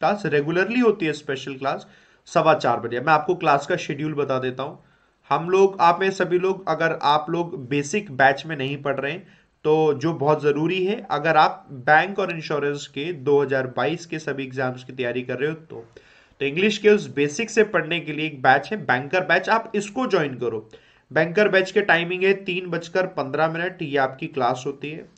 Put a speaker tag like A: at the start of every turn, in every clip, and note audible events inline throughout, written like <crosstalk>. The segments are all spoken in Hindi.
A: क्लास रेगुलरली होती है स्पेशल क्लास सवा चार बजे मैं आपको क्लास का शेड्यूल बता देता हूँ हम लोग आप में सभी लोग अगर आप लोग बेसिक बैच में नहीं पढ़ रहे तो जो बहुत ज़रूरी है अगर आप बैंक और इंश्योरेंस के 2022 के सभी एग्जाम्स की तैयारी कर रहे हो तो तो इंग्लिश के उस बेसिक से पढ़ने के लिए एक बैच है बैंकर बैच आप इसको ज्वाइन करो बैंकर बैच के टाइमिंग है तीन बजकर पंद्रह मिनट ये आपकी क्लास होती है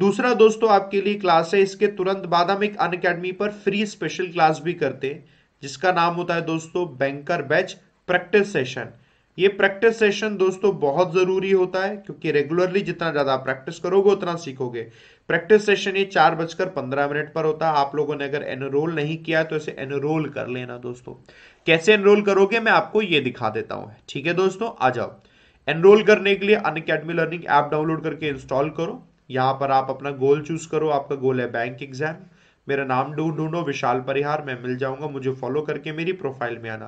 A: दूसरा दोस्तों आपके लिए क्लास है इसके तुरंत बाद हम एक अन अकेडमी पर फ्री स्पेशल क्लास भी करते हैं जिसका नाम होता है दोस्तों बैंकर बैच प्रैक्टिस सेशन ये प्रैक्टिस सेशन दोस्तों बहुत ज़रूरी होता है क्योंकि रेगुलरली जितना ज़्यादा प्रैक्टिस करोगे उतना सीखोगे प्रैक्टिस सेशन ये चार बजकर पंद्रह मिनट पर होता है आप लोगों ने अगर एनरोल नहीं किया तो इसे एनरोल कर लेना दोस्तों कैसे एनरोल करोगे मैं आपको ये दिखा देता हूँ ठीक है दोस्तों आ जाओ एनरोल करने के लिए अन लर्निंग ऐप डाउनलोड करके इंस्टॉल करो यहाँ पर आप अपना गोल चूज करो आपका गोल है बैंक एग्जाम मेरा नाम ढूंढ ढूंढो विशाल परिहार मैं मिल जाऊंगा मुझे फॉलो करके मेरी प्रोफाइल में आना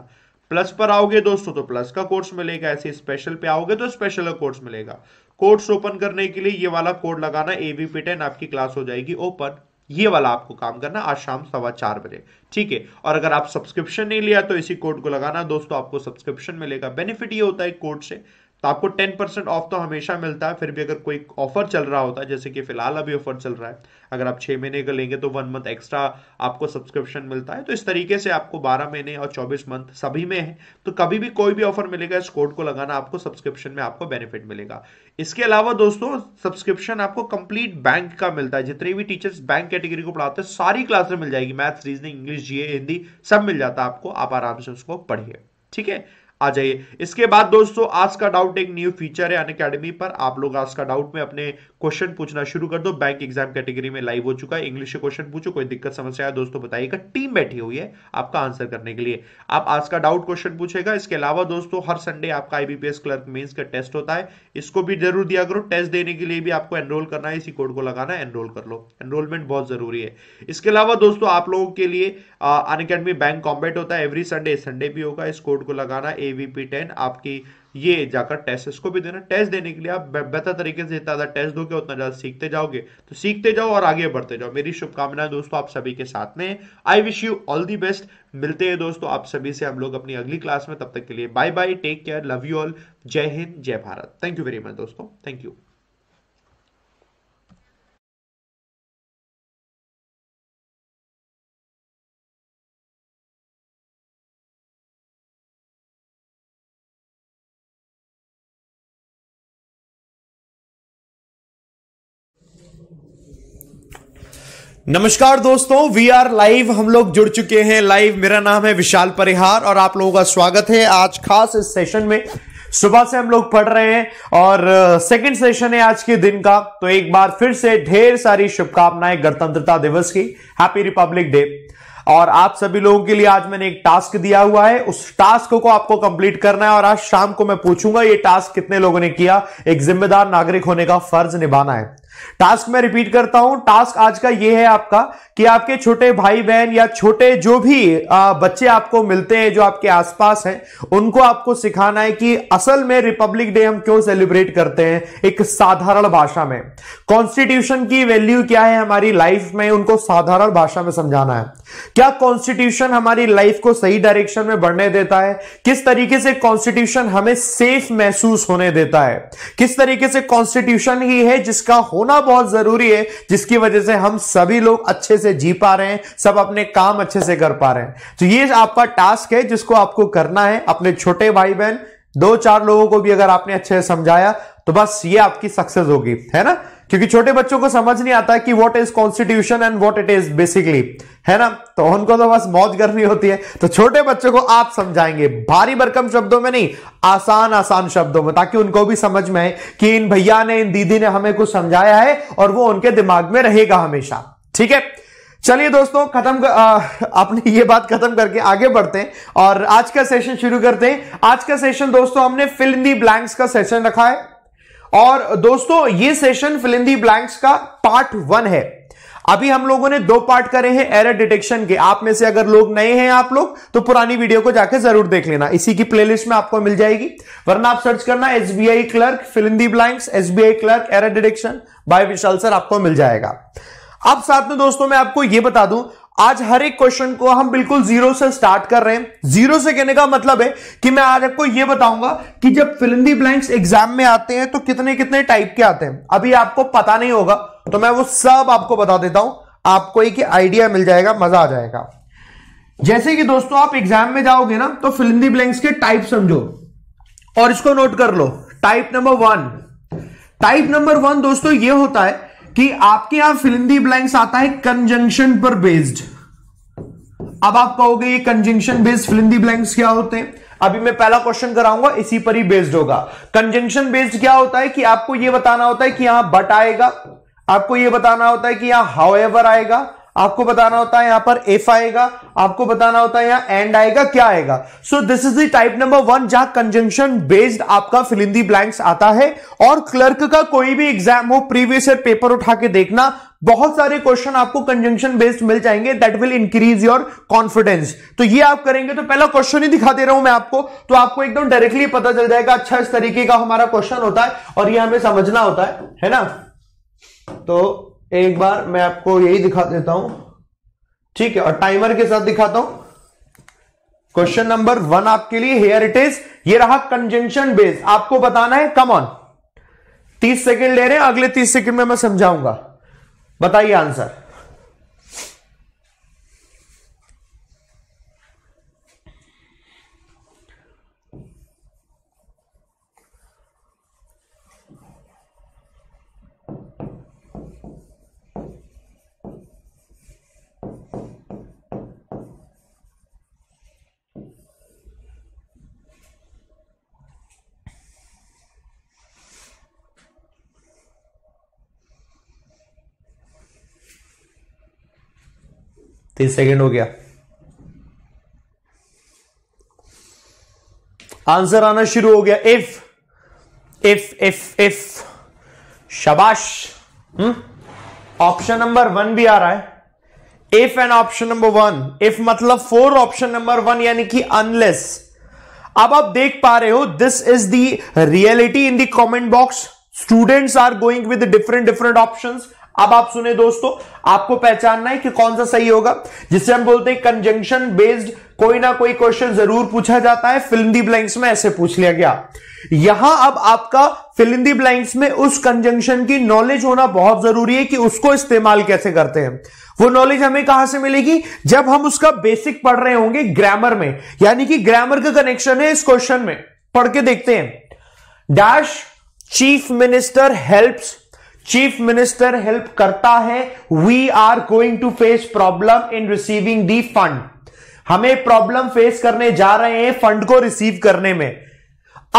A: प्लस पर आओगे दोस्तों तो प्लस का कोर्स मिलेगा ऐसे स्पेशल पे आओगे तो स्पेशल का कोर्स मिलेगा कोर्स ओपन करने के लिए ये वाला कोड लगाना एवीपी टेन आपकी क्लास हो जाएगी ओपन ये वाला आपको काम करना आज शाम सवा चार बजे ठीक है और अगर आप सब्सक्रिप्शन नहीं लिया तो इसी कोड को लगाना दोस्तों आपको सब्सक्रिप्शन मिलेगा बेनिफिट ये होता है कोड से तो आपको टेन परसेंट ऑफ तो हमेशा मिलता है फिर भी अगर कोई ऑफर चल रहा होता है जैसे कि फिलहाल अभी ऑफर चल रहा है अगर आप छः महीने का लेंगे तो वन मंथ एक्स्ट्रा आपको सब्सक्रिप्शन मिलता है तो इस तरीके से आपको बारह महीने और चौबीस मंथ सभी में है तो कभी भी कोई भी ऑफर मिलेगा इस कोड को लगाना आपको सब्सक्रिप्शन में आपको बेनिफिट मिलेगा इसके अलावा दोस्तों सब्सक्रिप्शन आपको कंप्लीट बैंक का मिलता है जितने भी टीचर्स बैंक कैटेगरी को पढ़ाते हैं सारी क्लासेस मिल जाएगी maths reasoning English GA Hindi सब मिल जाता है आपको आप आराम से उसको पढ़िए ठीक है आ जाइए इसके बाद दोस्तों आज का डाउट एक न्यू फीचर है अन पर आप लोग आज का डाउट में अपने क्वेश्चन पूछना शुरू कर दो बैंक एग्जाम कैटेगरी में लाइव हो चुका है इंग्लिश से क्वेश्चन पूछो कोई दिक्कत समस्या है दोस्तों बताइएगा टीम बैठी हुई है आपका आंसर करने के लिए आप आज का डाउट क्वेश्चन पूछेगा इसके अलावा दोस्तों हर संडे आपका आईबीपीएस क्लर्क मेन्स का टेस्ट होता है इसको भी जरूर दिया करो टेस्ट देने के लिए भी आपको एनरोल करना है इसी कोड को लगाना एनरोल कर लो एनरोलमेंट बहुत जरूरी है इसके अलावा दोस्तों आप लोगों के लिए अन बैंक कॉम्बेट होता है एवरी संडे संडे भी होगा इस कोड को लगाना एवीपी टेन आपकी ये जाकर टेस्ट इसको भी देना टेस्ट देने के लिए आप बेहतर तरीके से जितना ज़्यादा टेस्ट दोगे उतना ज़्यादा सीखते जाओगे तो सीखते जाओ और आगे बढ़ते जाओ मेरी शुभकामनाएं दोस्तों आप सभी के साथ में I wish you all the best मिलते हैं दोस्तों आप सभी से हम लोग अपनी अगली क्लास में तब तक के लिए bye bye take care love you all जय हिंद जय Bharat thank you very much दोस्तों थैंक यू नमस्कार दोस्तों वी आर लाइव हम लोग जुड़ चुके हैं लाइव मेरा नाम है विशाल परिहार और आप लोगों का स्वागत है आज खास इस सेशन में सुबह से हम लोग पढ़ रहे हैं और सेकंड सेशन है आज के दिन का तो एक बार फिर से ढेर सारी शुभकामनाएं गणतंत्रता दिवस की हैप्पी रिपब्लिक डे और आप सभी लोगों के लिए आज मैंने एक टास्क दिया हुआ है उस टास्क को आपको कंप्लीट करना है और आज शाम को मैं पूछूंगा ये टास्क कितने लोगों ने किया एक जिम्मेदार नागरिक होने का फर्ज निभाना है टास्क मैं रिपीट करता हूं टास्क आज का ये है आपका कि आपके छोटे भाई बहन या छोटे जो भी बच्चे आपको मिलते हैं जो आपके आसपास हैं उनको आपको सिखाना है कि असल में रिपब्लिक डे हम क्यों सेलिब्रेट करते हैं एक साधारण भाषा में कॉन्स्टिट्यूशन की वैल्यू क्या है हमारी लाइफ में उनको साधारण भाषा में समझाना है क्या कॉन्स्टिट्यूशन हमारी लाइफ को सही डायरेक्शन में बढ़ने देता है किस तरीके से कॉन्स्टिट्यूशन हमें सेफ महसूस होने देता है किस तरीके से कॉन्स्टिट्यूशन ही है जिसका हो होना बहुत जरूरी है जिसकी वजह से हम सभी लोग अच्छे से जी पा रहे हैं सब अपने काम अच्छे से कर पा रहे हैं तो ये आपका टास्क है जिसको आपको करना है अपने छोटे भाई बहन दो चार लोगों को भी अगर आपने अच्छे से समझाया तो बस ये आपकी सक्सेस होगी है ना क्योंकि छोटे बच्चों को समझ नहीं आता कि what is constitution and what it is basically है ना तो उनको तो बस मौज करनी होती है तो छोटे बच्चों को आप समझाएंगे भारी भरकम शब्दों में नहीं आसान आसान शब्दों में ताकि उनको भी समझ में आए कि इन भैया ने इन दीदी ने हमें कुछ समझाया है और वो उनके दिमाग में रहेगा हमेशा ठीक है चलिए दोस्तों खत्म आपने ये बात खत्म करके आगे बढ़ते हैं और आज का सेशन शुरू करते हैं आज का सेशन दोस्तों हमने फिल इन दी ब्लैंक्स का सेशन रखा है और दोस्तों ये सेशन फिलिंदी ब्लैंक्स का पार्ट वन है अभी हम लोगों ने दो पार्ट करे हैं एरर डिटेक्शन के आप में से अगर लोग नए हैं आप लोग तो पुरानी वीडियो को जाकर जरूर देख लेना इसी की प्लेलिस्ट में आपको मिल जाएगी वरना आप सर्च करना S B I clerk fill in the blanks S B I clerk error detection by Vishal sir आपको मिल जाएगा अब साथ में दोस्तों मैं आपको यह बता दूं आज हर एक क्वेश्चन को हम बिल्कुल जीरो से स्टार्ट कर रहे हैं जीरो से कहने का मतलब है कि मैं आज आपको यह बताऊंगा कि जब फिलिंदी ब्लैंक्स एग्जाम में आते हैं तो कितने कितने टाइप के आते हैं अभी आपको पता नहीं होगा तो मैं वो सब आपको बता देता हूं आपको एक आइडिया मिल जाएगा मजा आ जाएगा जैसे कि दोस्तों आप एग्जाम में जाओगे ना तो फिलिंदी ब्लैंक्स के टाइप समझो और इसको नोट कर लो type number one type number one दोस्तों ये होता है कि आपके यहां फिलिंदी ब्लैंक्स आता है कंजंक्शन पर बेस्ड अब आप कहोगे ये कंजंक्शन बेस्ड फिलिंदी ब्लैंक्स क्या होते हैं अभी मैं पहला क्वेश्चन कराऊंगा इसी पर ही बेस्ड होगा कंजंक्शन बेस्ड क्या होता है कि आपको यह बताना होता है कि यहां बट आएगा आपको यह बताना होता है कि यहां हाउ आएगा आपको बताना होता है यहां पर एफ आएगा आपको बताना होता है यहां एंड आएगा क्या आएगा so this is type number one जहां कंजंक्शन बेस्ड आपका फिलिंदी ब्लैंक्स आता है और क्लर्क का कोई भी एग्जाम हो प्रीवियस ईयर पेपर उठा के देखना बहुत सारे क्वेश्चन आपको कंजंक्शन बेस्ड मिल जाएंगे that will increase your confidence तो ये आप करेंगे तो पहला क्वेश्चन ही दिखा दे रहा हूं मैं आपको तो आपको एकदम डायरेक्टली पता चल जाएगा अच्छा इस तरीके का हमारा क्वेश्चन होता है और ये हमें समझना होता है है ना तो एक बार मैं आपको यही दिखा देता हूं ठीक है और टाइमर के साथ दिखाता हूं क्वेश्चन नंबर वन आपके लिए हेयर इट इज ये रहा कंजेंशन बेस आपको बताना है कम ऑन तीस सेकेंड ले रहे हैं अगले तीस सेकेंड में मैं समझाऊंगा बताइए आंसर तीन सेकेंड हो गया आंसर आना शुरू हो गया इफ इफ इफ इफ शबाश ऑप्शन नंबर वन भी आ रहा है if and option number one if मतलब फोर ऑप्शन नंबर वन यानी कि अनलेस अब आप देख पा रहे हो this is the reality in the comment box students are going with different different options अब आप सुने दोस्तों आपको पहचानना है कि कौन सा सही होगा जिससे हम बोलते हैं कंजंक्शन बेस्ड कोई ना कोई क्वेश्चन जरूर पूछा जाता है फिल्म दी ब्लैंक्स में ऐसे पूछ लिया गया यहां अब आपका फिल्म दी ब्लैंक्स में उस कंजंक्शन की नॉलेज होना बहुत जरूरी है कि उसको इस्तेमाल कैसे करते हैं वो नॉलेज हमें कहां से मिलेगी जब हम उसका बेसिक पढ़ रहे होंगे ग्रामर में यानी कि ग्रामर का कनेक्शन है इस क्वेश्चन में पढ़ के देखते हैं dash chief minister helps chief minister help करता है we are going to face problem in receiving the fund हमें प्रॉब्लम फेस करने जा रहे हैं फंड को रिसीव करने में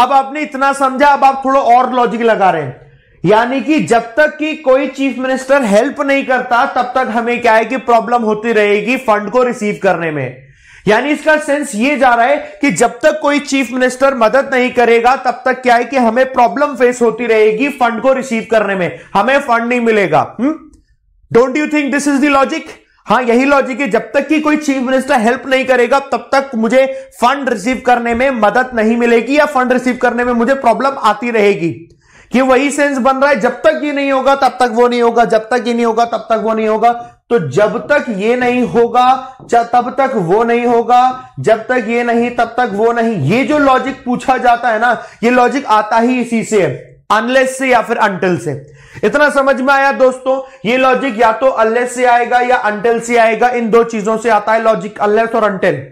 A: अब आपने इतना समझा अब आप थोड़ा और लॉजिक लगा रहे हैं यानी कि जब तक कि कोई चीफ मिनिस्टर हेल्प नहीं करता तब तक हमें क्या है कि प्रॉब्लम होती रहेगी फंड को रिसीव करने में यानी इसका सेंस ये जा रहा है कि जब तक कोई चीफ मिनिस्टर मदद नहीं करेगा तब तक क्या है कि हमें प्रॉब्लम फेस होती रहेगी फंड को रिसीव करने में हमें फंड नहीं मिलेगा don't you think this is the logic हाँ यही लॉजिक है जब तक कि कोई चीफ मिनिस्टर हेल्प नहीं करेगा तब तक मुझे फंड रिसीव करने में मदद नहीं मिलेगी या फंड रिसीव करने में मुझे प्रॉब्लम आती रहेगी कि वही सेंस बन रहा है जब तक ये नहीं होगा तब तक वो नहीं होगा जब तक ये नहीं होगा तब तक वो नहीं होगा तो जब तक ये नहीं होगा तब तक वो नहीं होगा जब तक ये नहीं तब तक वो नहीं ये जो लॉजिक पूछा जाता है ना ये लॉजिक आता ही इसी से अनलेस से या फिर अंटल से इतना समझ में आया दोस्तों ये लॉजिक या तो अनलेस से आएगा या अंटल से आएगा इन दो चीजों से आता है लॉजिक अनलेस और अंटेल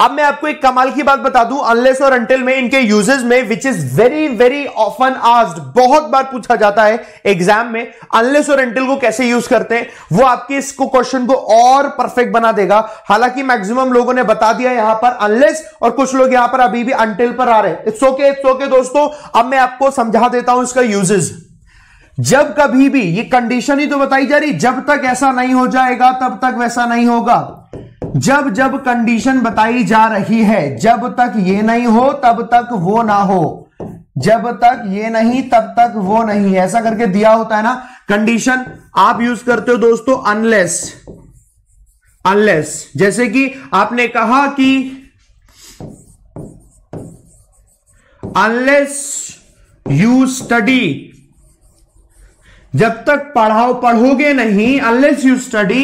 A: अब मैं आपको एक कमाल की बात बता दूं अनलेस और अंटिल में इनके यूजेस में which is very very often asked बहुत बार पूछा जाता है एग्जाम में अनलेस और अंटिल को कैसे यूज करते हैं वो आपके इस क्वेश्चन को और परफेक्ट बना देगा हालांकि मैक्सिमम लोगों ने बता दिया यहां पर अनलेस और कुछ लोग यहां पर अभी भी अंटिल पर आ रहे हैं इट्स ओके इट्स ओके दोस्तों अब मैं आपको समझा देता हूं इसका यूजेस जब कभी भी ये कंडीशन ही तो बताई जा रही जब तक ऐसा नहीं हो जाएगा तब तक वैसा नहीं होगा जब जब कंडीशन बताई जा रही है जब तक ये नहीं हो तब तक वो ना हो जब तक ये नहीं तब तक वो नहीं ऐसा करके दिया होता है ना कंडीशन आप यूज करते हो दोस्तों अनलेस अनलेस जैसे कि आपने कहा कि अनलेस यू स्टडी जब तक पढ़ाओ पढ़ोगे नहीं unless you study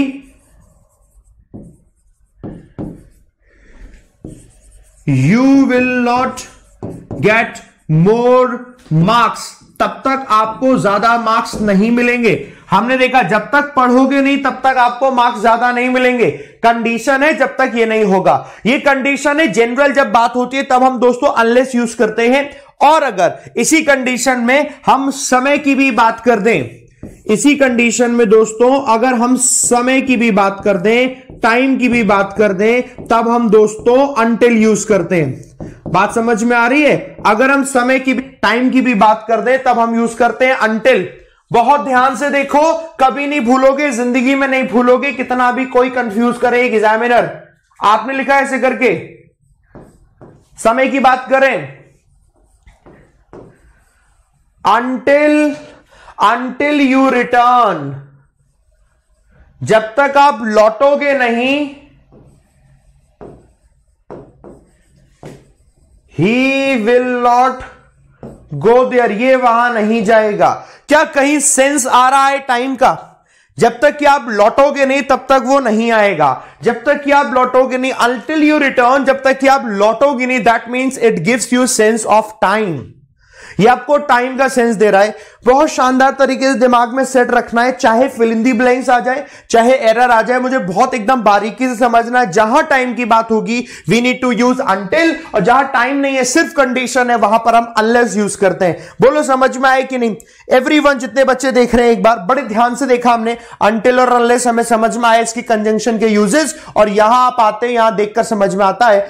A: you will not get more marks तब तक आपको ज्यादा मार्क्स नहीं मिलेंगे हमने देखा जब तक पढ़ोगे नहीं तब तक आपको मार्क्स ज्यादा नहीं मिलेंगे कंडीशन है जब तक ये नहीं होगा ये कंडीशन है जनरल जब बात होती है तब हम दोस्तों अनलेस यूज करते हैं और अगर इसी कंडीशन में हम समय की भी बात कर दें इसी कंडीशन में दोस्तों अगर हम समय की भी बात कर दें टाइम की भी बात कर दें तब हम दोस्तों अंटिल यूज करते हैं बात समझ में आ रही है अगर हम समय की भी टाइम की भी बात कर दें तब हम यूज करते हैं अंटिल बहुत ध्यान से देखो कभी नहीं भूलोगे जिंदगी में नहीं भूलोगे कितना भी कोई कंफ्यूज करे एग्जामिनर आपने लिखा ऐसे करके समय की बात करें अंटिल अंटिल यू रिटर्न जब तक आप लौटोगे नहीं he will not go there ये वहां नहीं जाएगा क्या कहीं सेंस आ रहा है टाइम का जब तक कि आप लौटोगे नहीं तब तक वो नहीं आएगा जब तक कि आप लौटोगे नहीं अल्टिल यू रिटर्न जब तक कि आप लौटोगे नहीं that means it gives you sense of time ये आपको टाइम का सेंस दे रहा है बहुत शानदार तरीके से दिमाग में सेट रखना है चाहे फिलिंदी ब्लैंक्स आ जाए चाहे एरर आ जाए मुझे बहुत एकदम बारीकी से समझना है जहां टाइम की बात होगी we need to use until और जहां टाइम नहीं है सिर्फ कंडीशन है वहां पर हम अनलेस यूज करते हैं बोलो समझ में आए कि नहीं एवरी जितने बच्चे देख रहे हैं एक बार बड़े ध्यान से देखा हमने अंटिल और अनलेस हमें समझ में आया इसकी कंजंक्शन के यूजेस और यहां आप आते हैं यहां देखकर समझ में आता है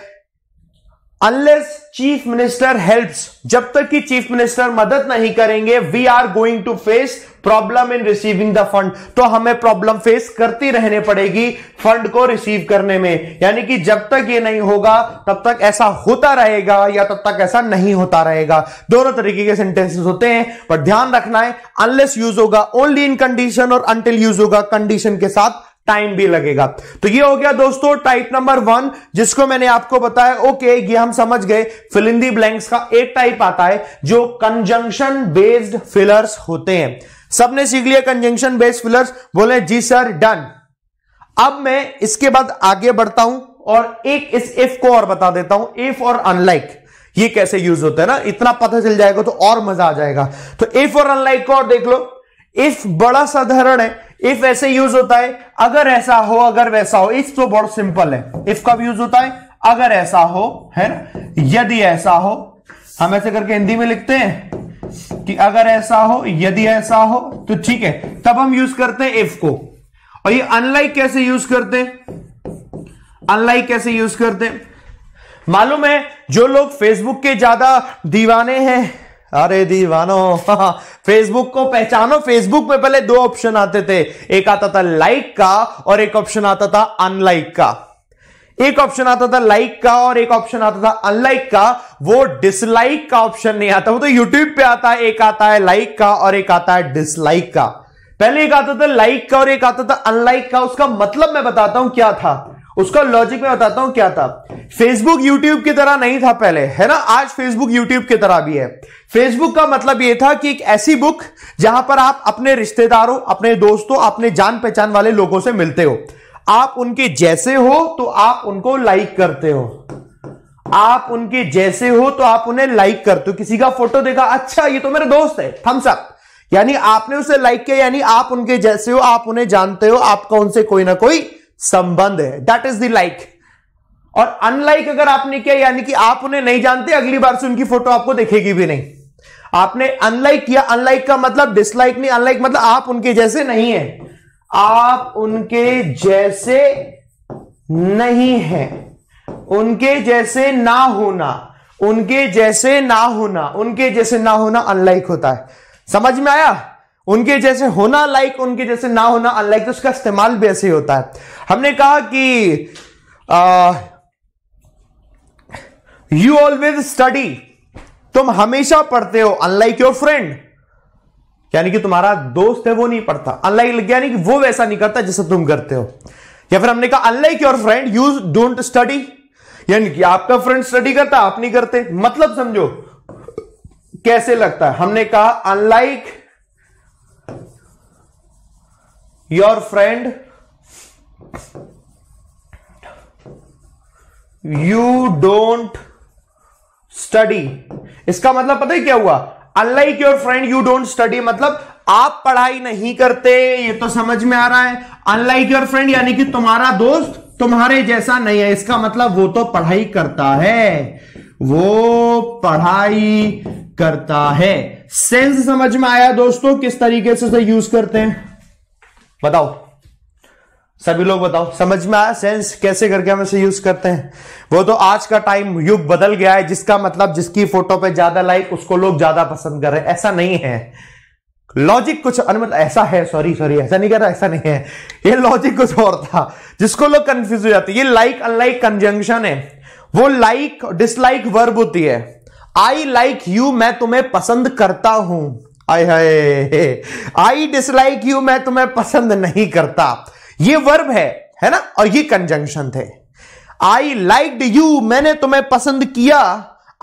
A: अनलेस चीफ मिनिस्टर हेल्प्स जब तक कि चीफ मिनिस्टर मदद नहीं करेंगे we are going to face problem in receiving the fund तो हमें प्रॉब्लम फेस करती रहने पड़ेगी फंड को रिसीव करने में यानी कि जब तक ये नहीं होगा तब तक ऐसा होता रहेगा या तब तक ऐसा नहीं होता रहेगा दोनों तरीके के सेंटेंसेस होते हैं पर ध्यान रखना है अनलेस यूज होगा ओनली इन कंडीशन और अनटिल यूज होगा कंडीशन के साथ टाइम भी लगेगा तो ये हो गया दोस्तों टाइप नंबर वन जिसको मैंने आपको बताया ओके ये हम समझ गए फिलिंदी ब्लैंक्स का एक टाइप आता है जो कंजंक्शन बेस्ड फिलर्स होते हैं सबने सीख लिया कंजंक्शन बेस्ड फिलर्स बोले जी सर डन अब मैं इसके बाद आगे बढ़ता हूं और एक इस इफ को और बता देता हूं इफ और अनलाइक ये कैसे यूज होता है ना इतना पता चल जाएगा तो और मजा आ जाएगा तो इफ और अनलाइक को और देख लो इफ बड़ा साधारण है इफ ऐसे यूज होता है अगर ऐसा हो अगर वैसा हो इफ तो बहुत सिंपल है इफ कब यूज होता है अगर ऐसा हो है ना यदि ऐसा हो हम ऐसे करके हिंदी में लिखते हैं कि अगर ऐसा हो यदि ऐसा हो तो ठीक है तब हम यूज करते हैं इफ को और ये अनलाइक कैसे यूज करते हैं अनलाइक कैसे यूज करते मालूम है जो लोग फेसबुक के ज्यादा दीवाने हैं अरे दीवानो फेसबुक <laughs> को पहचानो फेसबुक में पहले दो ऑप्शन आते थे एक आता था लाइक का और एक ऑप्शन आता था अनलाइक का एक ऑप्शन आता था लाइक का और एक ऑप्शन आता था अनलाइक का वो डिसलाइक का ऑप्शन नहीं आता वो तो यूट्यूब पे आता है एक आता है लाइक का और एक आता है डिसलाइक का पहले एक आता था लाइक का और एक आता था अनलाइक का उसका मतलब मैं बताता हूं क्या था उसका लॉजिक मैं बताता हूं क्या था फेसबुक यूट्यूब की तरह नहीं था पहले है ना आज फेसबुक यूट्यूब की तरह भी है फेसबुक का मतलब यह था कि एक ऐसी बुक जहां पर आप अपने रिश्तेदारों अपने दोस्तों अपने जान पहचान वाले लोगों से मिलते हो आप उनके जैसे हो तो आप उनको लाइक करते हो आप उनके जैसे हो तो आप उन्हें लाइक करते हो किसी का फोटो देखा अच्छा ये तो मेरे दोस्त है थम्स अप यानी आपने उसे लाइक किया यानी आप उनके जैसे हो आप उन्हें जानते हो आपका उनसे कोई ना कोई संबंध है दैट इज द लाइक और अनलाइक अगर आपने किया यानी कि आप उन्हें नहीं जानते अगली बार से उनकी फोटो आपको देखेगी भी नहीं आपने अनलाइक किया अनलाइक का मतलब डिसलाइक नहीं अनलाइक मतलब आप उनके जैसे नहीं है आप उनके जैसे नहीं है उनके जैसे ना होना उनके जैसे ना होना उनके जैसे ना होना अनलाइक होता है समझ में आया उनके जैसे होना लाइक उनके जैसे ना होना अनलाइक तो उसका इस्तेमाल भी ऐसे ही होता है हमने कहा कि यू ऑलवेज स्टडी तुम हमेशा पढ़ते हो अनलाइक योर फ्रेंड यानी कि तुम्हारा दोस्त है वो नहीं पढ़ता अनलाइक यानी कि वो वैसा नहीं करता जैसा तुम करते हो या फिर हमने कहा unlike your friend you don't study यानी कि आपका फ्रेंड स्टडी करता आप नहीं करते मतलब समझो कैसे लगता है हमने कहा unlike your friend you don't study इसका मतलब पता ही क्या हुआ unlike your friend you don't study मतलब आप पढ़ाई नहीं करते ये तो समझ में आ रहा है अनलाइक योर फ्रेंड यानी कि तुम्हारा दोस्त तुम्हारे जैसा नहीं है इसका मतलब वो तो पढ़ाई करता है वो पढ़ाई करता है सेंस समझ में आया दोस्तों किस तरीके से यूज करते हैं बताओ सभी लोग बताओ समझ में आया सेंस कैसे करके हम इसे यूज करते हैं वो तो आज का टाइम युग बदल गया है जिसका मतलब जिसकी फोटो पे ज्यादा लाइक उसको लोग ज्यादा पसंद कर रहे हैं ऐसा नहीं है लॉजिक कुछ मतलब ऐसा है सॉरी सॉरी ऐसा नहीं कर रहा ऐसा नहीं है ये लॉजिक कुछ और था जिसको लोग कंफ्यूज हो जाते ये लाइक अनलाइक कंजंक्शन है वो लाइक डिसलाइक वर्ब होती है आई लाइक यू मैं तुम्हें पसंद करता हूं आय हाय आई डिसलाइक यू मैं तुम्हें पसंद नहीं करता ये वर्ब है है ना और ये कंजंक्शन थे आई लाइकड यू मैंने तुम्हें पसंद किया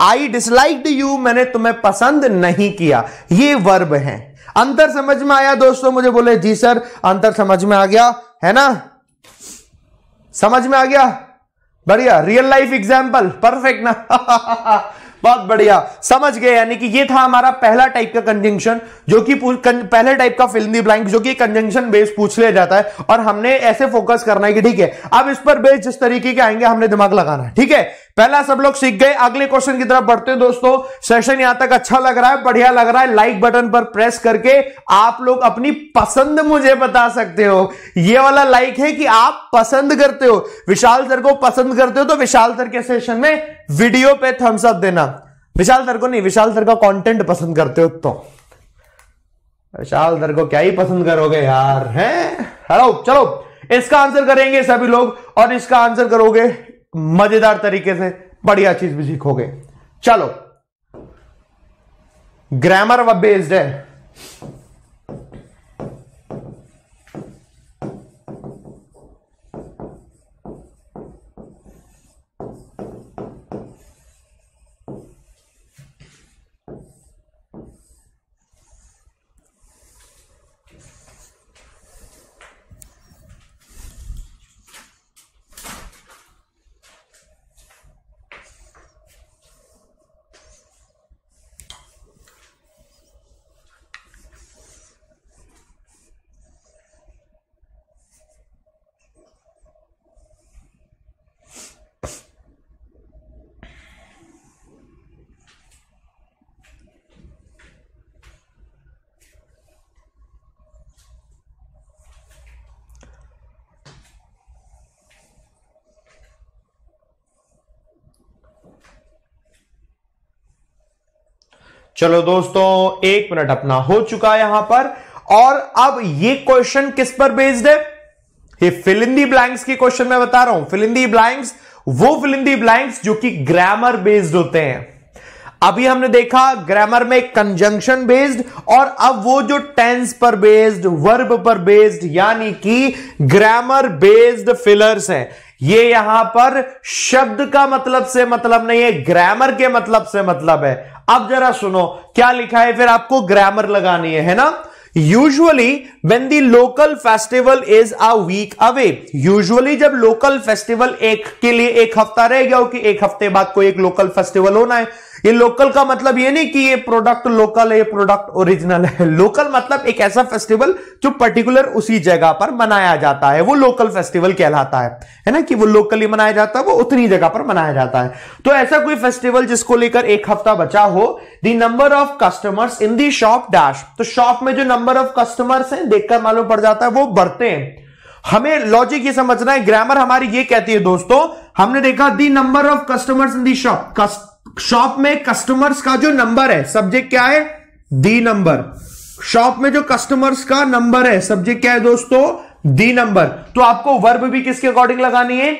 A: आई डिसलाइक्ड यू मैंने तुम्हें पसंद नहीं किया ये वर्ब है अंतर समझ में आया दोस्तों मुझे बोले जी सर अंतर समझ में आ गया है ना समझ में आ गया बढ़िया रियल लाइफ एग्जाम्पल परफेक्ट ना <laughs> बहुत बढ़िया समझ गए यानी कि ये था हमारा पहला टाइप का कंजंक्शन जो कि पहले टाइप का फिल दी ब्लैंक जो कि कंजंक्शन बेस पूछ लिया जाता है और हमने ऐसे फोकस करना है कि ठीक है अब इस पर बेस जिस तरीके के आएंगे हमने दिमाग लगाना है ठीक है पहला सब लोग सीख गए अगले क्वेश्चन की तरफ बढ़ते हैं दोस्तों सेशन यहां तक अच्छा लग रहा है बढ़िया लग रहा है लाइक बटन पर प्रेस करके आप लोग अपनी पसंद मुझे बता सकते हो ये वाला लाइक है कि आप पसंद करते हो विशाल सर को पसंद करते हो तो विशाल सर के सेशन में वीडियो पे थम्स अप देना विशाल सर को नहीं विशाल सर का कंटेंट पसंद करते हो तो विशाल सर को क्या ही पसंद करोगे यार हैं हेलो चलो इसका आंसर करेंगे सभी लोग और इसका आंसर करोगे मजेदार तरीके से बढ़िया चीज भी सीखोगे चलो ग्रामर व बेस्ड है चलो दोस्तों एक मिनट अपना हो चुका है यहां पर और अब ये क्वेश्चन किस पर बेस्ड है ये फिलिंदी ब्लैंक्स के क्वेश्चन मैं बता रहा हूं फिलिंदी ब्लैंक्स वो फिलिंदी ब्लैंक्स जो कि ग्रामर बेस्ड होते हैं अभी हमने देखा ग्रामर में कंजंक्शन बेस्ड और अब वो जो टेंस पर बेस्ड वर्ब पर बेस्ड यानी कि ग्रामर बेस्ड फिलर्स हैं ये यहां पर शब्द का मतलब से मतलब नहीं है ग्रामर के मतलब से मतलब है अब जरा सुनो क्या लिखा है फिर आपको ग्रामर लगानी है है ना usually when the local festival is a week away usually जब लोकल फेस्टिवल एक के लिए एक हफ्ता रह गया हो कि एक हफ्ते बाद कोई एक लोकल फेस्टिवल होना है ये लोकल का मतलब ये नहीं कि ये प्रोडक्ट लोकल है ये प्रोडक्ट ओरिजिनल है लोकल मतलब एक ऐसा फेस्टिवल जो पर्टिकुलर उसी जगह पर मनाया जाता है वो लोकल फेस्टिवल कहलाता है है ना कि वो लोकली मनाया जाता है वो उतनी जगह पर मनाया जाता है तो ऐसा कोई फेस्टिवल जिसको लेकर एक हफ्ता बचा हो the number of customers in the shop dash तो शॉप में जो नंबर ऑफ कस्टमर्स हैं देखकर मालूम पड़ जाता है वो बढ़ते हैं हमें लॉजिक ये समझना है ग्रामर हमारी ये कहती है दोस्तों हमने देखा the number of customers in the shop shop में कस्टमर्स का जो नंबर है सब्जेक्ट क्या है दी नंबर शॉप में जो कस्टमर्स का नंबर है सब्जेक्ट क्या है दोस्तों दी नंबर तो आपको वर्ब भी किसके अकॉर्डिंग लगानी है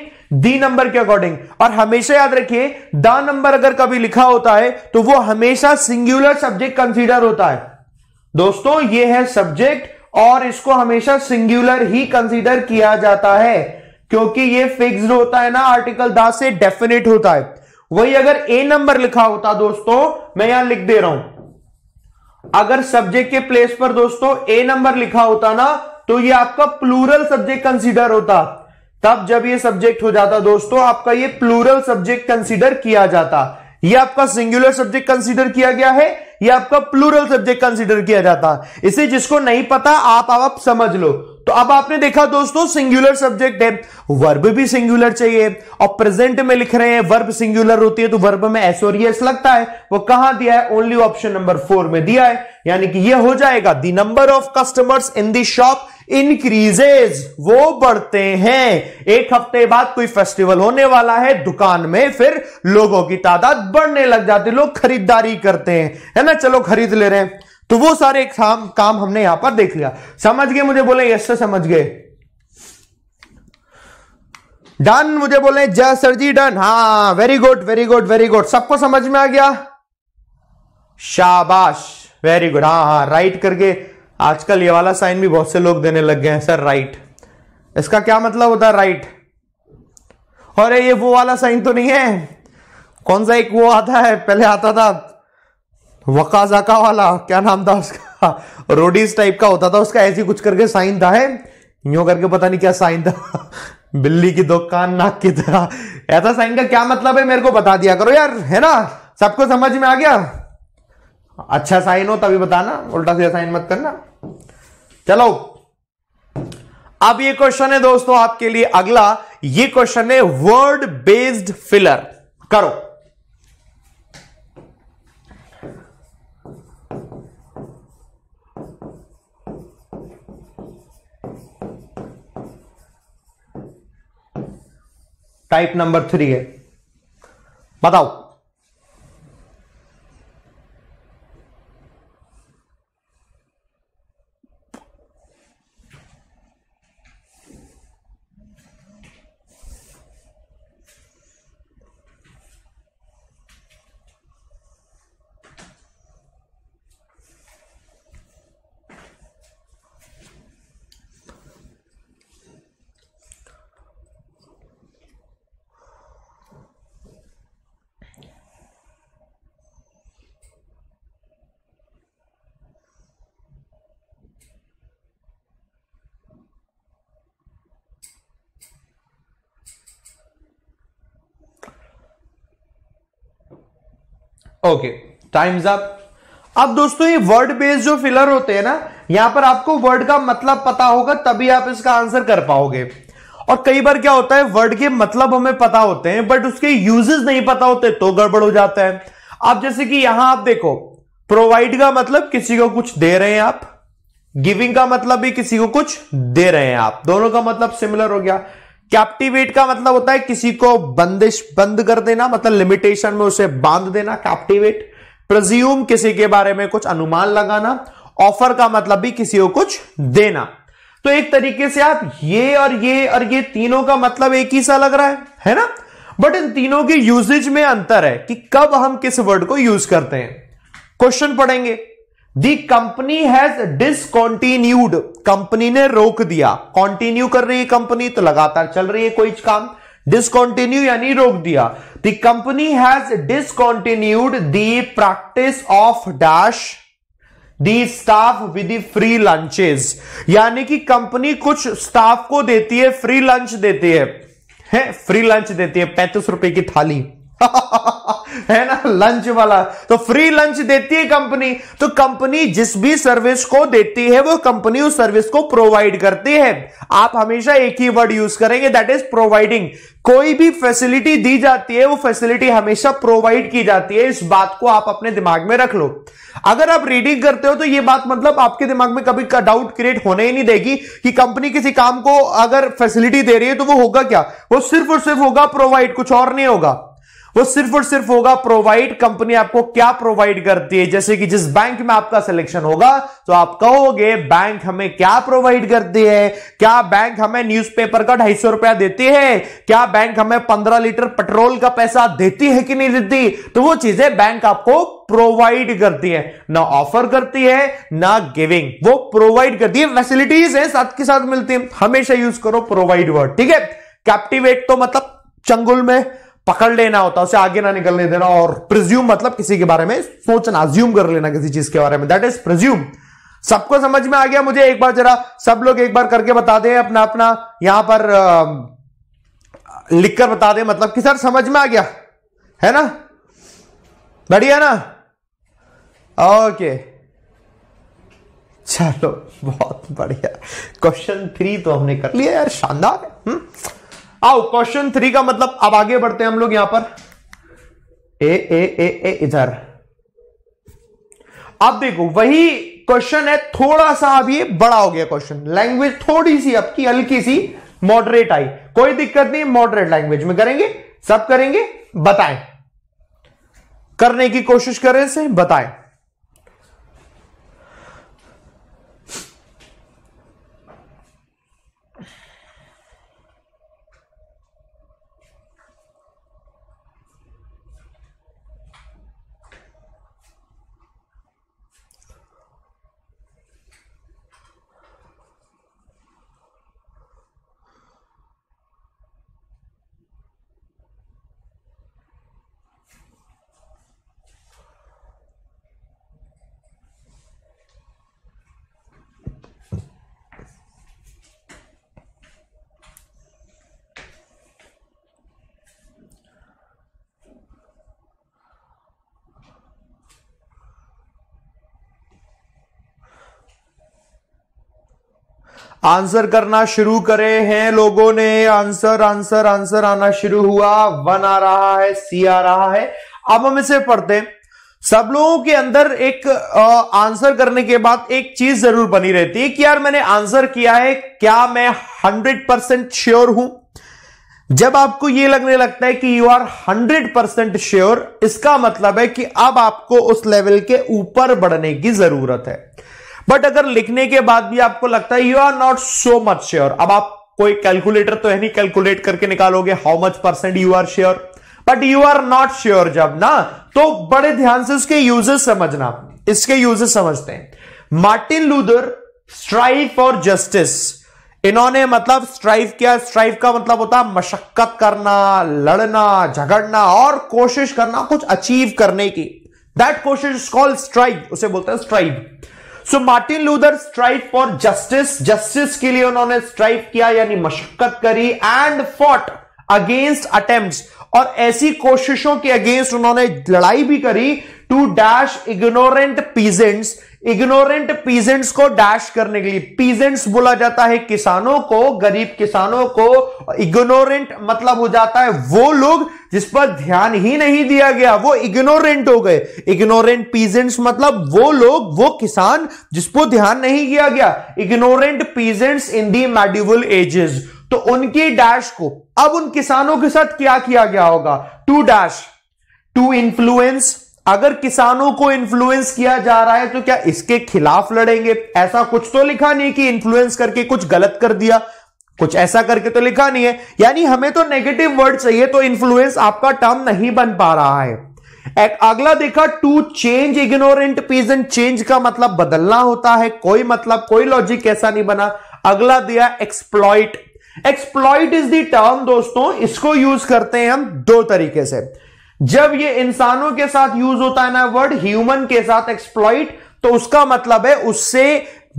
A: दी नंबर के अकॉर्डिंग और हमेशा याद रखिए द नंबर अगर कभी लिखा होता है तो वो हमेशा सिंगुलर सब्जेक्ट कंसीडर होता है दोस्तों ये है सब्जेक्ट और इसको हमेशा सिंगुलर ही कंसीडर किया जाता है क्योंकि ये फिक्स्ड होता है ना आर्टिकल द से डेफिनेट होता है वही अगर ए नंबर लिखा होता दोस्तों मैं यहां लिख दे रहा हूं अगर सब्जेक्ट के प्लेस पर दोस्तों ए नंबर लिखा होता ना तो ये आपका प्लूरल सब्जेक्ट कंसीडर होता तब जब ये सब्जेक्ट हो जाता दोस्तों आपका ये प्लूरल सब्जेक्ट कंसीडर किया जाता ये आपका सिंगुलर सब्जेक्ट कंसीडर किया गया है ये आपका प्लूरल सब्जेक्ट कंसीडर किया जाता इसे जिसको नहीं पता आप आप समझ लो तो अब आपने देखा दोस्तों सिंगुलर सब्जेक्ट है वर्ब भी सिंगुलर चाहिए और प्रेजेंट में लिख रहे हैं वर्ब सिंगुलर होती है तो वर्ब में एस और एस e लगता है वो कहां दिया है ओनली ऑप्शन नंबर फोर में दिया है यानी कि ये हो जाएगा the number of customers in the shop increases वो बढ़ते हैं एक हफ्ते बाद कोई फेस्टिवल होने वाला है दुकान में फिर लोगों की तादाद बढ़ने लग जाती लोग खरीदारी करते हैं है ना चलो खरीद ले रहे हैं तो वो सारे काम काम हमने यहां पर देख लिया समझ गए मुझे बोले यस समझ गए डन मुझे बोले जय सर जी डन हाँ very good very good very good सबको समझ में आ गया शाबाश वेरी गुड हाँ हाँ राइट करके आजकल ये वाला साइन भी बहुत से लोग देने लग गए हैं सर राइट इसका क्या मतलब होता है राइट अरे ये वो वाला साइन तो नहीं है कौन सा एक वो आता है पहले आता था वकाजाका वाला क्या नाम था उसका रोडीज टाइप का होता था उसका ऐसी कुछ करके साइन था है यूं करके पता नहीं क्या साइन था बिल्ली की दो नाक की तरह ऐसा साइन का क्या मतलब है मेरे को बता दिया करो यार है ना सबको समझ में आ गया अच्छा साइन हो तभी बताना उल्टा सीधा साइन मत करना चलो अब ये क्वेश्चन है दोस्तों आपके लिए अगला ये क्वेश्चन है वर्ड बेस्ड फिलर करो टाइप नंबर थ्री है बताओ ओके टाइम्स अप अब दोस्तों ये वर्ड बेस्ड जो फिलर होते हैं ना यहां पर आपको वर्ड का मतलब पता होगा तभी आप इसका आंसर कर पाओगे और कई बार क्या होता है वर्ड के मतलब हमें पता होते हैं बट उसके यूजेस नहीं पता होते तो गड़बड़ हो जाता है आप जैसे कि यहां आप देखो प्रोवाइड का मतलब किसी को कुछ दे रहे हैं आप गिविंग का मतलब भी किसी को कुछ दे रहे हैं आप दोनों का मतलब सिमिलर हो गया कैप्टिवेट का मतलब होता है किसी को बंदिश बंद कर देना मतलब लिमिटेशन में उसे बांध देना कैप्टिवेट प्रज्यूम किसी के बारे में कुछ अनुमान लगाना ऑफर का मतलब भी किसी को कुछ देना तो एक तरीके से आप ये और ये और ये तीनों का मतलब एक ही सा लग रहा है है ना बट इन तीनों के यूजेज में अंतर है कि कब हम किस वर्ड को यूज करते हैं क्वेश्चन पढ़ेंगे the company has discontinued company ने रोक दिया कॉन्टिन्यू कर रही है कंपनी तो लगातार चल रही है कोई काम डिसकॉन्टिन्यू यानी रोक दिया the company has discontinued the practice of dash the staff with free lunches यानी कि कंपनी कुछ स्टाफ को देती है फ्री लंच देती है, है फ्री लंच देती है पैंतीस रुपए की थाली <laughs> है ना लंच वाला तो फ्री लंच देती है कंपनी तो कंपनी जिस भी सर्विस को देती है वो कंपनी उस सर्विस को प्रोवाइड करती है आप हमेशा एक ही वर्ड यूज करेंगे दैट इज प्रोवाइडिंग कोई भी फैसिलिटी दी जाती है वो फैसिलिटी हमेशा प्रोवाइड की जाती है इस बात को आप अपने दिमाग में रख लो अगर आप रीडिंग करते हो तो ये बात मतलब आपके दिमाग में कभी का डाउट क्रिएट होने ही नहीं देगी कि कंपनी किसी काम को अगर फैसिलिटी दे रही है तो वो होगा क्या वो सिर्फ और सिर्फ होगा प्रोवाइड कुछ और नहीं होगा वो सिर्फ और सिर्फ होगा प्रोवाइड कंपनी आपको क्या प्रोवाइड करती है जैसे कि जिस बैंक में आपका सिलेक्शन होगा तो आप कहोगे बैंक हमें क्या प्रोवाइड करती है क्या बैंक हमें न्यूज़पेपर का ढाई सौ रुपया देती है क्या बैंक हमें पंद्रह लीटर पेट्रोल का पैसा देती है कि नहीं देती तो वो चीजें बैंक आपको प्रोवाइड करती है ना ऑफर करती है ना गिविंग वो प्रोवाइड करती है फैसिलिटीज है साथ के साथ मिलती है हमेशा यूज करो प्रोवाइड वर्ड ठीक है कैप्टिवेट तो मतलब चंगुल में पकड़ लेना होता है उसे आगे ना निकलने देना और प्रिज्यूम मतलब किसी के बारे में सोचना ज्यूम कर लेना किसी चीज के बारे में दैट इज प्रिज्यूम सबको समझ में आ गया मुझे एक बार जरा सब लोग एक बार करके बता दें अपना अपना यहां पर लिखकर बता दें मतलब कि सर समझ में आ गया है ना बढ़िया ना ओके चलो बहुत बढ़िया क्वेश्चन थ्री तो हमने कर लिया यार शानदार है हुँ? हम्म। आओ क्वेश्चन थ्री का मतलब अब आगे बढ़ते हैं हम लोग यहां पर ए ए ए ए इधर अब देखो वही क्वेश्चन है थोड़ा सा अब ये बड़ा हो गया क्वेश्चन लैंग्वेज थोड़ी सी आपकी हल्की सी मॉडरेट आई कोई दिक्कत नहीं मॉडरेट लैंग्वेज में करेंगे सब करेंगे बताएं करने की कोशिश करें से बताएं आंसर करना शुरू करे हैं लोगों ने आंसर आंसर आंसर आना शुरू हुआ वन आ रहा है सी आ रहा है अब हम इसे पढ़ते हैं सब लोगों के अंदर एक आंसर करने के बाद एक चीज जरूर बनी रहती है कि यार मैंने आंसर किया है क्या मैं हंड्रेड परसेंट श्योर हूं जब आपको यह लगने लगता है कि you are hundred percent sure इसका मतलब है कि अब आपको उस लेवल के ऊपर बढ़ने की जरूरत है बट अगर लिखने के बाद भी आपको लगता है you are not so much sure अब आप कोई कैलकुलेटर तो है नहीं कैलकुलेट करके निकालोगे how much percent you are sure but you are not sure जब ना तो बड़े ध्यान से उसके यूजेस समझना इसके यूजेस समझते हैं Martin Luther strive for justice इन्होंने मतलब स्ट्राइव किया स्ट्राइव का मतलब होता है मशक्कत करना लड़ना झगड़ना और कोशिश करना कुछ अचीव करने की दैट कोशिश कॉल स्ट्राइव उसे बोलते हैं strive so Martin Luther strike for justice justice के लिए उन्होंने स्ट्राइक किया यानी मशक्कत करी एंड फॉट अगेंस्ट अटेम्प्ट और ऐसी कोशिशों के अगेंस्ट उन्होंने लड़ाई भी करी to dash ignorant peasants ignorant peasants को डैश करने के लिए पीजेंट्स बोला जाता है किसानों को गरीब किसानों को इग्नोरेंट मतलब हो जाता है वो लोग जिस पर ध्यान ही नहीं दिया गया वो इग्नोरेंट हो गए इग्नोरेंट पीजेंट्स मतलब वो लोग वो किसान पर ध्यान नहीं दिया गया ignorant peasants in the medieval ages तो उनकी डैश को अब उन किसानों के साथ क्या किया गया होगा टू डैश टू इंफ्लुएंस अगर किसानों को इन्फ्लुएंस किया जा रहा है तो क्या इसके खिलाफ लड़ेंगे ऐसा कुछ तो लिखा नहीं कि इन्फ्लुएंस करके कुछ गलत कर दिया कुछ ऐसा करके तो लिखा नहीं है यानी हमें तो नेगेटिव वर्ड चाहिए तो इन्फ्लुएंस आपका टर्म नहीं बन पा रहा है एक अगला देखा to change ignorant peasant change का मतलब बदलना होता है कोई मतलब कोई लॉजिक ऐसा नहीं बना अगला दिया exploit exploit is term term दोस्तों इसको यूज करते हैं हम दो तरीके से जब ये इंसानों के साथ यूज होता है ना वर्ड ह्यूमन के साथ एक्सप्लॉइट तो उसका मतलब है उससे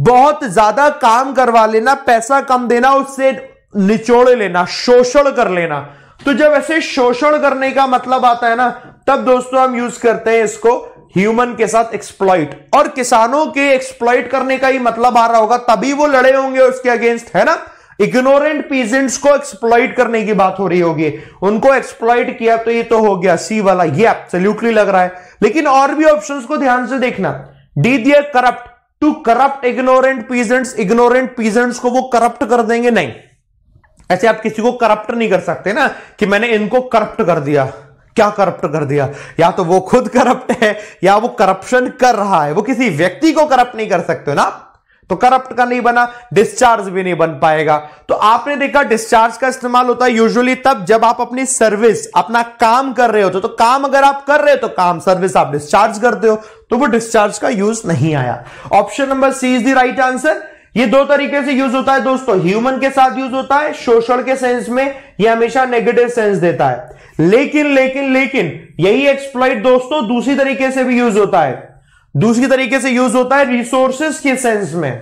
A: बहुत ज्यादा काम करवा लेना पैसा कम देना उससे निचोड़ लेना शोषण कर लेना तो जब ऐसे शोषण करने का मतलब आता है ना तब दोस्तों हम यूज करते हैं इसको ह्यूमन के साथ एक्सप्लॉइट और किसानों के एक्सप्लॉइट करने का ही मतलब आ रहा होगा तभी वो लड़े होंगे उसके अगेंस्ट है ना इग्नोरेंट पीजेंट्स को एक्सप्लॉइट करने की बात हो रही होगी उनको एक्सप्लॉइट किया तो ये तो हो गया सी वाला ये एब्सोल्युटली लग रहा है लेकिन और भी ऑप्शंस को ध्यान से देखना D there corrupt to corrupt ignorant peasants ignorant peasants को वो करप्ट कर देंगे नहीं ऐसे आप किसी को करप्ट नहीं कर सकते ना कि मैंने इनको करप्ट कर दिया क्या करप्ट कर दिया या तो वो खुद करप्ट है या वो करप्शन कर रहा है वो किसी व्यक्ति को करप्ट नहीं कर सकते ना तो करप्ट का नहीं बना डिस्चार्ज भी नहीं बन पाएगा तो आपने देखा डिस्चार्ज का इस्तेमाल होता है यूजुअली तब जब आप अपनी सर्विस अपना काम कर रहे होते तो काम अगर आप कर रहे हो तो काम सर्विस आप डिस्चार्ज करते हो तो वो डिस्चार्ज का यूज नहीं आया option number C is the right answer ये दो तरीके से यूज होता है दोस्तों ह्यूमन के साथ यूज होता है शोषण के सेंस में ये हमेशा नेगेटिव सेंस देता है लेकिन लेकिन लेकिन यही एक्सप्लॉइट दोस्तों दूसरी तरीके से भी यूज होता है दूसरी तरीके से यूज होता है रिसोर्सेस के सेंस में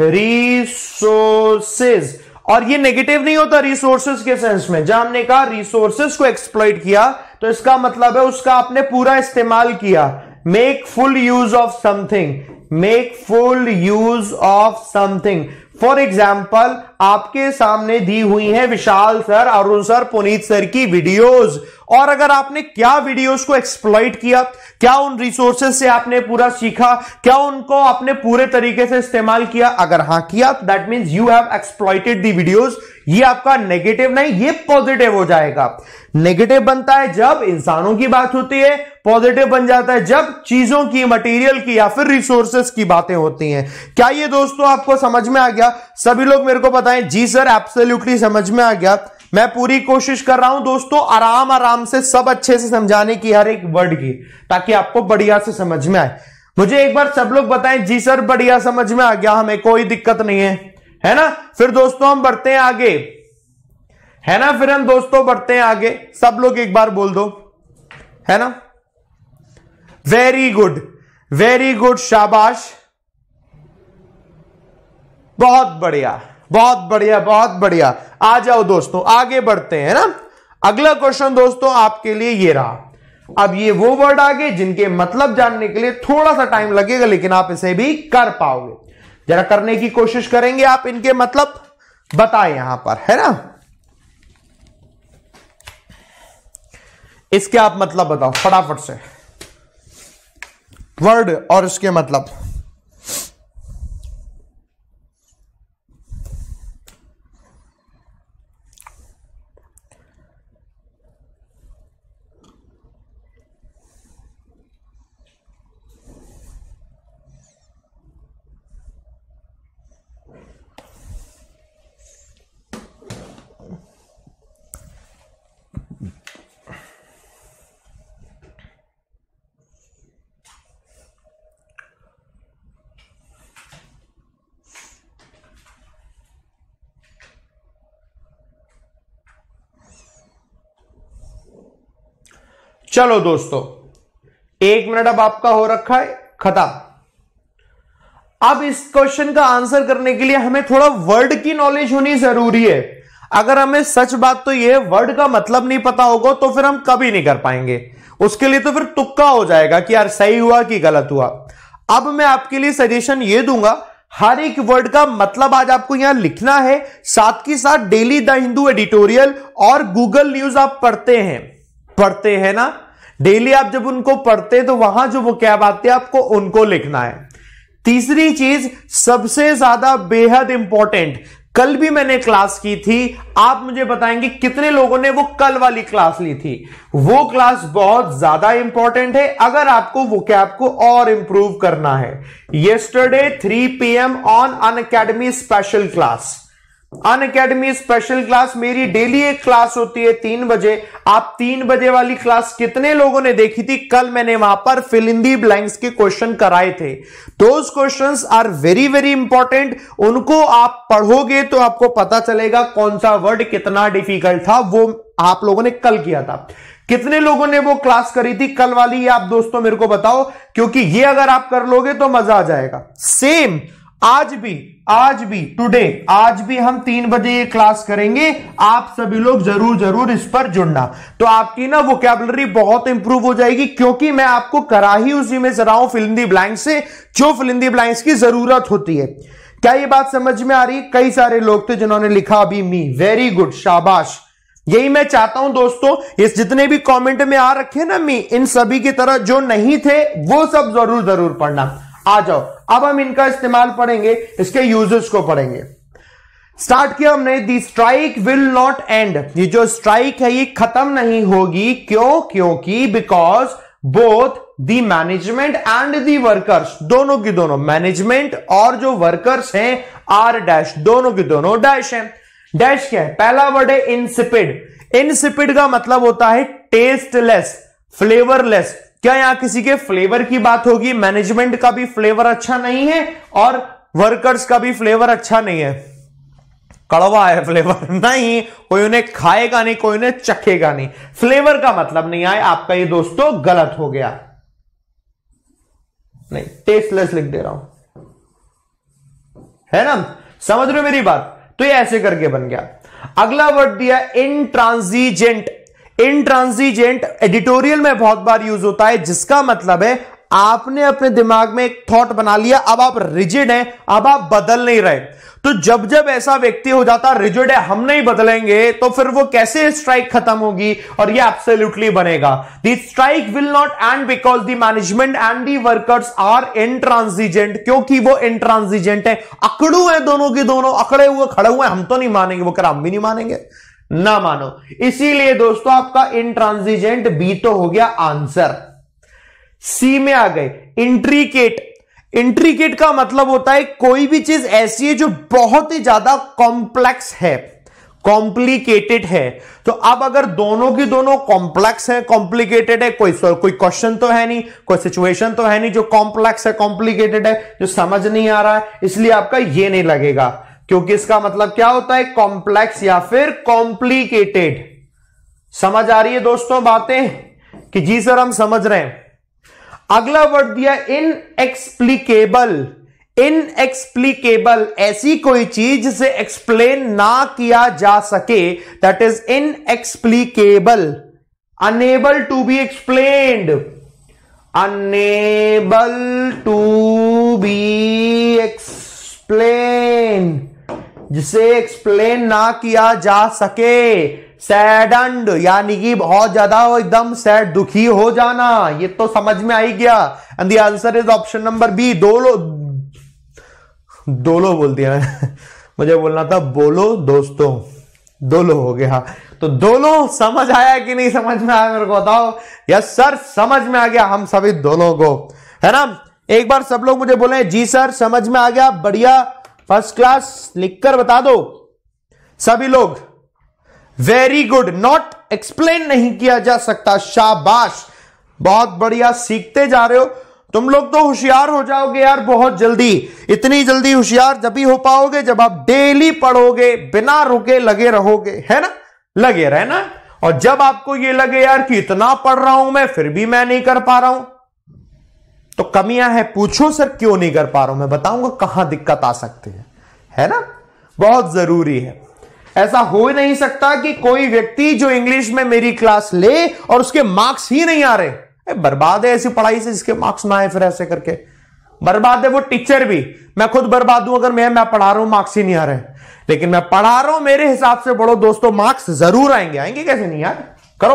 A: रिसोर्सेज और ये नेगेटिव नहीं होता रिसोर्सेज के सेंस में जहां हमने कहा रिसोर्सेस को एक्सप्लॉइट किया तो इसका मतलब है उसका आपने पूरा इस्तेमाल किया make full use of something make full use of something for example आपके सामने दी हुई है Vishal sir Arun sir Puneet sir की वीडियोस और अगर आपने क्या वीडियोस को एक्सप्लॉइट किया क्या उन रिसोर्सेस से आपने पूरा सीखा क्या उनको आपने पूरे तरीके से इस्तेमाल किया अगर हां किया that means you have exploited the videos ये आपका नेगेटिव नहीं ये पॉजिटिव हो जाएगा नेगेटिव बनता है जब इंसानों की बात होती है पॉजिटिव बन जाता है जब चीजों की मटेरियल की या फिर रिसोर्सेस की बातें होती हैं क्या ये दोस्तों आपको समझ में आ गया सभी लोग मेरे को बता बताएं जी सर एब्सोल्युटली समझ में आ गया मैं पूरी कोशिश कर रहा हूं दोस्तों आराम आराम से सब अच्छे से समझाने की हर एक वर्ड की ताकि आपको बढ़िया से समझ में आए मुझे एक बार सब लोग बताएं जी सर बढ़िया समझ में आ गया हमें कोई दिक्कत नहीं है है ना फिर दोस्तों हम बढ़ते हैं आगे है ना फिर हम दोस्तों बढ़ते हैं आगे सब लोग एक बार बोल दो है ना वेरी गुड वेरी गुड शाबाश बहुत बढ़िया बहुत बढ़िया बहुत बढ़िया आ जाओ दोस्तों आगे बढ़ते हैं ना अगला क्वेश्चन दोस्तों आपके लिए ये रहा अब ये वो वर्ड आ गए जिनके मतलब जानने के लिए थोड़ा सा टाइम लगेगा लेकिन आप इसे भी कर पाओगे जरा करने की कोशिश करेंगे आप इनके मतलब बताएं यहां पर है ना इसके आप मतलब बताओ फटाफट से वर्ड और इसके मतलब चलो दोस्तों एक मिनट अब आपका हो रखा है खत्म अब इस क्वेश्चन का आंसर करने के लिए हमें थोड़ा वर्ड की नॉलेज होनी जरूरी है अगर हमें सच बात तो यह वर्ड का मतलब नहीं पता होगा तो फिर हम कभी नहीं कर पाएंगे उसके लिए तो फिर तुक्का हो जाएगा कि यार सही हुआ कि गलत हुआ अब मैं आपके लिए सजेशन ये दूंगा हर एक वर्ड का मतलब आज आपको यहां लिखना है साथ ही साथ डेली द हिंदू एडिटोरियल और गूगल न्यूज आप पढ़ते हैं पढ़ते हैं ना डेली आप जब उनको पढ़ते हैं तो वहां जो वो क्या आती है आपको उनको लिखना है तीसरी चीज सबसे ज्यादा बेहद इंपॉर्टेंट कल भी मैंने क्लास की थी आप मुझे बताएंगे कितने लोगों ने वो कल वाली क्लास ली थी वो क्लास बहुत ज्यादा इंपॉर्टेंट है अगर आपको वो क्या आपको और इंप्रूव करना है yesterday P PM on Unacademy special class Unacademy special class मेरी डेली एक क्लास होती है तीन बजे आप तीन बजे वाली क्लास कितने लोगों ने देखी थी कल मैंने वहां पर फिल इन दी ब्लैंक्स के क्वेश्चन कराए थे those question are very very important उनको आप पढ़ोगे तो आपको पता चलेगा कौन सा वर्ड कितना डिफिकल्ट था वो आप लोगों ने कल किया था कितने लोगों ने वो क्लास करी थी कल वाली आप दोस्तों मेरे को बताओ क्योंकि ये अगर आप कर लोगे तो मजा आ जाएगा सेम आज भी आज भी टुडे आज भी हम तीन बजे ये क्लास करेंगे आप सभी लोग जरूर जरूर इस पर जुड़ना तो आपकी ना वोकेबलरी बहुत इंप्रूव हो जाएगी क्योंकि मैं आपको करा ही उसी में जरा हूं फिलिंदी ब्लैंक से जो फिलिंदी ब्लैंक्स की जरूरत होती है क्या ये बात समझ में आ रही कई सारे लोग थे जिन्होंने लिखा अभी मी वेरी गुड शाबाश यही मैं चाहता हूं दोस्तों इस जितने भी कमेंट में आ रखे ना मी इन सभी की तरह जो नहीं थे वो सब जरूर जरूर पढ़ना आ जाओ अब हम इनका इस्तेमाल पढ़ेंगे इसके यूजेस को पढ़ेंगे स्टार्ट किया हमने the strike will not end ये जो स्ट्राइक है ये खत्म नहीं होगी क्यों क्योंकि because both the management and the workers दोनों की दोनों मैनेजमेंट और जो वर्कर्स हैं आर डैश दोनों की दोनों डैश हैं डैश क्या है पहला वर्ड है इनसिपिड इनसिपिड का मतलब होता है टेस्टलेस फ्लेवरलेस क्या यहां किसी के फ्लेवर की बात होगी मैनेजमेंट का भी फ्लेवर अच्छा नहीं है और वर्कर्स का भी फ्लेवर अच्छा नहीं है कड़वा है फ्लेवर <laughs> नहीं कोई उन्हें खाएगा नहीं कोई उन्हें चखेगा नहीं फ्लेवर का मतलब नहीं आए आपका ये दोस्तों गलत हो गया नहीं टेस्टलेस लिख दे रहा हूं है ना समझ रहे हो मेरी बात तो ये ऐसे करके बन गया अगला वर्ड दिया इनट्रांसिजेंट इनट्रांसिजेंट एडिटोरियल में बहुत बार यूज होता है जिसका मतलब है आपने अपने दिमाग में एक थॉट बना लिया अब आप रिजिड हैं अब आप बदल नहीं रहे तो जब जब ऐसा व्यक्ति हो जाता रिजिड है हम नहीं बदलेंगे तो फिर वो कैसे स्ट्राइक खत्म होगी और ये एब्सोल्युटली बनेगा the strike will not end because the management and the workers are intransigent क्योंकि वो इनट्रांसिजेंट है अकड़ू है दोनों के दोनों अकड़े हुए खड़े हुए हम तो नहीं मानेंगे वो कर हम भी नहीं मानेंगे ना मानो इसीलिए दोस्तों आपका इंट्रांसिजेंट बी तो हो गया आंसर सी में आ गए इंट्रीकेट इंट्रीकेट का मतलब होता है कोई भी चीज ऐसी है जो बहुत ही ज्यादा कॉम्प्लेक्स है कॉम्प्लिकेटेड है तो अब अगर दोनों की दोनों कॉम्प्लेक्स है कॉम्प्लिकेटेड है कोई कोई क्वेश्चन तो है नहीं कोई सिचुएशन तो है नहीं जो कॉम्प्लेक्स है कॉम्प्लिकेटेड है जो समझ नहीं आ रहा है इसलिए आपका ये नहीं लगेगा क्योंकि इसका मतलब क्या होता है कॉम्प्लेक्स या फिर कॉम्प्लीकेटेड समझ आ रही है दोस्तों बातें कि जी सर हम समझ रहे हैं अगला वर्ड दिया इनएक्सप्लीकेबल इनएक्सप्लीकेबल ऐसी कोई चीज जिसे एक्सप्लेन ना किया जा सके that is inexplicable unable to be explained unable to be explain जिसे एक्सप्लेन ना किया जा सके सैडंड यानी कि बहुत ज्यादा हो एकदम सैड दुखी हो जाना ये तो समझ में आई गया and the answer is option number B दोलो दोलो बोल दिया <laughs> मुझे बोलना था बोलो दोस्तों दोलो हो गया तो दोनों समझ आया कि नहीं समझ में आया मेरे को बताओ यस सर समझ में आ गया हम सभी दोनों को है ना एक बार सब लोग मुझे बोले जी सर समझ में आ गया बढ़िया फर्स्ट क्लास लिखकर बता दो सभी लोग वेरी गुड नॉट एक्सप्लेन नहीं किया जा सकता शाबाश बहुत बढ़िया सीखते जा रहे हो तुम लोग तो होशियार हो जाओगे यार बहुत जल्दी इतनी जल्दी होशियार जब भी हो पाओगे जब आप डेली पढ़ोगे बिना रुके लगे रहोगे है ना लगे रहना और जब आपको ये लगे यार कि इतना पढ़ रहा हूं मैं फिर भी मैं नहीं कर पा रहा हूं तो कमियां हैं पूछो सर क्यों नहीं कर पा रहा हूं मैं बताऊंगा कहां दिक्कत आ सकती है है ना बहुत जरूरी है ऐसा हो ही नहीं सकता कि कोई व्यक्ति जो इंग्लिश में मेरी क्लास ले और उसके मार्क्स ही नहीं आ रहे बर्बाद है ऐसी पढ़ाई से जिसके मार्क्स ना आए फिर ऐसे करके बर्बाद है वो टीचर भी मैं खुद बर्बाद हूं अगर मैं मैं पढ़ा रहा हूं मार्क्स ही नहीं आ रहे लेकिन मैं पढ़ा रहा हूं मेरे हिसाब से पढ़ो दोस्तों मार्क्स जरूर आएंगे आएंगे कैसे नहीं यार करो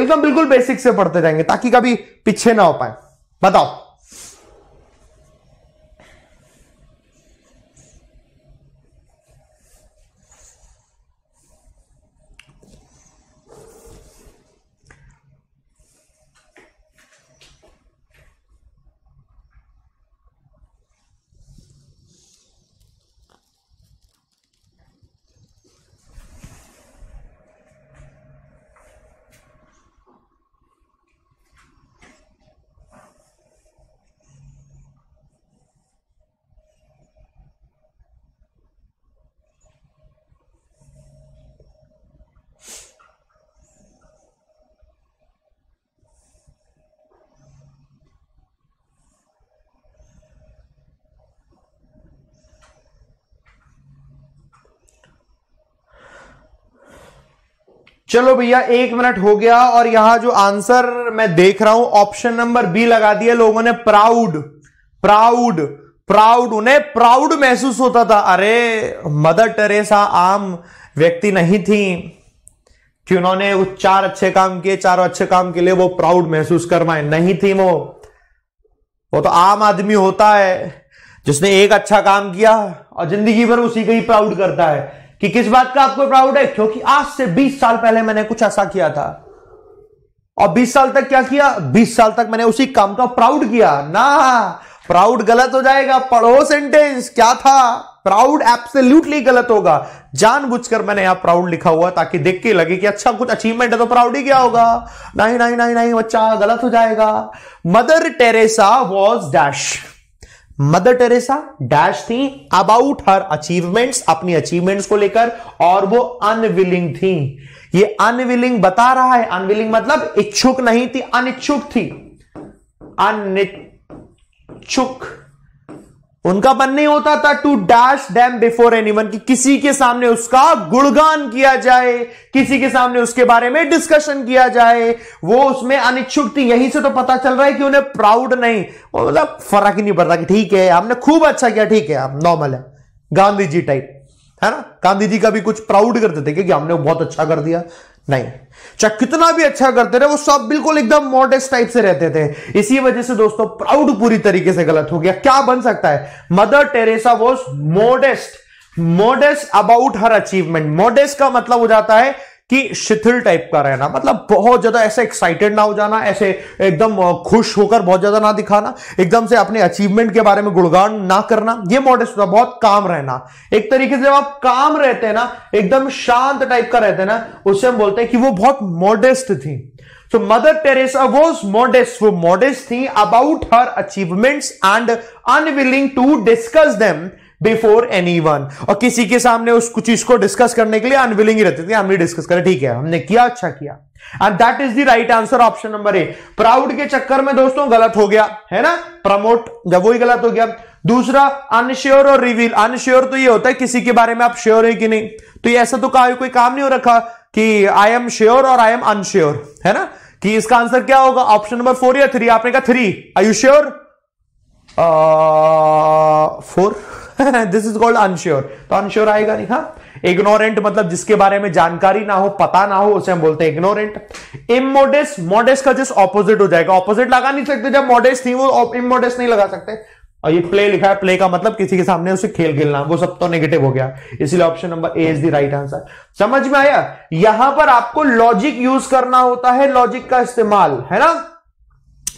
A: एकदम बिल्कुल बेसिक से पढ़ते जाएंगे ताकि कभी पीछे ना हो पाए 慢走。चलो भैया एक मिनट हो गया और यहां जो आंसर मैं देख रहा हूं ऑप्शन नंबर बी लगा दिया लोगों ने प्राउड प्राउड प्राउड उन्हें प्राउड महसूस होता था अरे मदर टेरेसा आम व्यक्ति नहीं थी कि उन्होंने वो चार अच्छे काम किए चारों अच्छे काम के लिए वो प्राउड महसूस करवाए नहीं थी वो वो तो आम आदमी होता है जिसने एक अच्छा काम किया और जिंदगी भर उसी का ही प्राउड करता है कि किस बात का आपको प्राउड है क्योंकि आज से 20 साल पहले मैंने कुछ ऐसा किया था और 20 साल तक क्या किया 20 साल तक मैंने उसी काम का प्राउड किया ना प्राउड गलत हो जाएगा पढ़ो सेंटेंस क्या था प्राउड एब्सोल्यूटली गलत होगा जानबूझकर मैंने यहां प्राउड लिखा हुआ ताकि देख के लगे कि अच्छा कुछ अचीवमेंट है तो प्राउड ही क्या होगा नहीं नहीं नहीं नहीं बच्चा गलत हो जाएगा Mother Teresa was dash Mother Teresa dash थी अबाउट हर अचीवमेंट्स अपनी अचीवमेंट्स को लेकर और वो अनविलिंग थी ये अनविलिंग बता रहा है अनविलिंग मतलब इच्छुक नहीं थी अनिच्छुक थी अनिच्छुक उनका मन नहीं होता था to dash them before anyone कि किसी के सामने उसका गुणगान किया जाए किसी के सामने उसके बारे में डिस्कशन किया जाए वो उसमें अनिच्छुक थी यहीं से तो पता चल रहा है कि उन्हें प्राउड नहीं मतलब फर्क ही नहीं पड़ता कि ठीक है हमने खूब अच्छा किया ठीक है नॉर्मल है गांधी जी टाइप है ना गांधी जी का भी कुछ प्राउड करते थे कि हमने बहुत अच्छा कर दिया नहीं चाहे कितना भी अच्छा करते रहे वो सब बिल्कुल एकदम मॉडेस्ट टाइप से रहते थे इसी वजह से दोस्तों प्राउड पूरी तरीके से गलत हो गया क्या बन सकता है Mother Teresa was modest modest about her achievement modest का मतलब हो जाता है कि शिथिल टाइप का रहना मतलब बहुत ज्यादा ऐसे एक्साइटेड ना हो जाना ऐसे एकदम खुश होकर बहुत ज्यादा ना दिखाना एकदम से अपने अचीवमेंट के बारे में गुणगान ना करना ये मॉडेस्ट बहुत काम रहना एक तरीके से जब आप काम रहते हैं ना एकदम शांत टाइप का रहते हैं ना उससे हम बोलते हैं कि वो बहुत मॉडेस्ट थी so Mother Teresa was modest वो मॉडेस्ट थी about her achievements and unwilling to discuss them before anyone और किसी के सामने उस चीज को डिस्कस करने के लिए अनविलिंग ही रहते थे हम नहीं डिस्कस करें ठीक है हमने किया अच्छा किया and that is the right answer option number A proud के चक्कर में दोस्तों गलत हो गया है ना प्रमोट जब वही गलत हो गया दूसरा अनश्योर और रिवील अनश्योर तो ये होता है किसी के बारे में आप श्योर है कि नहीं तो ये ऐसा तो कहा कोई काम नहीं हो रखा कि आई एम श्योर और आई एम अनश्योर है ना कि इसका आंसर क्या होगा ऑप्शन नंबर फोर या थ्री आपने कहा three are you sure four this is called unsure तो अनश्योर आएगा नहीं हाँ इग्नोरेंट मतलब जिसके बारे में जानकारी ना हो पता ना हो उसे हम बोलते हैं इग्नोरेंट इमोडेस मॉडेस का जिस ऑपोजिट हो जाएगा ऑपोजिट लगा नहीं सकते जब मॉडेस थी वो इमोडेस नहीं लगा सकते और ये प्ले लिखा है प्ले का मतलब किसी के सामने उसे खेल खेलना वो सब तो नेगेटिव हो गया इसलिए option number A is the right answer समझ में आया यहां पर आपको लॉजिक यूज करना होता है लॉजिक का इस्तेमाल है ना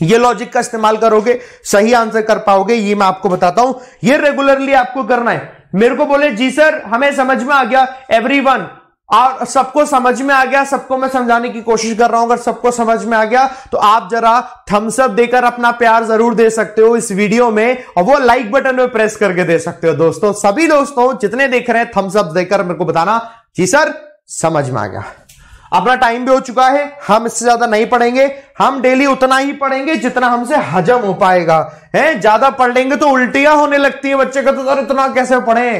A: ये लॉजिक का इस्तेमाल करोगे सही आंसर कर पाओगे ये मैं आपको बताता हूं ये रेगुलरली आपको करना है मेरे को बोले जी सर हमें समझ में आ गया एवरी वन और सबको समझ में आ गया सबको मैं समझाने की कोशिश कर रहा हूं अगर सबको समझ में आ गया तो आप जरा थम्सअप देकर अपना प्यार जरूर दे सकते हो इस वीडियो में और वो लाइक बटन में प्रेस करके दे सकते हो दोस्तों सभी दोस्तों जितने देख रहे हैं थम्सअप देकर मेरे को बताना जी सर समझ में आ गया अपना टाइम भी हो चुका है हम इससे ज्यादा नहीं पढ़ेंगे हम डेली उतना ही पढ़ेंगे जितना हमसे हजम हो पाएगा है ज्यादा पढ़ लेंगे तो उल्टियां होने लगती है बच्चे का तो सर उतना कैसे पढ़े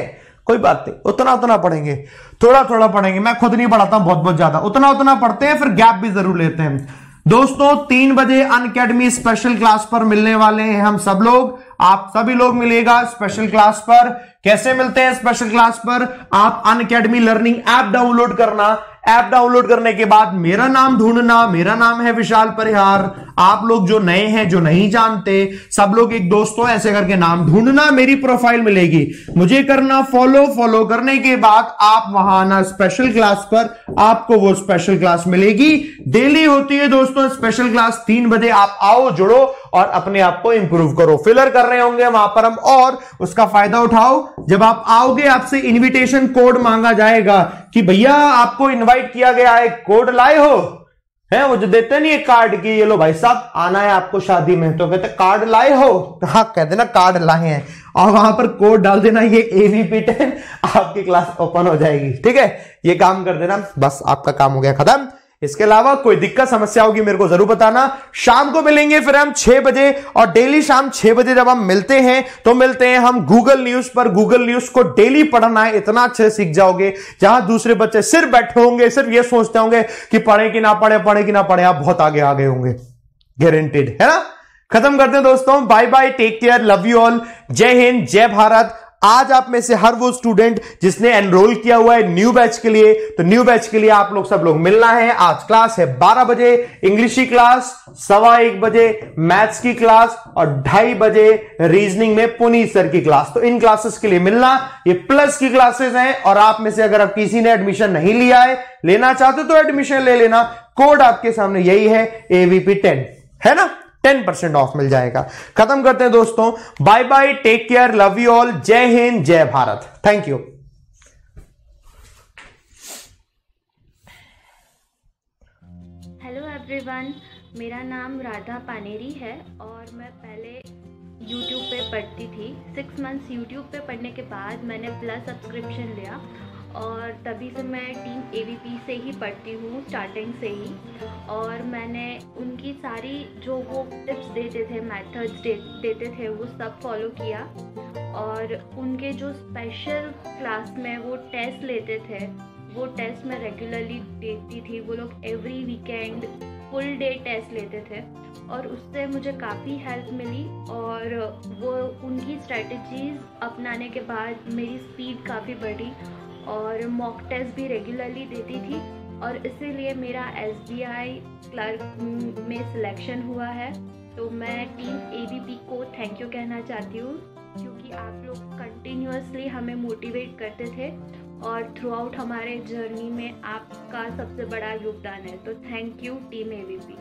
A: कोई बात नहीं उतना उतना पढ़ेंगे थोड़ा थोड़ा पढ़ेंगे मैं खुद नहीं पढ़ाता बहुत बहुत ज्यादा उतना उतना पढ़ते हैं फिर गैप भी जरूर लेते हैं दोस्तों तीन बजे अकेडमी स्पेशल क्लास पर मिलने वाले हैं हम सब लोग आप सभी लोग मिलेगा स्पेशल क्लास पर कैसे मिलते हैं स्पेशल क्लास पर आप अकेडमी लर्निंग ऐप डाउनलोड करना ऐप डाउनलोड करने के बाद मेरा नाम ढूंढना मेरा नाम है विशाल परिहार आप लोग जो नए हैं जो नहीं जानते सब लोग एक दोस्तों ऐसे करके नाम ढूंढना मेरी प्रोफाइल मिलेगी मुझे करना फॉलो फॉलो करने के बाद आप वहां आना स्पेशल क्लास पर आपको वो स्पेशल क्लास मिलेगी डेली होती है दोस्तों स्पेशल क्लास तीन बजे आप आओ जुड़ो और अपने आप को इंप्रूव करो फिलर कर रहे होंगे वहां पर हम और उसका फायदा उठाओ जब आप आओगे आपसे इनविटेशन कोड मांगा जाएगा कि भैया आपको इनवाइट किया गया है कोड लाए हो है वो जो देते नहीं है कार्ड की ये लो भाई साहब आना है आपको शादी में तो कहते कार्ड लाए हो तो हाँ कह देना कार्ड लाए हैं और वहां पर कोड डाल देना ये एवीपी टेन आपकी क्लास ओपन हो जाएगी ठीक है ये काम कर देना बस आपका काम हो गया खत्म इसके अलावा कोई दिक्कत समस्या होगी मेरे को जरूर बताना शाम को मिलेंगे फिर हम छह बजे और डेली शाम छह बजे जब हम मिलते हैं तो मिलते हैं हम गूगल न्यूज पर गूगल न्यूज को डेली पढ़ना है इतना अच्छे सीख जाओगे जहां दूसरे बच्चे सिर्फ बैठे होंगे सिर्फ ये सोचते होंगे कि पढ़े कि ना पढ़े पढ़े कि ना पढ़े आप बहुत आगे आ गए होंगे गारंटेड है ना खत्म करते हैं दोस्तों bye bye take care love you all जय हिंद जय भारत आज आप में से हर वो स्टूडेंट जिसने एनरोल किया हुआ है न्यू बैच के लिए तो न्यू बैच के लिए आप लोग सब लोग मिलना है आज क्लास है बारह बजे इंग्लिश की क्लास सवा एक बजे मैथ्स की क्लास और ढाई बजे रीजनिंग में पुनी सर की क्लास तो इन क्लासेस के लिए मिलना ये प्लस की क्लासेस हैं और आप में से अगर आप किसी ने एडमिशन नहीं लिया है लेना चाहते तो एडमिशन ले लेना कोड आपके सामने यही है एवीपी टेन है ना टेन परसेंट ऑफ मिल जाएगा खत्म करते हैं दोस्तों bye bye take care love you all जय हिंद जय Bharat thank you
B: hello everyone मेरा नाम राधा पानेरी है और मैं पहले यूट्यूब पे पढ़ती थी सिक्स मंथ्स यूट्यूब पे पढ़ने के बाद मैंने प्लस सब्सक्रिप्शन लिया और तभी से मैं टीम ए से ही पढ़ती हूँ स्टार्टिंग से ही और मैंने उनकी सारी जो वो टिप्स देते थे मेथड्स दे, देते थे वो सब फॉलो किया और उनके जो स्पेशल क्लास में वो टेस्ट लेते थे वो टेस्ट मैं रेगुलरली देखती थी वो लोग every weekend full day test लेते थे और उससे मुझे काफ़ी हेल्प मिली और वो उनकी स्ट्रेटजीज अपनाने के बाद मेरी स्पीड काफ़ी बढ़ी और मॉक टेस्ट भी रेगुलरली देती थी और इसीलिए मेरा एस क्लर्क में सिलेक्शन हुआ है तो मैं टीम ए को थैंक यू कहना चाहती हूँ क्योंकि आप लोग कंटिन्यूसली हमें मोटिवेट करते थे और थ्रू आउट हमारे जर्नी में आपका सबसे बड़ा योगदान है तो thank you team A B P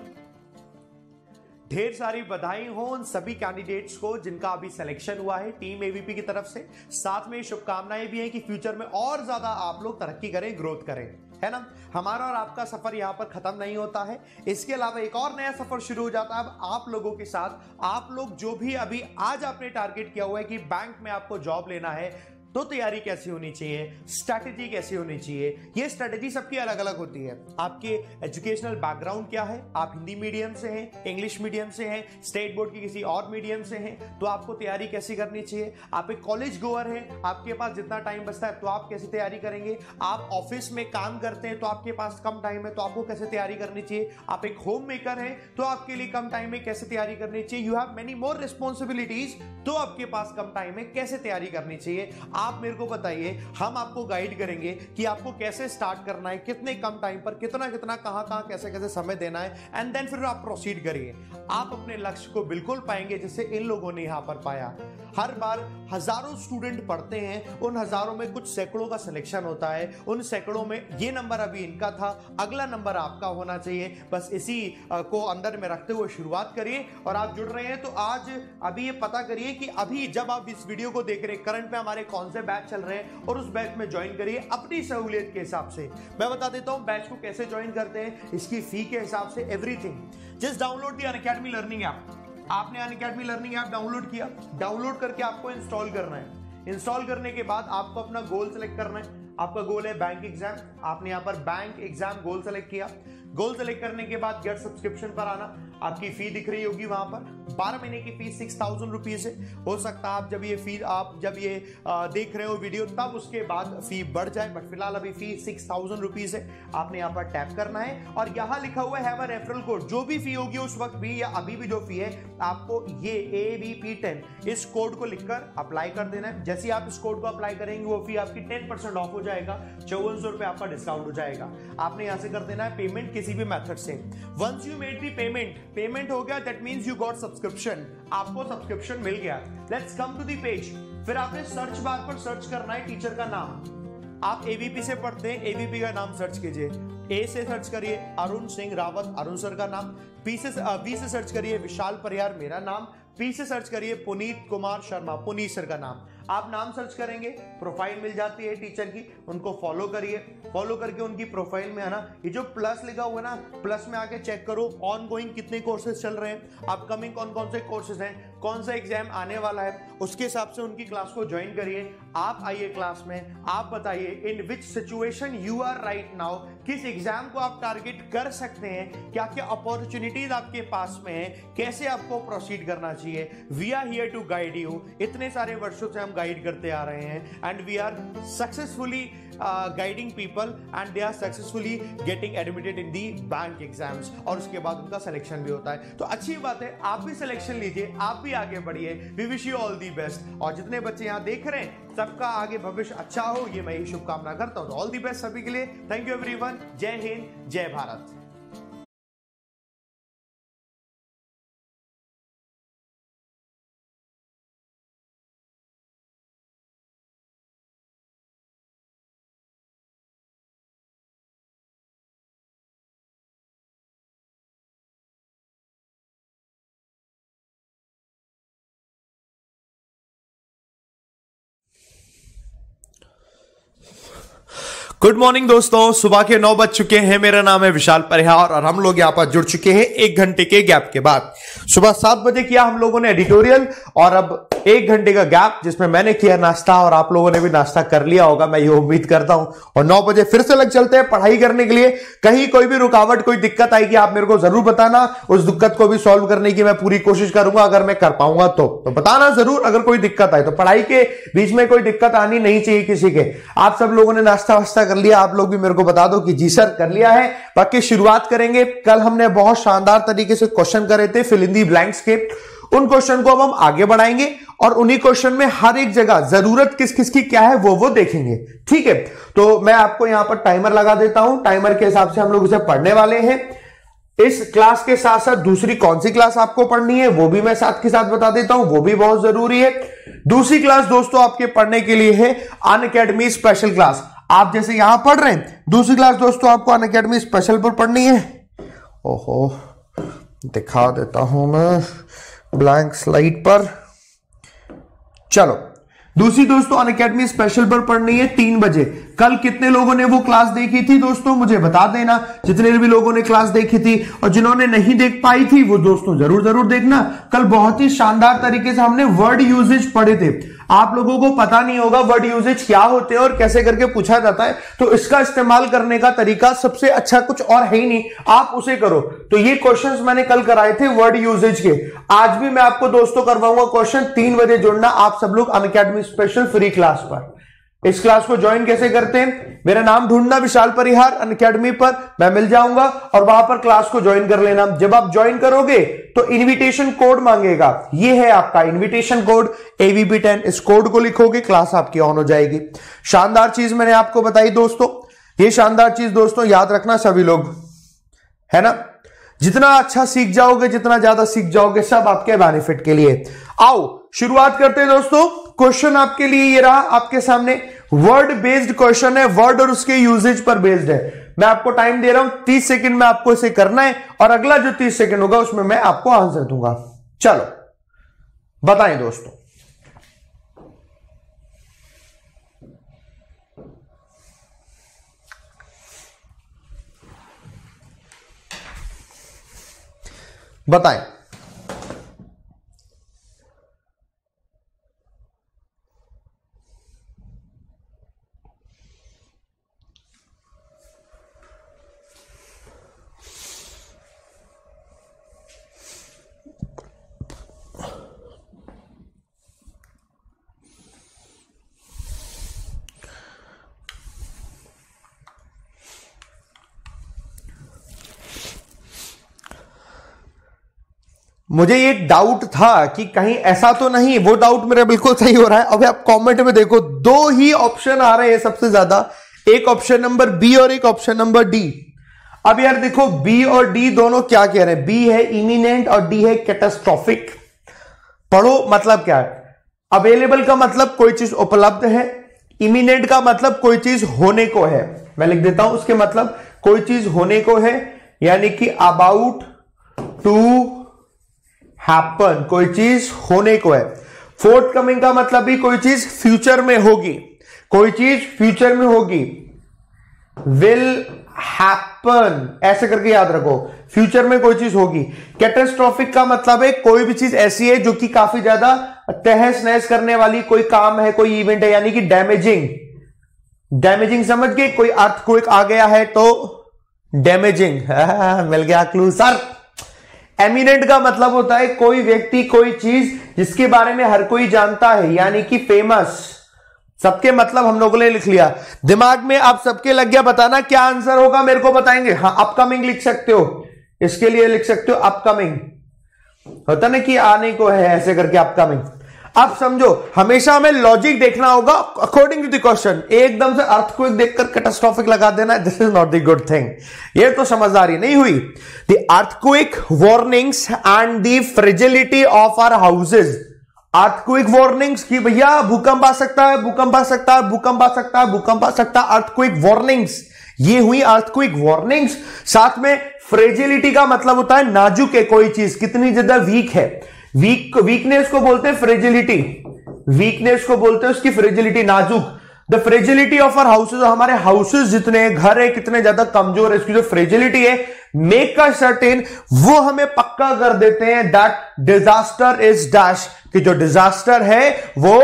A: ढेर सारी बधाई हो उन सभी कैंडिडेट्स को जिनका अभी सिलेक्शन हुआ है टीम एवीपी की तरफ से साथ में शुभकामनाएं भी हैं कि फ्यूचर में और ज्यादा आप लोग तरक्की करें ग्रोथ करें है ना हमारा और आपका सफर यहाँ पर खत्म नहीं होता है इसके अलावा एक और नया सफर शुरू हो जाता है अब आप लोगों के साथ आप लोग जो भी अभी आज आपने टारगेट किया हुआ है कि बैंक में आपको जॉब लेना है तो तैयारी कैसी होनी चाहिए स्ट्रैटेजी कैसी होनी चाहिए ये स्ट्रैटेजी सबकी अलग अलग होती है आपके एजुकेशनल बैकग्राउंड क्या है आप हिंदी मीडियम से हैं इंग्लिश मीडियम से हैं स्टेट बोर्ड की किसी और मीडियम से हैं तो आपको तैयारी कैसी करनी चाहिए आप एक कॉलेज गोअर हैं आपके पास जितना टाइम बचता है तो आप कैसे तैयारी करेंगे आप ऑफिस में काम करते हैं तो आपके पास कम टाइम है तो आपको कैसे तैयारी करनी चाहिए आप एक होम मेकर हैं तो आपके लिए कम टाइम में कैसे तैयारी करनी चाहिए you have many more responsibilities तो आपके पास कम टाइम है कैसे तैयारी करनी चाहिए आप मेरे को बताइए हम आपको गाइड करेंगे कि आपको कैसे स्टार्ट करना है कितने कम टाइम पर कितना कितना कहाँ कहाँ कैसे कैसे समय देना है एंड देन फिर आप प्रोसीड करिए आप अपने लक्ष्य को बिल्कुल पाएंगे जिसे इन लोगों ने यहाँ पर पाया हर बार हजारों स्टूडेंट पढ़ते हैं उन हजारों में कुछ सैकड़ों का सिलेक्शन होता है उन सैकड़ों में ये नंबर अभी इनका था अगला नंबर आपका होना चाहिए बस इसी को अंदर में रखते हुए शुरुआत करिए और आप जुड़ रहे हैं तो आज अभी ये पता करिए कि अभी जब आप इस वीडियो को देख रहे करंट में हमारे कौन से बैच चल रहे हैं और उस बैच में ज्वाइन करिए अपनी सहूलियत के हिसाब से मैं बता देता हूँ बैच को कैसे ज्वाइन करते हैं इसकी फी के हिसाब से everything just download the Unacademy learning app आपने अन अकेडमी लर्निंग ऐप डाउनलोड किया डाउनलोड करके आपको इंस्टॉल करना है इंस्टॉल करने के बाद आपको अपना गोल सेलेक्ट करना है आपका गोल है बैंक एग्जाम आपने यहाँ पर बैंक एग्जाम गोल सेलेक्ट किया गोल सेलेक्ट करने के बाद गेट सब्सक्रिप्शन पर आना आपकी फी दिख रही होगी वहां पर बारह महीने की फीस सिक्स थाउजेंड रुपीज है हो सकता है आप जब ये फी आप जब ये आ, देख रहे हो वीडियो तब उसके बाद फी बढ़ जाए बट फिलहाल अभी फी सिक्स थाउजेंड रुपीज है आपने यहाँ पर टैप करना है और यहाँ लिखा हुआ है रेफरल कोड जो भी फी होगी उस वक्त भी या अभी भी जो फी है आपको ये ए बी पी टेन इस कोड को लिखकर अप्लाई कर देना है जैसे आप इस कोड को अप्लाई करेंगे वो फी आपकी टेन परसेंट ऑफ हो जाएगा चौवन सौ रुपये आपका डिस्काउंट हो जाएगा आपने यहाँ से कर देना है पेमेंट किसी भी मेथड से once you made the payment payment हो गया that means you got subscription आपको सब्सक्रिप्शन मिल गया let's come to the page फिर आपने सर्च बार पर सर्च करना है टीचर का नाम आप एबीपी से पढ़ते हैं एबीपी का नाम सर्च कीजिए ए से सर्च करिए अरुण सिंह रावत अरुण सर का नाम पी से बी से सर्च करिए विशाल परियार मेरा नाम पी से सर्च करिए पुनीत कुमार शर्मा पुनीत सर का नाम आप नाम सर्च करेंगे प्रोफाइल मिल जाती है टीचर की उनको फॉलो करिए फॉलो करके उनकी प्रोफाइल में आना ये जो प्लस लिखा हुआ है ना प्लस में आके चेक करो ऑन गोइंग कितने कोर्सेज चल रहे हैं अपकमिंग कौन कौन से कोर्सेज हैं कौन सा एग्जाम आने वाला है उसके हिसाब से उनकी क्लास को ज्वाइन करिए आप आइए क्लास में आप बताइए in which situation you are right now किस एग्जाम को आप टारगेट कर सकते हैं क्या क्या अपॉर्चुनिटीज आपके पास में है कैसे आपको प्रोसीड करना चाहिए we are here to guide you इतने सारे वर्षों से हम गाइड करते आ रहे हैं and we are successfully uh, guiding people and they are successfully getting admitted in the bank exams और उसके बाद उनका सिलेक्शन भी होता है तो अच्छी बात है आप भी सिलेक्शन लीजिए आप भी आगे बढ़िए we wish you all the best और जितने बच्चे यहाँ देख रहे हैं सबका आगे भविष्य अच्छा हो ये मैं ही शुभकामना करता हूँ ऑल दी बेस्ट सभी के लिए थैंक यू वन जय हिंद जय भारत गुड मॉर्निंग दोस्तों सुबह के नौ बज चुके हैं मेरा नाम है विशाल परिहार और हम लोग यहाँ पर जुड़ चुके हैं एक घंटे के गैप के बाद सुबह सात बजे किया हम लोगों ने एडिटोरियल और अब एक घंटे का गैप जिसमें मैंने किया नाश्ता और आप लोगों ने भी नाश्ता कर लिया होगा मैं ये उम्मीद करता हूं और नौ बजे फिर से लग चलते हैं पढ़ाई करने के लिए कहीं कोई भी रुकावट कोई दिक्कत आएगी आप मेरे को जरूर बताना उस दिक्कत को भी सॉल्व करने की मैं पूरी कोशिश करूंगा अगर मैं कर पाऊंगा तो, तो बताना जरूर अगर कोई दिक्कत आए तो पढ़ाई के बीच में कोई दिक्कत आनी नहीं चाहिए किसी के आप सब लोगों ने नाश्ता वास्ता कर लिया आप लोग भी मेरे को बता दो कि जी सर कर लिया है बाकी शुरुआत करेंगे कल हमने बहुत शानदार तरीके से क्वेश्चन करे थे फिलिंदी ब्लैंक्स के उन क्वेश्चन को अब हम आगे बढ़ाएंगे और उन्हीं क्वेश्चन में हर एक जगह जरूरत किस किस की क्या है वो वो देखेंगे ठीक है तो मैं आपको यहां पर टाइमर लगा देता हूं टाइमर के हिसाब से हम लोग इसे पढ़ने वाले हैं इस क्लास के साथ साथ दूसरी कौन सी क्लास आपको पढ़नी है वो भी मैं साथ के साथ बता देता हूं वो भी बहुत जरूरी है दूसरी क्लास दोस्तों आपके पढ़ने के लिए है अन अकेडमी स्पेशल क्लास आप जैसे यहां पढ़ रहे हैं दूसरी क्लास दोस्तों आपको अन अकेडमी स्पेशल पर पढ़नी है ओहो दिखा देता हूं मैं ब्लैंक स्लाइड पर चलो दूसरी दोस्तों अन अकेडमी स्पेशल पर पढ़नी है तीन बजे कल कितने लोगों ने वो क्लास देखी थी दोस्तों मुझे बता देना जितने भी लोगों ने क्लास देखी थी और जिन्होंने नहीं देख पाई थी वो दोस्तों जरूर जरूर देखना कल बहुत ही शानदार तरीके से हमने वर्ड यूजेज पढ़े थे आप लोगों को पता नहीं होगा वर्ड यूजेज क्या होते हैं और कैसे करके पूछा जाता है तो इसका इस्तेमाल करने का तरीका सबसे अच्छा कुछ और है ही नहीं आप उसे करो तो ये क्वेश्चन मैंने कल कराए थे वर्ड यूजेज के आज भी मैं आपको दोस्तों करवाऊंगा क्वेश्चन तीन बजे जुड़ना आप सब लोग अन स्पेशल फ्री क्लास पर इस क्लास को ज्वाइन कैसे करते हैं मेरा नाम ढूंढना विशाल परिहार अन अकेडमी पर मैं मिल जाऊंगा और वहां पर क्लास को ज्वाइन कर लेना जब आप ज्वाइन करोगे तो इनविटेशन कोड मांगेगा ये है आपका इनविटेशन कोड एवीपी टेन इस कोड को लिखोगे क्लास आपकी ऑन हो जाएगी शानदार चीज मैंने आपको बताई दोस्तों ये शानदार चीज दोस्तों याद रखना सभी लोग है ना जितना अच्छा सीख जाओगे जितना ज्यादा सीख जाओगे सब आपके बेनिफिट के लिए आओ शुरुआत करते हैं दोस्तों क्वेश्चन आपके लिए ये रहा आपके सामने वर्ड बेस्ड क्वेश्चन है वर्ड और उसके यूजेज पर बेस्ड है मैं आपको टाइम दे रहा हूं तीस सेकंड में आपको इसे करना है और अगला जो तीस सेकंड होगा उसमें मैं आपको आंसर दूंगा चलो बताएं दोस्तों बताएं मुझे ये डाउट था कि कहीं ऐसा तो नहीं वो डाउट मेरा बिल्कुल सही हो रहा है अभी आप कमेंट में देखो दो ही ऑप्शन आ रहे हैं सबसे ज्यादा एक ऑप्शन नंबर बी और एक ऑप्शन नंबर डी अब यार देखो बी और डी दोनों क्या कह रहे हैं बी है इमिनेंट और डी है कैटेस्ट्रॉफिक पढ़ो मतलब क्या है अवेलेबल का मतलब कोई चीज उपलब्ध है इमिनेंट का मतलब कोई चीज होने को है मैं लिख देता हूं उसके मतलब कोई चीज होने को है यानी कि अबाउट टू हैपन कोई चीज होने को है फोर्थ कमिंग का मतलब भी कोई चीज फ्यूचर में होगी कोई चीज फ्यूचर में होगी विल हैपन ऐसे करके याद रखो फ्यूचर में कोई चीज होगी कैटेस्ट्रॉफिक का मतलब है कोई भी चीज ऐसी है जो कि काफी ज्यादा तहस नहस करने वाली कोई काम है कोई इवेंट है यानी कि डैमेजिंग डैमेजिंग समझ गए कोई अर्थ को एक आ गया है तो डैमेजिंग <laughs> मिल गया क्लू सर एमिनेंट का मतलब होता है कोई व्यक्ति कोई चीज जिसके बारे में हर कोई जानता है यानी कि फेमस सबके मतलब हम लोगों ने लिख लिया दिमाग में आप सबके लग गया बताना क्या आंसर होगा मेरे को बताएंगे हाँ अपकमिंग लिख सकते हो इसके लिए लिख सकते हो अपकमिंग होता ना कि आने को है ऐसे करके अपकमिंग अब समझो हमेशा हमें लॉजिक देखना होगा अकॉर्डिंग टू द क्वेश्चन एकदम से अर्थ को देखकर कैटास्ट्रॉफिक लगा देना this is not the good thing ये तो समझदारी नहीं हुई the earthquake warnings and the fragility of our houses earthquake warnings की भैया भूकंप आ सकता है भूकंप आ सकता है भूकंप आ सकता है भूकंप आ सकता है अर्थक्विक वार्निंग्स ये हुई अर्थक्विक वार्निंग्स साथ में फ्रेजिलिटी का मतलब होता है नाजुक है कोई चीज कितनी ज्यादा वीक है वीक वीकनेस को बोलते हैं फ्रेजिलिटी वीकनेस को बोलते हैं उसकी फ्रेजिलिटी नाजुक the fragility of our houses हमारे हाउसेज जितने घर है कितने ज्यादा कमजोर है उसकी जो फ्रेजिलिटी है मेक अ सर्टेन वो हमें पक्का कर देते हैं दैट डिजास्टर इज डैश कि जो डिजास्टर है वो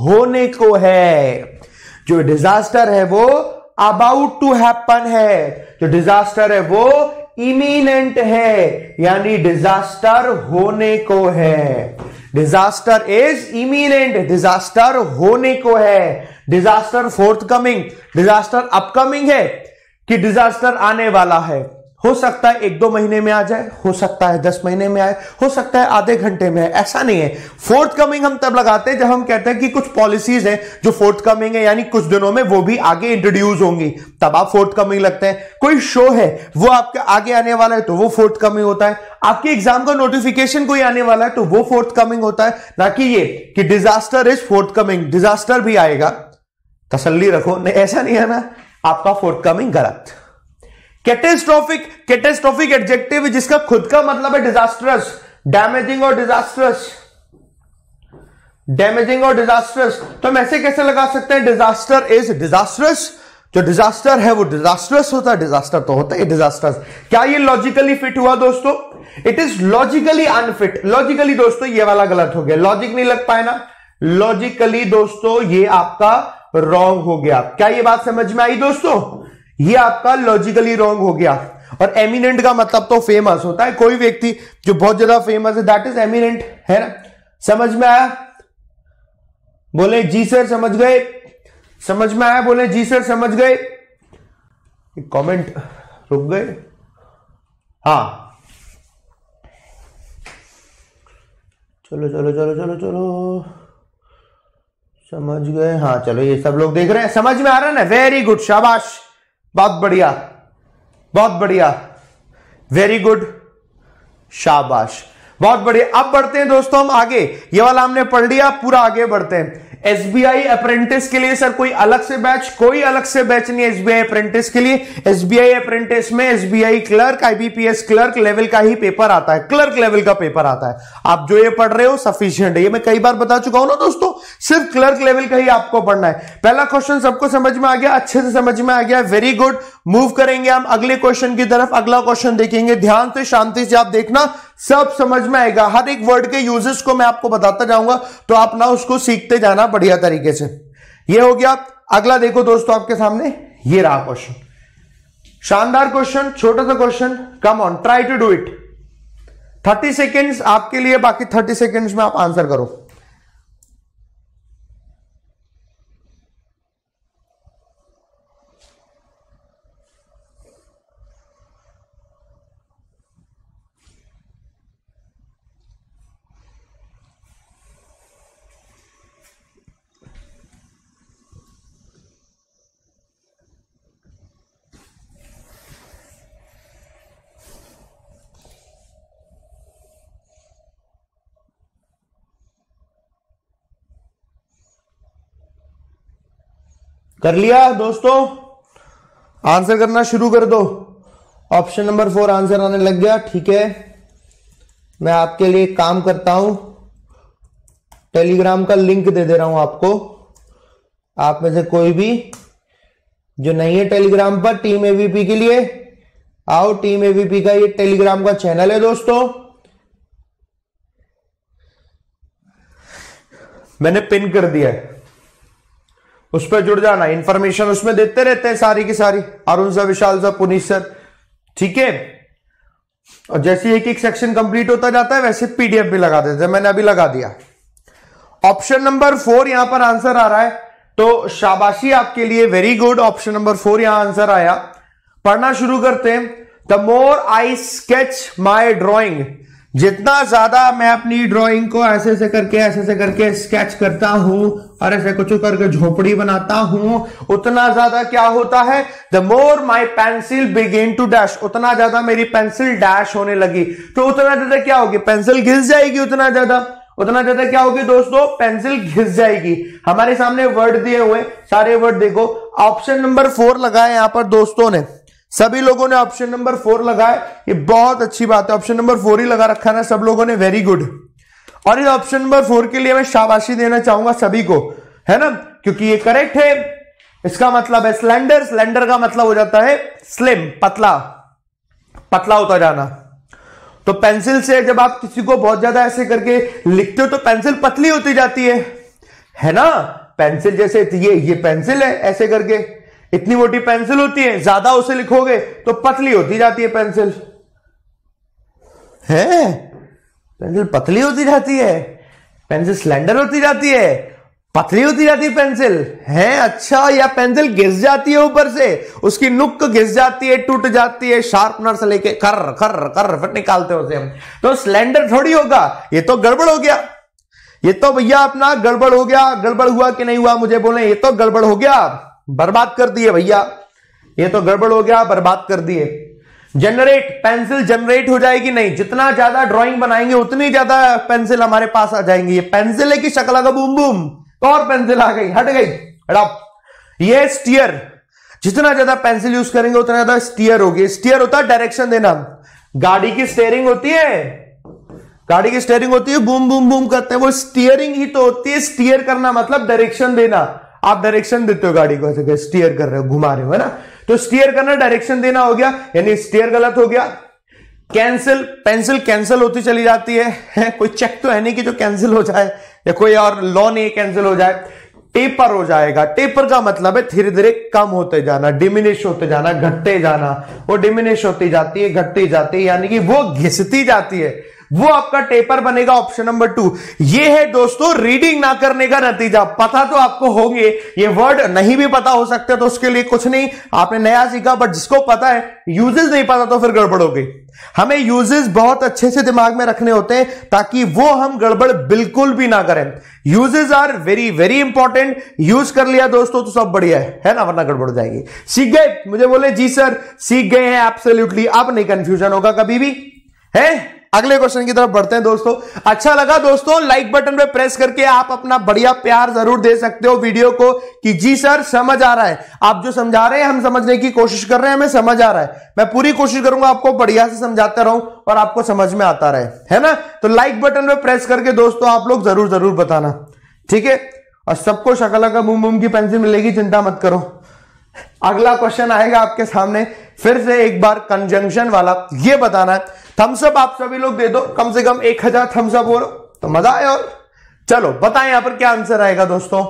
A: होने को है जो डिजास्टर है वो अबाउट टू हैपन है जो डिजास्टर है वो इमीनेंट है यानी डिजास्टर होने को है डिजास्टर इज इमीनेंट डिजास्टर होने को है disaster forthcoming disaster upcoming है कि डिजास्टर आने वाला है हो सकता है एक दो महीने में आ जाए हो सकता है दस महीने में आए हो सकता है आधे घंटे में आए ऐसा नहीं है फोर्थ कमिंग हम तब लगाते हैं जब हम कहते हैं कि कुछ पॉलिसीज हैं जो फोर्थ कमिंग है यानी कुछ दिनों में वो भी आगे इंट्रोड्यूस होंगी तब आप फोर्थ कमिंग लगते हैं कोई शो है वो आपके आगे आने वाला है तो वो फोर्थ कमिंग होता है आपके एग्जाम का नोटिफिकेशन कोई आने वाला है तो वो फोर्थ कमिंग होता है ना कि ये कि disaster is forthcoming disaster भी आएगा तसल्ली रखो नहीं ऐसा नहीं है ना आपका फोर्थ कमिंग गलत कैटेस्ट्रॉफिक कैटेस्ट्रॉफिक एडजेक्टिव जिसका खुद का मतलब है डिजास्टरस डैमेजिंग और डिजास्टरस डैमेजिंग और डिजास्टरस तो हम ऐसे कैसे लगा सकते हैं डिजास्टर इज डिजास्टरस जो डिजास्टर है वो डिजास्टरस होता है डिजास्टर तो होता है डिजास्टर्स क्या ये लॉजिकली फिट हुआ दोस्तों it is logically unfit logically दोस्तों ये वाला गलत हो गया लॉजिक नहीं लग पाए ना लॉजिकली दोस्तों ये आपका रॉन्ग हो गया क्या ये बात समझ में आई दोस्तों ये आपका लॉजिकली रॉन्ग हो गया और एमिनेंट का मतलब तो फेमस होता है कोई व्यक्ति जो बहुत ज्यादा फेमस है दैट इज एमिनेंट है ना समझ में आया बोले जी सर समझ गए समझ में आया बोले जी सर समझ गए कमेंट रुक गए हाँ चलो चलो चलो चलो चलो समझ गए हाँ चलो ये सब लोग देख रहे हैं समझ में आ रहा है ना वेरी गुड शाबाश बहुत बढ़िया बहुत बढ़िया वेरी गुड शाबाश बहुत बढ़िया अब बढ़ते हैं दोस्तों हम आगे ये वाला हमने पढ़ लिया पूरा आगे बढ़ते हैं एसबीआई अप्रेंटिस के लिए सर कोई अलग से बैच कोई अलग से बैच नहीं एसबीआई अप्रेंटिस के लिए एसबीआई अप्रेंटिस में SBI clerk IBPS clerk level का ही पेपर आता है क्लर्क लेवल का पेपर आता है आप जो ये पढ़ रहे हो सफिशियंट है ये मैं कई बार बता चुका हूं ना दोस्तों सिर्फ क्लर्क लेवल का ही आपको पढ़ना है पहला क्वेश्चन सबको समझ में आ गया अच्छे से समझ में आ गया वेरी गुड मूव करेंगे हम अगले क्वेश्चन की तरफ अगला क्वेश्चन देखेंगे ध्यान से शांति से आप देखना सब समझ में आएगा हर एक वर्ड के यूजेस को मैं आपको बताता जाऊंगा तो आप ना उसको सीखते जाना बढ़िया तरीके से ये हो गया अगला देखो दोस्तों आपके सामने ये रहा क्वेश्चन शानदार क्वेश्चन छोटा सा question come on try to do it thirty seconds आपके लिए बाकी थर्टी सेकेंड्स में आप आंसर करो कर लिया दोस्तों आंसर करना शुरू कर दो ऑप्शन नंबर फोर आंसर आने लग गया ठीक है मैं आपके लिए काम करता हूं टेलीग्राम का लिंक दे दे रहा हूं आपको आप में से कोई भी जो नहीं है टेलीग्राम पर टीम एवीपी के लिए आओ टीम एवीपी का ये टेलीग्राम का चैनल है दोस्तों मैंने पिन कर दिया है उस पर जुड़ जाना इंफॉर्मेशन उसमें देते रहते हैं सारी की सारी Arun sir Vishal sir Puneet sir ठीक है और जैसे एक एक सेक्शन कंप्लीट होता जाता है वैसे पीडीएफ भी लगा देते मैंने अभी लगा दिया ऑप्शन नंबर फोर यहां पर आंसर आ रहा है तो शाबाशी आपके लिए very good option number four यहां आंसर आया पढ़ना शुरू करते हैं the more I sketch my drawing जितना ज्यादा मैं अपनी ड्राइंग को ऐसे ऐसे करके ऐसे ऐसे करके स्केच करता हूं और ऐसे कुछ करके झोपड़ी बनाता हूं उतना ज्यादा क्या होता है the more my pencil began to dash उतना ज्यादा मेरी पेंसिल डैश होने लगी तो उतना ज्यादा क्या होगी पेंसिल घिस जाएगी उतना ज्यादा उतना ज्यादा क्या होगी दोस्तों पेंसिल घिस जाएगी हमारे सामने वर्ड दिए हुए सारे वर्ड देखो ऑप्शन नंबर फोर लगा है यहां पर दोस्तों ने सभी लोगों ने ऑप्शन नंबर फोर लगाए ये बहुत अच्छी बात है ऑप्शन नंबर फोर ही लगा रखा ना सब लोगों ने वेरी गुड और इस ऑप्शन नंबर फोर के लिए मैं शाबाशी देना चाहूंगा सभी को है ना क्योंकि ये करेक्ट है इसका मतलब है स्लेंडर स्लेंडर का मतलब हो जाता है स्लिम पतला पतला होता जाना तो पेंसिल से जब आप किसी को बहुत ज्यादा ऐसे करके लिखते हो तो पेंसिल पतली होती जाती है है ना पेंसिल जैसे ये ये पेंसिल है ऐसे करके इतनी मोटी पेंसिल होती है ज्यादा उसे लिखोगे तो पतली होती जाती है पेंसिल है पेंसिल पतली होती जाती है पेंसिल स्लेंडर होती जाती है पतली होती जाती है पेंसिल है अच्छा या पेंसिल घिस जाती है ऊपर से उसकी नुक घिस जाती है टूट जाती है शार्पनर से लेके कर कर कर फिर निकालते हो हम तो स्लेंडर थोड़ी होगा ये तो गड़बड़ हो गया ये तो भैया अपना गड़बड़ हो गया गड़बड़ हुआ कि नहीं हुआ मुझे बोले ये तो गड़बड़ हो गया बर्बाद कर दिए भैया ये तो गड़बड़ हो गया बर्बाद कर दिए जनरेट पेंसिल जनरेट हो जाएगी नहीं जितना ज्यादा ड्राइंग बनाएंगे उतनी ज्यादा पेंसिल हमारे पास आ जाएंगी ये पेंसिल है कि शक्ल का बूम बूम तो और पेंसिल आ गई हट गई हटाप ये स्टीयर जितना ज्यादा पेंसिल यूज करेंगे उतना ज्यादा स्टीयर होगी स्टीयर होता है डायरेक्शन देना गाड़ी की स्टेयरिंग होती है गाड़ी की स्टेयरिंग होती है बूम बूम बूम करते हैं वो स्टीयरिंग ही तो होती है स्टीयर करना मतलब डायरेक्शन देना आप डायरेक्शन देते हो गाड़ी को ऐसे स्टीयर कर रहे हो घुमा रहे हो है ना तो स्टीयर करना डायरेक्शन देना हो गया यानी स्टीयर गलत हो गया कैंसिल पेंसिल कैंसिल होती चली जाती है, है कोई चेक तो है नहीं कि जो कैंसिल हो जाए या कोई और लॉ नहीं कैंसिल हो जाए टेपर हो जाएगा टेपर का मतलब है धीरे धीरे कम होते जाना डिमिनिश होते जाना घटते जाना वो डिमिनिश होती जाती है घटती जाती है यानी कि वो घिसती जाती है वो आपका टेपर बनेगा ऑप्शन नंबर टू ये है दोस्तों रीडिंग ना करने का नतीजा पता तो आपको होंगे ये वर्ड नहीं भी पता हो सकते तो उसके लिए कुछ नहीं आपने नया सीखा बट जिसको पता है यूजेस नहीं पता तो फिर गड़बड़ हो गई हमें यूजेस बहुत अच्छे से दिमाग में रखने होते हैं ताकि वो हम गड़बड़ बिल्कुल भी ना करें usages are very very important use कर लिया दोस्तों तो सब बढ़िया है है ना वरना गड़बड़ जाएगी सीख गए मुझे बोले जी सर सीख गए हैं एब्सोल्युटली अब नहीं कंफ्यूजन होगा कभी भी है अगले क्वेश्चन की तरफ बढ़ते हैं दोस्तों अच्छा लगा दोस्तों लाइक बटन पे प्रेस करके आप अपना बढ़िया प्यार जरूर दे सकते हो वीडियो को कि जी सर समझ आ रहा है आप जो समझा रहे हैं हम समझने की कोशिश कर रहे हैं हमें समझ आ रहा है मैं पूरी कोशिश करूंगा आपको बढ़िया से समझाता रहूं और आपको समझ में आता रहे है ना तो लाइक बटन पर प्रेस करके दोस्तों आप लोग जरूर जरूर बताना ठीक है और सबको शकल का मुम मुम की पेंसिल मिलेगी चिंता मत करो अगला क्वेश्चन आएगा आपके सामने फिर से एक बार कंजंक्शन वाला ये बताना है थम्सअप आप सभी लोग दे दो कम से कम एक हजार थम्सअप अप हो तो मजा आए और चलो बताएं यहां पर क्या आंसर आएगा दोस्तों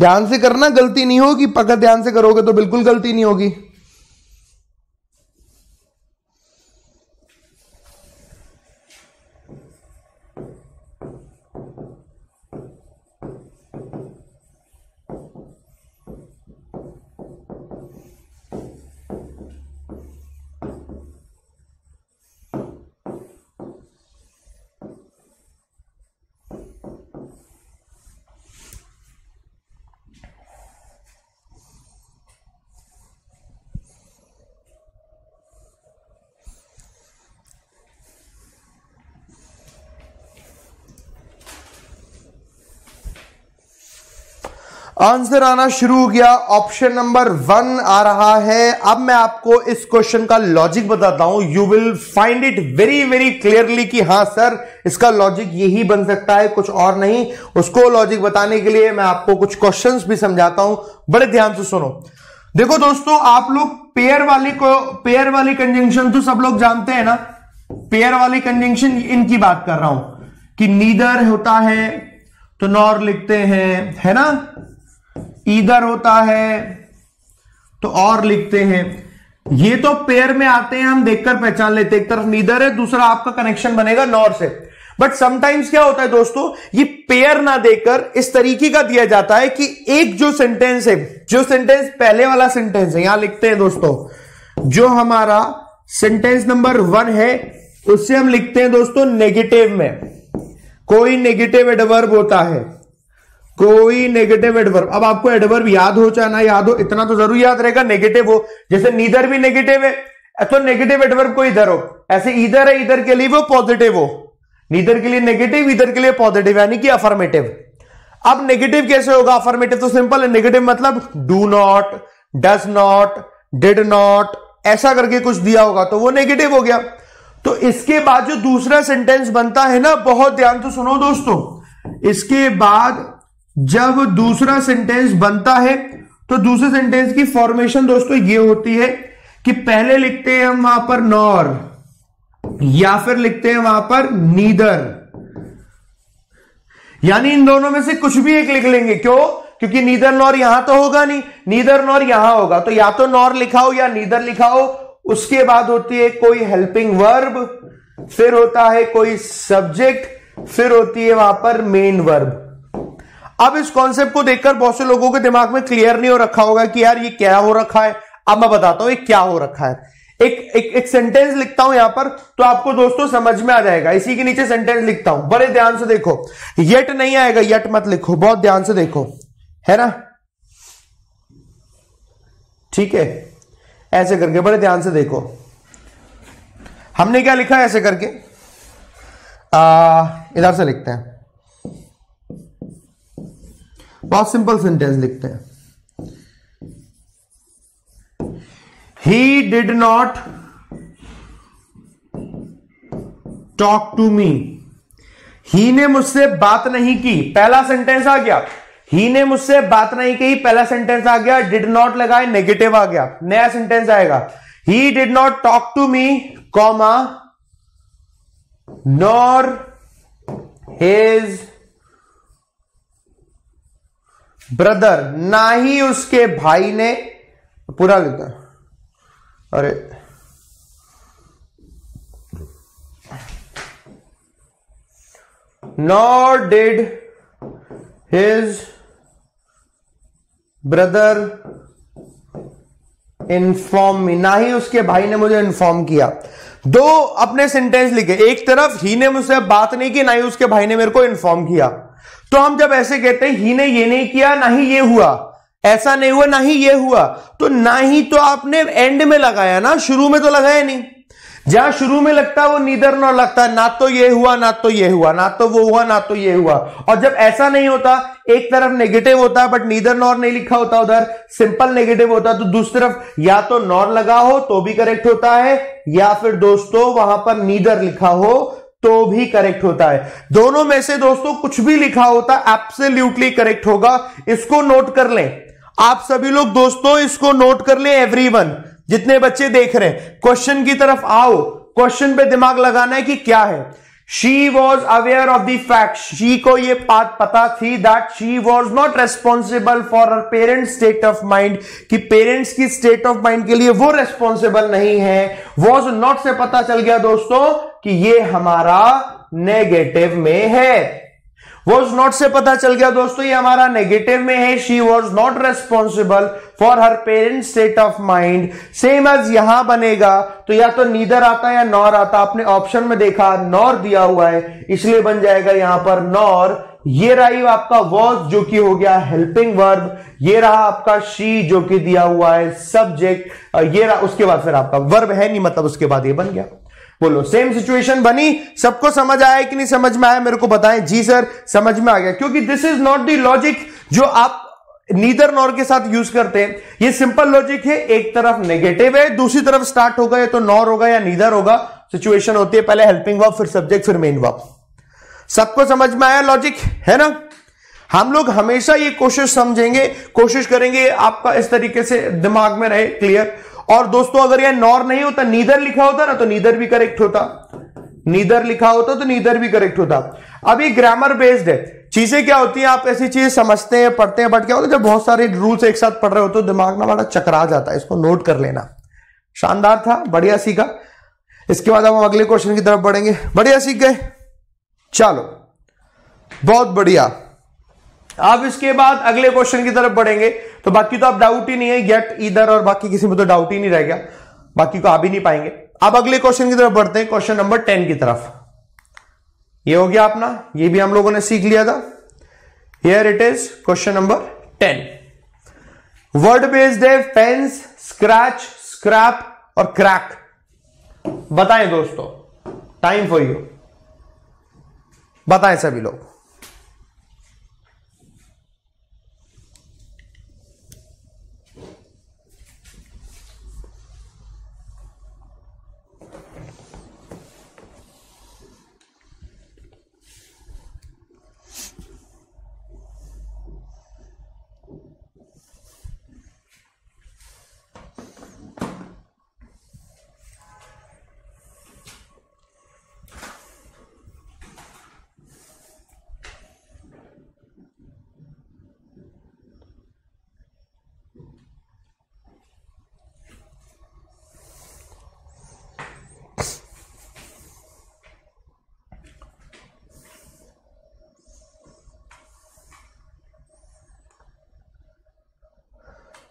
A: ध्यान से करना गलती नहीं होगी पक्का ध्यान से करोगे तो बिल्कुल गलती नहीं होगी आंसर आना शुरू हो गया ऑप्शन नंबर वन आ रहा है अब मैं आपको इस क्वेश्चन का लॉजिक बताता हूं you will find it very very clearly कि हाँ सर इसका लॉजिक यही बन सकता है कुछ और नहीं उसको लॉजिक बताने के लिए मैं आपको कुछ क्वेश्चंस भी समझाता हूं बड़े ध्यान से सुनो देखो दोस्तों आप लोग पेयर वाली को पेयर वाली कंजंक्शन तो सब लोग जानते हैं ना पेयर वाली कंजंक्शन इनकी बात कर रहा हूं कि नीदर होता है तो नॉर लिखते हैं है ना इधर होता है तो और लिखते हैं ये तो पेयर में आते हैं हम देखकर पहचान लेते एक तरफ नीदर है दूसरा आपका कनेक्शन बनेगा नॉर से बट समटाइम्स क्या होता है दोस्तों ये पेयर ना देकर इस तरीके का दिया जाता है कि एक जो सेंटेंस है जो सेंटेंस पहले वाला सेंटेंस है यहां लिखते हैं दोस्तों जो हमारा सेंटेंस नंबर वन है उससे हम लिखते हैं दोस्तों नेगेटिव में कोई नेगेटिव एडवर्ब होता है कोई नेगेटिव एडवर्ब अब आपको एडवर्ब याद हो चाहे ना याद हो इतना तो जरूर याद रहेगा नेगेटिव हो जैसे नीदर भी नेगेटिव है तो नेगेटिव एडवर्ब को इधर हो ऐसे इधर है इधर के लिए वो पॉजिटिव हो नीदर के लिए नेगेटिव इधर के लिए पॉजिटिव यानी कि अफर्मेटिव अब नेगेटिव कैसे होगा अफर्मेटिव तो सिंपल है नेगेटिव मतलब do not does not did not ऐसा करके कुछ दिया होगा तो वो नेगेटिव हो गया तो इसके बाद जो दूसरा सेंटेंस बनता है ना बहुत ध्यान तो सुनो दोस्तों इसके बाद जब दूसरा सेंटेंस बनता है तो दूसरे सेंटेंस की फॉर्मेशन दोस्तों ये होती है कि पहले लिखते हैं हम वहां पर नॉर या फिर लिखते हैं वहां पर नीदर यानी इन दोनों में से कुछ भी एक लिख लेंगे क्यों क्योंकि नीदर नॉर यहां तो होगा नहीं नीदर नॉर यहां होगा तो या तो नॉर लिखाओ या नीदर लिखाओ उसके बाद होती है कोई हेल्पिंग वर्ब फिर होता है कोई सब्जेक्ट फिर होती है वहां पर मेन वर्ब अब इस कॉन्सेप्ट को देखकर बहुत से लोगों के दिमाग में क्लियर नहीं हो रखा होगा कि यार ये क्या हो रखा है अब मैं बताता हूं ये क्या हो रखा है एक एक एक सेंटेंस लिखता हूं यहां पर तो आपको दोस्तों समझ में आ जाएगा इसी के नीचे सेंटेंस लिखता हूं बड़े ध्यान से देखो यट नहीं आएगा यट मत लिखो बहुत ध्यान से देखो है ना ठीक है ऐसे करके बड़े ध्यान से देखो हमने क्या लिखा है ऐसे करके इधर से लिखते हैं बहुत सिंपल सेंटेंस लिखते हैं he did not talk to me ही ने मुझसे बात नहीं की पहला सेंटेंस आ गया ही ने मुझसे बात नहीं की पहला सेंटेंस आ गया डिड नॉट लगाए नेगेटिव आ गया नया सेंटेंस आएगा he did not talk to me comma nor his brother ना ही उसके भाई ने पूरा लिखा अरे not did his brother inform me ना ही उसके भाई ने मुझे इन्फॉर्म किया दो अपने सेंटेंस लिखे एक तरफ ही ने मुझसे बात नहीं की ना ही उसके भाई ने मेरे को इन्फॉर्म किया तो हम जब ऐसे कहते हैं ही ने ये नहीं किया ना ही ये हुआ ऐसा नहीं हुआ ना ही ये हुआ तो ना ही तो आपने एंड में लगाया ना शुरू में तो लगाया नहीं जहां शुरू में लगता वो नीदर न लगता ना तो ये हुआ ना तो ये हुआ ना तो वो हुआ ना तो ये हुआ और जब ऐसा नहीं होता एक तरफ नेगेटिव होता है बट नीदर नॉर नहीं लिखा होता उधर सिंपल नेगेटिव होता तो दूसरी तरफ या तो नॉर लगा हो तो भी करेक्ट होता है या फिर दोस्तों वहां पर नीदर लिखा हो तो भी करेक्ट होता है दोनों में से दोस्तों कुछ भी लिखा होता एप्सल्यूटली करेक्ट होगा इसको नोट कर लें आप सभी लोग दोस्तों इसको नोट कर लें एवरीवन जितने बच्चे देख रहे हैं क्वेश्चन की तरफ आओ क्वेश्चन पे दिमाग लगाना है कि क्या है she was aware of the fact she को यह बात पता थी that she was not responsible for her parents state of mind कि पेरेंट्स की स्टेट ऑफ माइंड के लिए वो रेस्पॉन्सिबल नहीं है वॉज नॉट से पता चल गया दोस्तों कि ये हमारा नेगेटिव में है वॉज नॉट से पता चल गया दोस्तों ये हमारा नेगेटिव में है she was not responsible for her parents state of mind same as यहां बनेगा तो या तो नीदर आता या नॉर आता आपने ऑप्शन में देखा नॉर दिया हुआ है इसलिए बन जाएगा यहां पर नॉर ये राइव आपका वॉज जो कि हो गया हेल्पिंग वर्ब ये रहा आपका शी जो कि दिया हुआ है सब्जेक्ट ये रहा उसके बाद फिर आपका वर्ब है नहीं मतलब उसके बाद ये बन गया बोलो सेम सिचुएशन बनी सबको समझ आया कि नहीं समझ में आया मेरे को बताएं जी सर समझ में आ गया क्योंकि this is not the logic जो आप नीदर नॉर के साथ यूज करते हैं ये सिंपल लॉजिक है एक तरफ नेगेटिव है दूसरी तरफ स्टार्ट होगा या तो नॉर होगा या नीदर होगा सिचुएशन होती है पहले हेल्पिंग वर्ब फिर सब्जेक्ट फिर मेन वर्ब सबको समझ में आया लॉजिक है ना हम लोग हमेशा ये कोशिश समझेंगे कोशिश करेंगे आपका इस तरीके से दिमाग में रहे क्लियर और दोस्तों अगर यह नॉर नहीं होता नीदर लिखा होता ना तो नीदर भी करेक्ट होता नीदर लिखा होता तो नीदर भी करेक्ट होता अभी ग्रामर बेस्ड है चीजें क्या होती हैं आप ऐसी चीज समझते हैं पढ़ते हैं बट क्या होता है जब बहुत सारे रूल्स एक साथ पढ़ रहे हो तो दिमाग ना बड़ा चकरा जाता है इसको नोट कर लेना शानदार था बढ़िया सीखा इसके बाद हम अगले क्वेश्चन की तरफ बढ़ेंगे बढ़िया सीख गए चलो बहुत बढ़िया अब इसके बाद अगले क्वेश्चन की तरफ बढ़ेंगे तो बाकी तो आप डाउट ही नहीं है गेट इधर और बाकी किसी में तो डाउट ही नहीं रह गया बाकी को आ भी नहीं पाएंगे अब अगले क्वेश्चन की तरफ बढ़ते हैं क्वेश्चन नंबर टेन की तरफ ये हो गया अपना ये भी हम लोगों ने सीख लिया था here it is question number ten word based है फेंस स्क्रैच स्क्रैप और क्रैक बताएं दोस्तों टाइम फॉर यू बताएं सभी लोग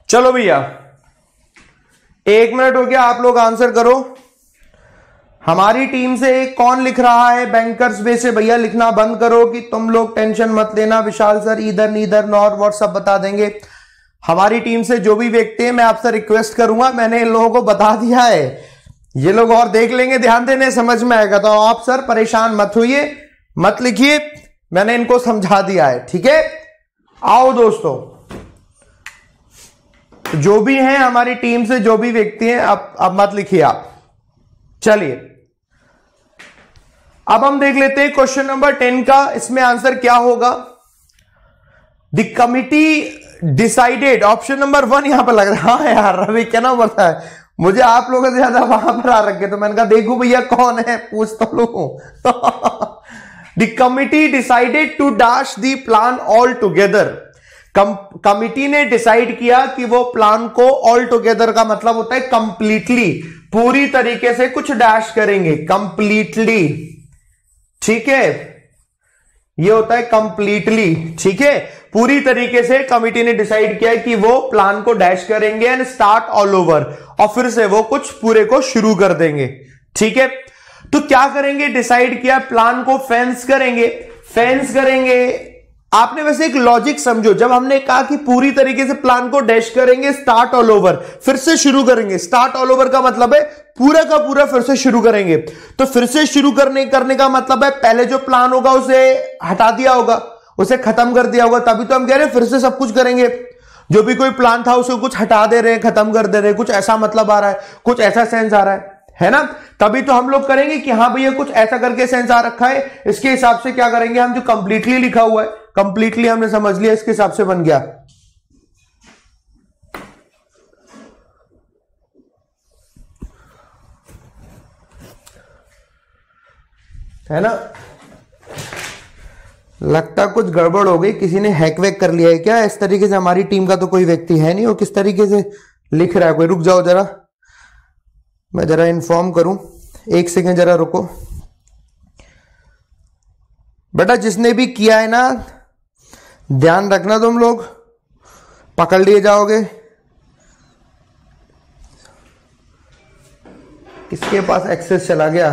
A: चलो भैया एक मिनट हो गया आप लोग आंसर करो हमारी टीम से कौन लिख रहा है बैंकर्स वे से भैया लिखना बंद करो कि तुम लोग टेंशन मत लेना विशाल सर इधर नीधर नॉर वॉट सब बता देंगे हमारी टीम से जो भी व्यक्ति है मैं आपसे रिक्वेस्ट करूंगा मैंने इन लोगों को बता दिया है ये लोग और देख लेंगे ध्यान देने समझ में आएगा तो आप सर परेशान मत हुई मत लिखिए मैंने इनको समझा दिया है ठीक है आओ दोस्तों जो भी है हमारी टीम से जो भी व्यक्ति है अब अब मत लिखिए आप चलिए अब हम देख लेते हैं क्वेश्चन नंबर टेन का इसमें आंसर क्या होगा the committee decided option number one यहां पर लग रहा है हाँ यार रवि क्या नाम बता है मुझे आप लोगों से ज्यादा वहां पर आ रखे तो मैंने कहा देखू भैया कौन है पूछ तो लू the committee decided to dash the plan all together committee ने डिसाइड किया कि वो प्लान को ऑल टुगेदर का मतलब होता है कंप्लीटली पूरी तरीके से कुछ डैश करेंगे कंप्लीटली ठीक है ये होता है कंप्लीटली ठीक है पूरी तरीके से कमिटी ने डिसाइड किया है कि वो प्लान को डैश करेंगे एंड स्टार्ट ऑल ओवर और फिर से वो कुछ पूरे को शुरू कर देंगे ठीक है तो क्या करेंगे डिसाइड किया प्लान को फेंस करेंगे फेंस करेंगे आपने वैसे एक लॉजिक समझो जब हमने कहा कि पूरी तरीके से प्लान को डैश करेंगे स्टार्ट ऑल ओवर फिर से शुरू करेंगे स्टार्ट ऑल ओवर का मतलब है पूरा का पूरा फिर से शुरू करेंगे तो फिर से शुरू करने करने का मतलब है पहले जो प्लान होगा उसे हटा दिया होगा उसे खत्म कर दिया होगा तभी तो हम कह रहे हैं फिर से सब कुछ करेंगे जो भी कोई प्लान था उसे कुछ हटा दे रहे हैं खत्म कर दे रहे हैं कुछ ऐसा मतलब आ रहा है कुछ ऐसा सेंस आ रहा है है ना तभी तो हम लोग करेंगे कि हाँ भैया कुछ ऐसा करके सेंस आ रखा है इसके हिसाब से क्या करेंगे हम जो कंप्लीटली लिखा हुआ है कंप्लीटली हमने समझ लिया इसके हिसाब से बन गया है ना लगता कुछ गड़बड़ हो गई किसी ने हैक वैक कर लिया है क्या इस तरीके से हमारी टीम का तो कोई व्यक्ति है नहीं और किस तरीके से लिख रहा है कोई रुक जाओ जरा मैं जरा इन्फॉर्म करूं एक सेकेंड जरा रुको बेटा जिसने भी किया है ना ध्यान रखना तुम लोग पकड़ लिए जाओगे किसके पास एक्सेस चला गया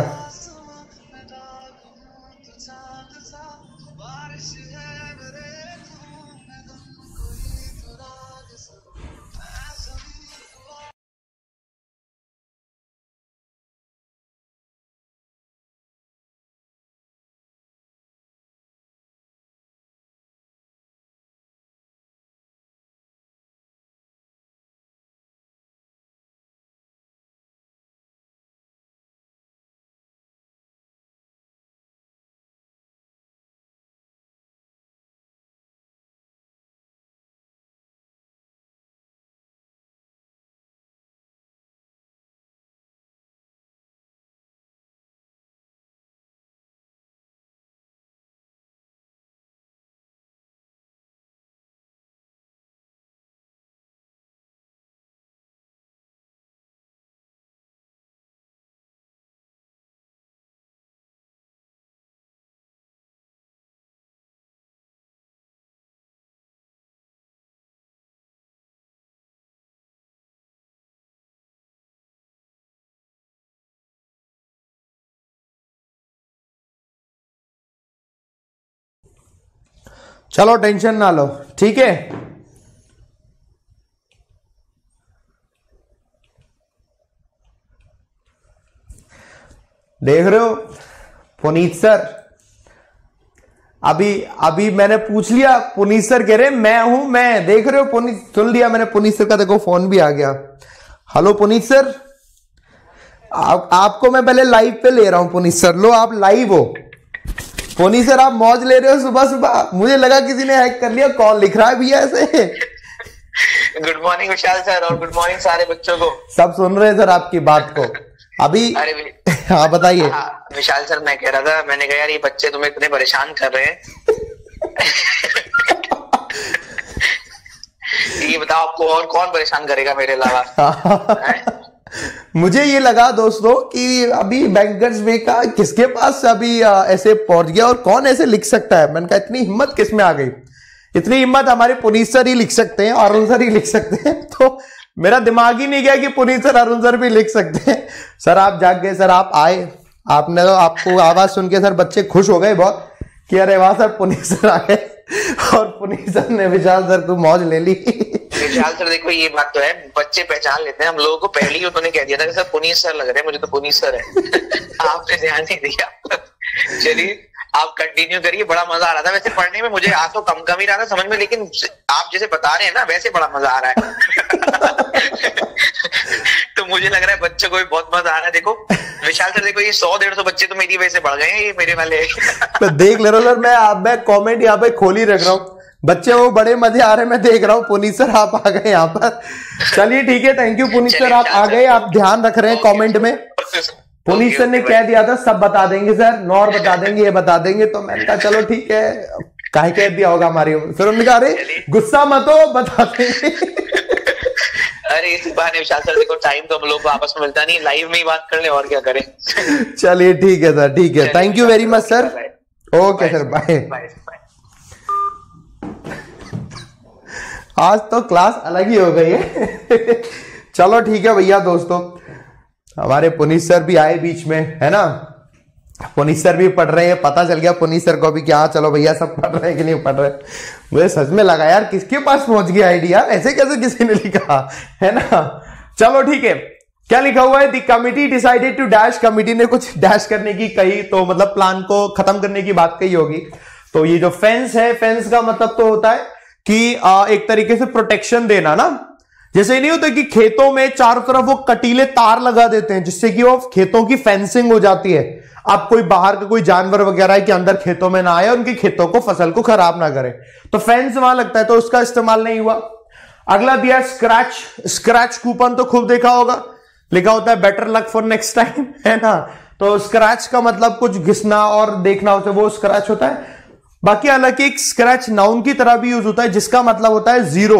A: चलो टेंशन ना लो ठीक है देख रहे हो पुनीत सर अभी अभी मैंने पूछ लिया पुनीत सर कह रहे मैं हूं मैं देख रहे हो पुनीत सुन लिया मैंने पुनीत सर का देखो फोन भी आ गया हेलो पुनीत सर आ, आपको मैं पहले लाइव पे ले रहा हूं पुनीत सर लो आप लाइव हो पोनी सर आप मौज ले रहे हो सुबह सुबह मुझे लगा किसी ने हैक कर लिया कॉल लिख रहा है भैया ऐसे गुड मॉर्निंग विशाल सर और गुड मॉर्निंग सारे बच्चों को सब सुन रहे हैं सर आपकी बात को अभी अरे <laughs> हाँ बताइए हाँ, विशाल सर मैं कह रहा था मैंने कहा यार ये बच्चे तुम्हें इतने परेशान कर रहे हैं <laughs> <laughs> ये बताओ आपको और कौन परेशान करेगा मेरे अलावा मुझे ये लगा दोस्तों कि अभी बैंकर्स वे का किसके पास अभी ऐसे पहुंच गया और कौन ऐसे लिख सकता है मैंने कहा इतनी हिम्मत किस में आ गई इतनी हिम्मत हमारे पुनीत सर ही लिख सकते हैं अरुण सर ही लिख सकते हैं <laughs> तो मेरा दिमाग ही नहीं गया कि पुनीत सर अरुण सर भी लिख सकते हैं <laughs> सर आप जाग गए सर आप आए आपने तो आपको आवाज सुन के सर बच्चे खुश हो गए बहुत कि अरे वाह सर पुनीत सर आ गए और पुनीत सर ने विशाल सर को मौज ले ली विशाल सर देखो ये बात तो है बच्चे पहचान लेते हैं हम लोगों को पहले ही उन्होंने कह दिया था कि सर पुनीत सर लग रहे हैं मुझे तो पुनीत सर है <laughs> आपने ध्यान नहीं दिया चलिए आप कंटिन्यू करिए बड़ा मजा आ रहा था वैसे पढ़ने में मुझे आंसू कम कम ही रहा था समझ में लेकिन आप जैसे बता रहे हैं ना वैसे बड़ा मजा आ रहा है <laughs> तो मुझे लग रहा है बच्चों को भी बहुत मजा आ रहा है देखो विशाल सर देखो ये सौ डेढ़ सौ बच्चे तो मेरी वजह से बढ़ गए हैं ये मेरे वाले तो देख ले रहा मैं आप मैं कॉमेंट यहाँ पे खोल ही रख रहा हूँ बच्चे वो बड़े मजे आ रहे हैं मैं देख रहा हूँ पुनीत सर आप आ गए यहाँ पर चलिए ठीक है थैंक यू पुनीत सर आप आ गए आप ध्यान रख रहे हैं कमेंट में पुलिस सर ने तो कह दिया था सब बता देंगे सर नॉर बता देंगे ये बता देंगे तो मैंने कहा चलो ठीक है काहे कह दिया होगा हमारी फिर उन्होंने कहा अरे गुस्सा मत हो बता दे <laughs> अरे इसी बहाने विशाल सर देखो टाइम तो हम लोग को आपस में मिलता नहीं लाइव में ही बात कर ले और क्या करें <laughs> चलिए ठीक है सर ठीक है thank you very much sir okay sir bye आज तो क्लास अलग ही हो गई है <laughs> चलो ठीक है भैया दोस्तों हमारे पुनीत सर भी आए बीच में है ना पुनीत सर भी पढ़ रहे हैं पता चल गया पुनीत सर को भी क्या हाँ चलो भैया सब पढ़ रहे हैं कि नहीं पढ़ रहे मुझे सच में लगा यार किसके पास पहुंच गया आइडिया ऐसे कैसे किसी ने लिखा है ना चलो ठीक है क्या लिखा हुआ है the committee decided to dash committee ने कुछ डैश करने की कही तो मतलब प्लान को खत्म करने की बात कही होगी तो ये जो फेंस है फेंस का मतलब तो होता है कि एक तरीके से प्रोटेक्शन देना ना जैसे नहीं होता कि खेतों में चारों तरफ वो कटीले तार लगा देते हैं जिससे कि वो खेतों की फेंसिंग हो जाती है अब कोई बाहर का कोई जानवर वगैरह है कि अंदर खेतों में ना आए उनके खेतों को फसल को खराब ना करे तो फेंस वहां लगता है तो उसका इस्तेमाल नहीं हुआ अगला दिया स्क्रैच स्क्रैच कूपन तो खूब देखा होगा लिखा होता है better luck for next time है ना तो स्क्रैच का मतलब कुछ घिसना और देखना होता है वो स्क्रैच होता है बाकी हालांकि एक स्क्रैच नाउन की तरह भी यूज होता है जिसका मतलब होता है जीरो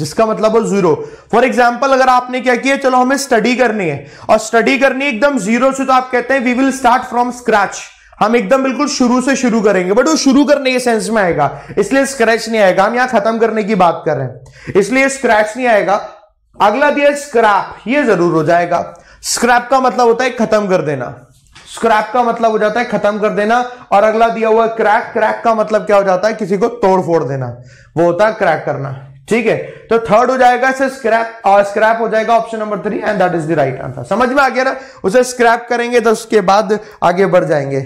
A: जिसका मतलब हो जीरो फॉर एग्जाम्पल अगर आपने क्या किया चलो हमें स्टडी करनी है और स्टडी करनी एकदम जीरो से तो आप कहते हैं we will start from scratch हम एकदम बिल्कुल शुरू से शुरू करेंगे बट वो शुरू करने के सेंस में आएगा इसलिए स्क्रैच नहीं आएगा हम यहां खत्म करने की बात कर रहे हैं इसलिए स्क्रैच नहीं आएगा अगला दिया स्क्रैप ये जरूर हो जाएगा स्क्रैप का मतलब होता है खत्म कर देना स्क्रैप का मतलब हो जाता है खत्म कर देना और अगला दिया हुआ क्रैक क्रैक का मतलब क्या हो जाता है किसी को तोड़ फोड़ देना वो होता है क्रैक करना ठीक है तो थर्ड हो जाएगा सर स्क्रैप और स्क्रैप हो जाएगा option number three and that is the right answer समझ में आ गया ना उसे स्क्रैप करेंगे तो उसके बाद आगे बढ़ जाएंगे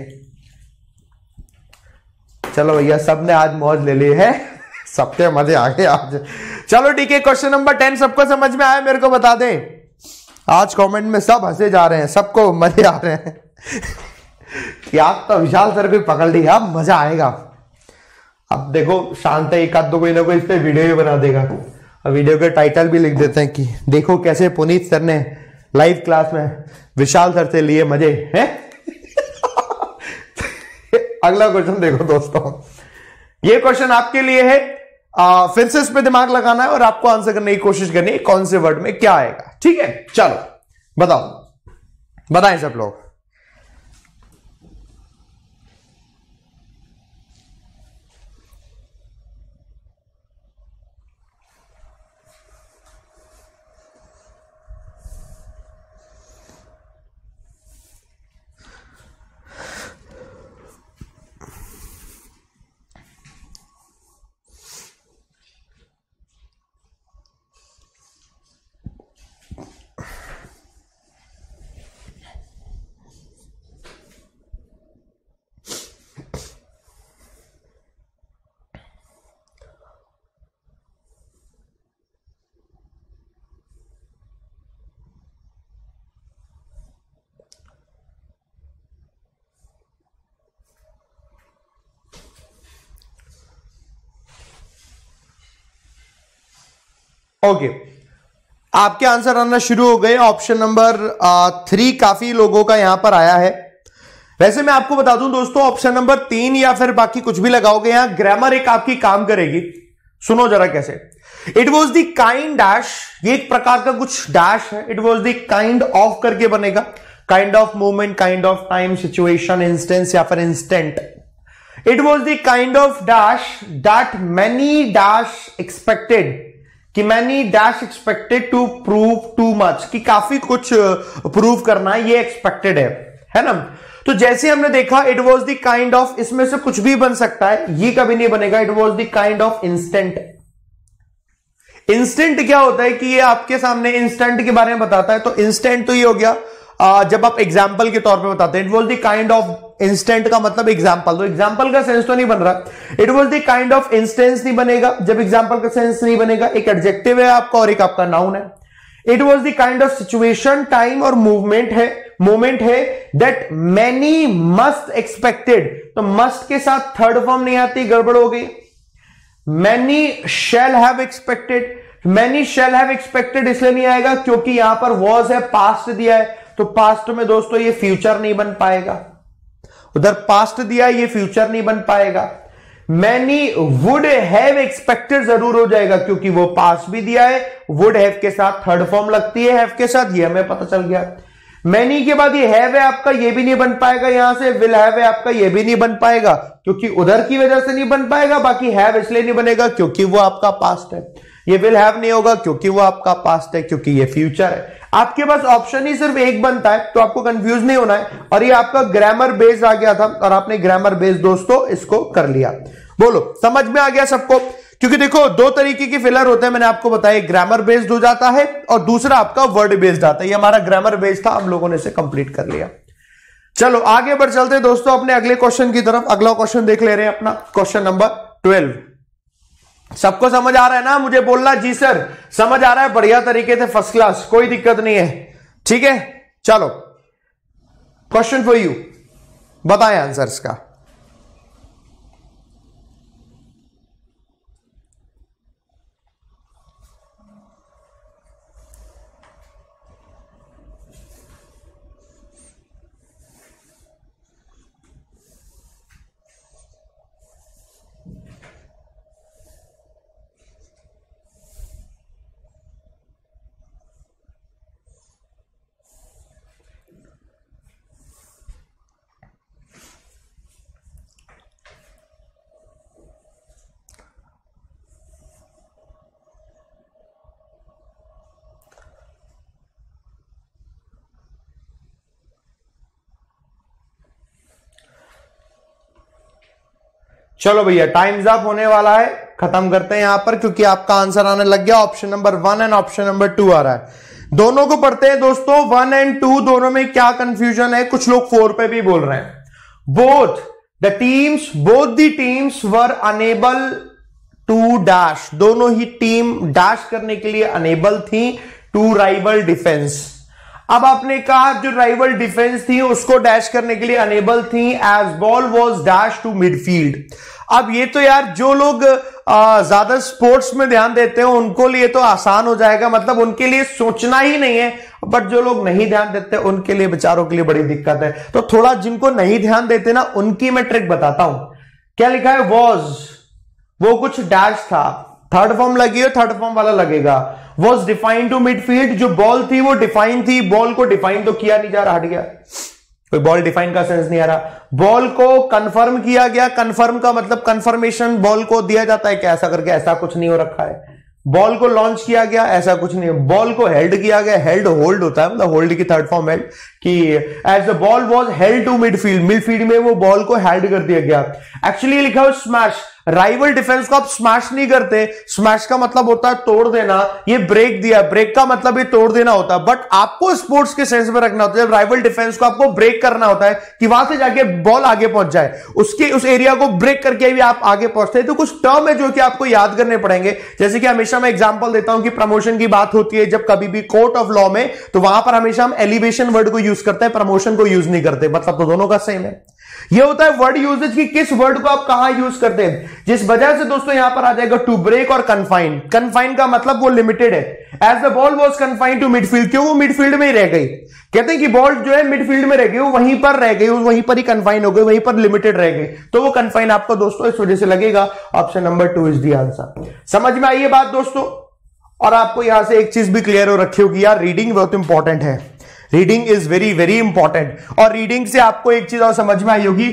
A: चलो भैया सबने आज मौज ले ली है सबके मजे आ गए आज चलो ठीक है क्वेश्चन नंबर टेन सबको समझ में आया मेरे को बता दें आज कमेंट में सब हंसे जा रहे हैं सबको मजे आ रहे हैं <laughs> याद तो विशाल सर को पकड़ लिया मजा आएगा अब देखो शांत है एक आध दो कोई ना कोई इस पर वीडियो भी बना देगा और वीडियो के टाइटल भी लिख देते हैं कि देखो कैसे पुनीत सर ने लाइव क्लास में विशाल सर से लिए मजे हैं <laughs> अगला क्वेश्चन देखो दोस्तों ये क्वेश्चन आपके लिए है आ, फिर से इस पर दिमाग लगाना है और आपको आंसर करने की कोशिश करनी है कौन से वर्ड में क्या आएगा ठीक है चलो बताओ बताएं सब लोग ओके आपके आंसर आना शुरू हो गए ऑप्शन नंबर थ्री काफी लोगों का यहां पर आया है वैसे मैं आपको बता दूं दोस्तों ऑप्शन नंबर तीन या फिर बाकी कुछ भी लगाओगे यहां ग्रामर एक आपकी काम करेगी सुनो जरा कैसे it was the kind dash ये एक प्रकार का कुछ डैश है it was the kind of करके बनेगा kind of movement kind of time situation instance या फिर instant it was the kind of dash that many dash expected कि many dash expected to prove too much कि काफी कुछ प्रूव करना है ये एक्सपेक्टेड है है ना तो जैसे हमने देखा it was the kind of इसमें से कुछ भी बन सकता है ये कभी नहीं बनेगा it was the kind of instant instant क्या होता है कि ये आपके सामने इंस्टेंट के बारे में बताता है तो इंस्टेंट तो ये हो गया जब आप एग्जाम्पल के तौर पे बताते हैं it was the kind of instant का मतलब एग्जाम्पल एग्जाम्पल तो का सेंस तो नहीं बन रहा it was the kind of instance नहीं बनेगा जब एग्जाम्पल का सेंस नहीं बनेगा एक एडजेक्टिव है आपका और एक आपका नाउन है it was the kind of situation time और मूवमेंट है मोमेंट है दैट मैनी मस्ट एक्सपेक्टेड तो मस्ट के साथ थर्ड फॉर्म नहीं आती गड़बड़ हो गई many shall have expected many shall have expected इसलिए नहीं आएगा क्योंकि यहां पर वॉज है पास्ट दिया है तो पास्ट में दोस्तों ये फ्यूचर नहीं बन पाएगा उधर पास्ट दिया ये फ्यूचर नहीं बन पाएगा मैनी वुड हैव एक्सपेक्टेड जरूर हो जाएगा क्योंकि वो पास भी दिया है वुड हैव के साथ थर्ड फॉर्म लगती है हैव के साथ ये हमें पता चल गया मैनी के बाद ये हैव है आपका ये भी नहीं बन पाएगा यहां से विल हैव है आपका ये भी नहीं बन पाएगा क्योंकि उधर की वजह से नहीं बन पाएगा बाकी हैव इसलिए नहीं बनेगा क्योंकि वो आपका पास्ट है ये विल हैव नहीं होगा क्योंकि वो आपका पास्ट है क्योंकि ये फ्यूचर है आपके पास ऑप्शन ही सिर्फ एक बनता है तो आपको कंफ्यूज नहीं होना है और ये आपका ग्रामर बेस्ड आ गया था और आपने ग्रामर बेस्ड दोस्तों इसको कर लिया बोलो समझ में आ गया सबको क्योंकि देखो दो तरीके के फिलर होते हैं मैंने आपको बताया ग्रामर बेस्ड हो जाता है और दूसरा आपका वर्ड बेस्ड आता है ये हमारा ग्रामर बेस्ड था हम लोगों ने इसे कंप्लीट कर लिया चलो आगे बढ़ चलते दोस्तों अपने अगले क्वेश्चन की तरफ अगला क्वेश्चन देख ले रहे हैं अपना क्वेश्चन नंबर ट्वेल्व सबको समझ आ रहा है ना मुझे बोलना जी सर समझ आ रहा है बढ़िया तरीके से फर्स्ट क्लास कोई दिक्कत नहीं है ठीक है चलो क्वेश्चन फॉर यू बताएं आंसर इसका चलो भैया टाइम्स अप होने वाला है खत्म करते हैं यहां पर क्योंकि आपका आंसर आने लग गया option number one and option number two आ रहा है दोनों को पढ़ते हैं दोस्तों वन एंड टू दोनों में क्या कंफ्यूजन है कुछ लोग फोर पे भी बोल रहे हैं both the teams both the teams were unable to dash दोनों ही टीम डैश करने के लिए अनेबल थी टू राइवल डिफेंस अब आपने कहा जो राइवल डिफेंस थी उसको डैश करने के लिए अनेबल थी as ball was dash to midfield अब ये तो यार जो लोग ज्यादा स्पोर्ट्स में ध्यान देते हैं उनको लिए तो आसान हो जाएगा मतलब उनके लिए सोचना ही नहीं है बट जो लोग नहीं ध्यान देते उनके लिए बेचारों के लिए बड़ी दिक्कत है तो थोड़ा जिनको नहीं ध्यान देते ना उनकी मैं ट्रिक बताता हूं क्या लिखा है वॉज वो कुछ डैश था थर्ड फॉर्म लगी हो थर्ड फॉर्म वाला लगेगा वॉज डिफाइन टू मिडफील्ड जो बॉल थी वो डिफाइन थी बॉल को डिफाइन तो किया नहीं जा रहा हट गया कोई बॉल डिफाइन का सेंस नहीं आ रहा बॉल को कंफर्म किया गया कंफर्म का मतलब कंफर्मेशन बॉल को दिया जाता है कि ऐसा करके ऐसा कुछ नहीं हो रखा है बॉल को लॉन्च किया गया ऐसा कुछ नहीं बॉल को हेल्ड किया गया हेल्ड होल्ड होता है मतलब होल्ड की थर्ड फॉर्म हेल्ड कि as the ball was held to midfield midfield में वो बॉल को हेल्ड कर दिया गया एक्चुअली लिखा हुआ स्मैश राइवल डिफेंस को आप स्मैश नहीं करते स्मैश का मतलब होता है तोड़ देना ये ब्रेक दिया ब्रेक का मतलब ये तोड़ देना होता है बट आपको स्पोर्ट्स के सेंस में रखना होता है जब राइवल डिफेंस को आपको ब्रेक करना होता है कि वहां से जाके बॉल आगे पहुंच जाए उसके उस एरिया को ब्रेक करके भी आप आगे पहुंचते हैं तो कुछ टर्म है जो कि आपको याद करने पड़ेंगे जैसे कि हमेशा मैं एग्जाम्पल देता हूं कि प्रमोशन की बात होती है जब कभी भी कोर्ट ऑफ लॉ में तो वहां पर हमेशा हम एलिवेशन वर्ड को यूज यूज करते हैं प्रमोशन को यूज नहीं करते मतलब तो दोनों का सेम है ये होता है वर्ड यूजेज की किस वर्ड को आप कहां यूज करते हैं जिस वजह से दोस्तों यहां पर आ जाएगा टू ब्रेक और कन्फाइन कन्फाइन का मतलब वो लिमिटेड है as the ball was confine to midfield क्यों वो मिडफील्ड में ही रह गई कहते हैं कि बॉल जो है मिडफील्ड में रह गई वो वहीं पर रह गई वहीं पर ही कन्फाइन हो गई वहीं पर लिमिटेड रह गई तो वो कन्फाइन आपको दोस्तों इस वजह से लगेगा option number two is the answer समझ में आई है बात दोस्तों और आपको यहां से एक चीज भी क्लियर हो रखी होगी यार रीडिंग बहुत इंपॉर्टेंट है reading is very very important और रीडिंग से आपको एक चीज और समझ में आई होगी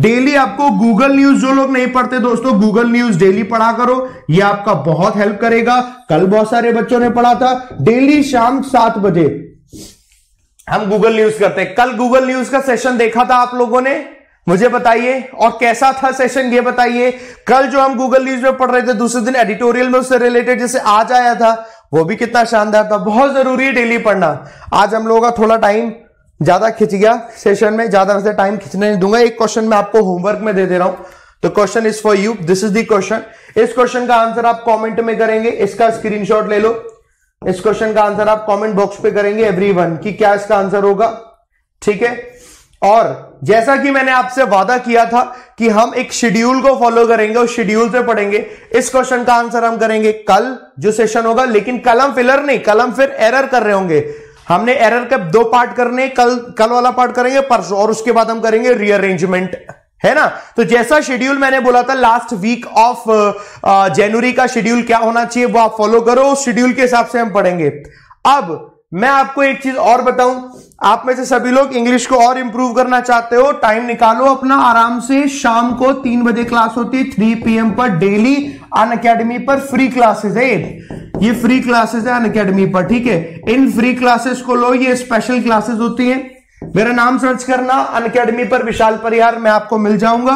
A: डेली आपको गूगल न्यूज जो लोग नहीं पढ़ते दोस्तों गूगल न्यूज डेली पढ़ा करो ये आपका बहुत हेल्प करेगा कल बहुत सारे बच्चों ने पढ़ा था डेली शाम सात बजे हम गूगल न्यूज करते हैं कल गूगल न्यूज का सेशन देखा था आप लोगों ने मुझे बताइए और कैसा था सेशन ये बताइए कल जो हम गूगल न्यूज में पढ़ रहे थे दूसरे दिन एडिटोरियल में उससे रिलेटेड जैसे आज आया था वो भी कितना शानदार था बहुत जरूरी है डेली पढ़ना आज हम लोगों का थोड़ा टाइम ज्यादा खिंच गया सेशन में ज्यादा से टाइम खिंचने नहीं दूंगा एक क्वेश्चन मैं आपको होमवर्क में दे दे रहा हूं तो question is for you this is question question इस क्वेश्चन का आंसर आप कॉमेंट में करेंगे इसका स्क्रीन ले लो इस क्वेश्चन का आंसर आप कॉमेंट बॉक्स पे करेंगे एवरी कि क्या इसका आंसर होगा ठीक है और जैसा कि मैंने आपसे वादा किया था कि हम एक शेड्यूल को फॉलो करेंगे उस शेड्यूल से पढ़ेंगे इस क्वेश्चन का आंसर हम करेंगे कल जो सेशन होगा लेकिन कल हम फिलर नहीं कल हम फिर एरर कर रहे होंगे हमने एरर के दो पार्ट करने कल कल वाला पार्ट करेंगे परसों और उसके बाद हम करेंगे रीअरेंजमेंट है ना तो जैसा शेड्यूल मैंने बोला था लास्ट वीक ऑफ जनवरी का शेड्यूल क्या होना चाहिए वो आप फॉलो करो उस शेड्यूल के हिसाब से हम पढ़ेंगे अब मैं आपको एक चीज और बताऊं आप में से सभी लोग इंग्लिश को और इंप्रूव करना चाहते हो टाइम निकालो अपना आराम से शाम को तीन बजे क्लास होती है थ्री पी पर डेली अन अकेडमी पर फ्री क्लासेस है ये फ्री क्लासेस है अन अकेडमी पर ठीक है इन फ्री क्लासेस को लो ये स्पेशल क्लासेस होती है मेरा नाम सर्च करना अन अकेडमी पर विशाल परिहार मैं आपको मिल जाऊंगा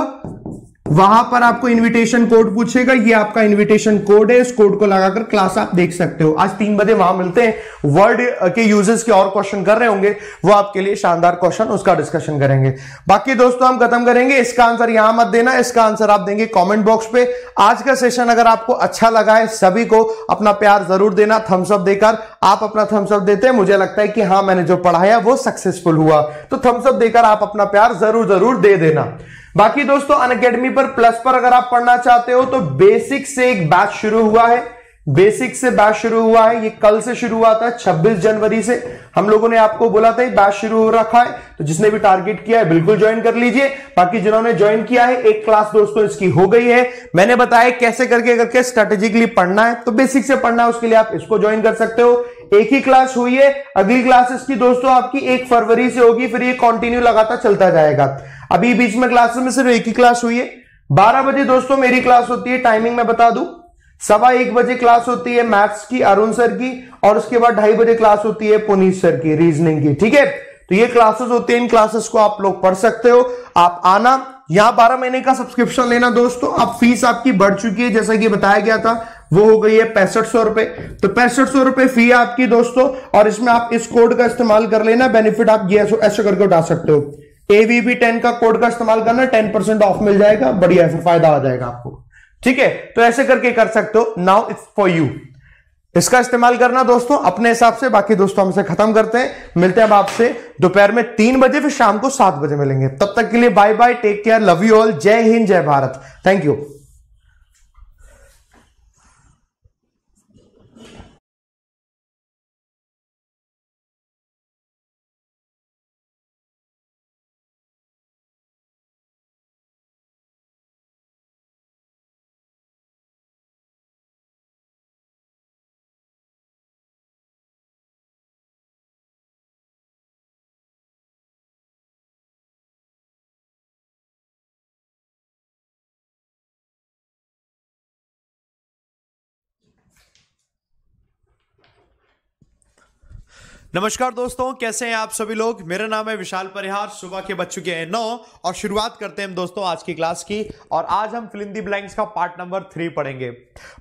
A: वहां पर आपको इनविटेशन कोड पूछेगा ये आपका इनविटेशन कोड है इस कोड को लगाकर क्लास आप देख सकते हो आज तीन बजे वहां मिलते हैं वर्ड के यूजेस के और क्वेश्चन कर रहे होंगे वो आपके लिए शानदार क्वेश्चन उसका डिस्कशन करेंगे बाकी दोस्तों हम खत्म करेंगे इसका आंसर यहां मत देना इसका आंसर आप देंगे कॉमेंट बॉक्स पे आज का सेशन अगर आपको अच्छा लगा है सभी को अपना प्यार जरूर देना थम्सअप देकर आप अपना थम्सअप देते हैं मुझे लगता है कि हाँ मैंने जो पढ़ाया वो सक्सेसफुल हुआ तो थम्सअप देकर आप अपना प्यार जरूर जरूर दे देना बाकी दोस्तों अनकेडमी पर प्लस पर अगर आप पढ़ना चाहते हो तो बेसिक से एक बैच शुरू हुआ है बेसिक से बैच शुरू हुआ है ये कल से शुरू हुआ था छब्बीस जनवरी से हम लोगों ने आपको बोला था बैच शुरू हो रखा है तो जिसने भी टारगेट किया है बिल्कुल ज्वाइन कर लीजिए बाकी जिन्होंने ज्वाइन किया है एक क्लास दोस्तों इसकी हो गई है मैंने बताया कैसे करके करके स्ट्रेटेजिकली पढ़ना है तो बेसिक से पढ़ना है उसके लिए आप इसको ज्वाइन कर सकते हो एक ही क्लास हुई है अगली क्लास इसकी दोस्तों आपकी एक फरवरी से होगी फिर ये कंटिन्यू लगातार चलता जाएगा अभी बीच में क्लासेस में सिर्फ एक ही क्लास हुई है बारह बजे दोस्तों मेरी क्लास होती है टाइमिंग में बता दू सवा एक बजे क्लास होती है मैथ्स की अरुण सर की और उसके बाद ढाई बजे क्लास होती है पुनीत सर की रीजनिंग की ठीक है तो ये क्लासेस होती है इन क्लासेस को आप लोग पढ़ सकते हो आप आना यहां बारह महीने का सब्सक्रिप्शन लेना दोस्तों अब फीस आपकी बढ़ चुकी है जैसा कि बताया गया था वो हो गई है पैंसठ सौ रुपए तो पैंसठ सौ रुपए फी आपकी दोस्तों और इसमें आप इस कोड का इस्तेमाल कर लेना बेनिफिट आप ये ऐसा करके उठा सकते हो एवीबी टेन का कोड का इस्तेमाल करना टेन परसेंट ऑफ मिल जाएगा बढ़िया फिर फायदा आ जाएगा आपको ठीक है तो ऐसे करके कर सकते हो नाउ इट्स फॉर यू इसका इस्तेमाल करना दोस्तों अपने हिसाब से बाकी दोस्तों हमसे खत्म करते हैं मिलते हैं अब आपसे दोपहर में तीन बजे फिर शाम को सात बजे मिलेंगे तब तक के लिए bye bye take care love you all जय हिंद जय भारत थैंक यू नमस्कार दोस्तों कैसे हैं आप सभी लोग मेरा नाम है विशाल परिहार सुबह के बच चुके हैं नौ और शुरुआत करते हैं हम दोस्तों आज की क्लास की और आज हम फिल्म दी ब्लैंक्स का पार्ट नंबर थ्री पढ़ेंगे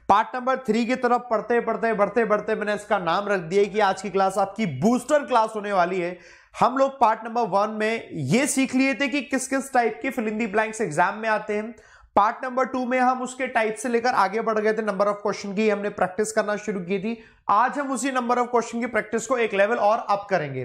A: पार्ट नंबर थ्री की तरफ पढ़ते पढ़ते बढ़ते बढ़ते मैंने इसका नाम रख दिया कि आज की क्लास आपकी बूस्टर क्लास होने वाली है हम लोग पार्ट नंबर वन में ये सीख लिए थे कि किस किस टाइप के फिलिंदी ब्लैंक्स एग्जाम में आते हैं पार्ट नंबर टू में हम उसके टाइप से लेकर आगे बढ़ गए थे नंबर ऑफ क्वेश्चन की हमने प्रैक्टिस करना शुरू की थी आज हम उसी नंबर ऑफ क्वेश्चन की प्रैक्टिस को एक लेवल और अप करेंगे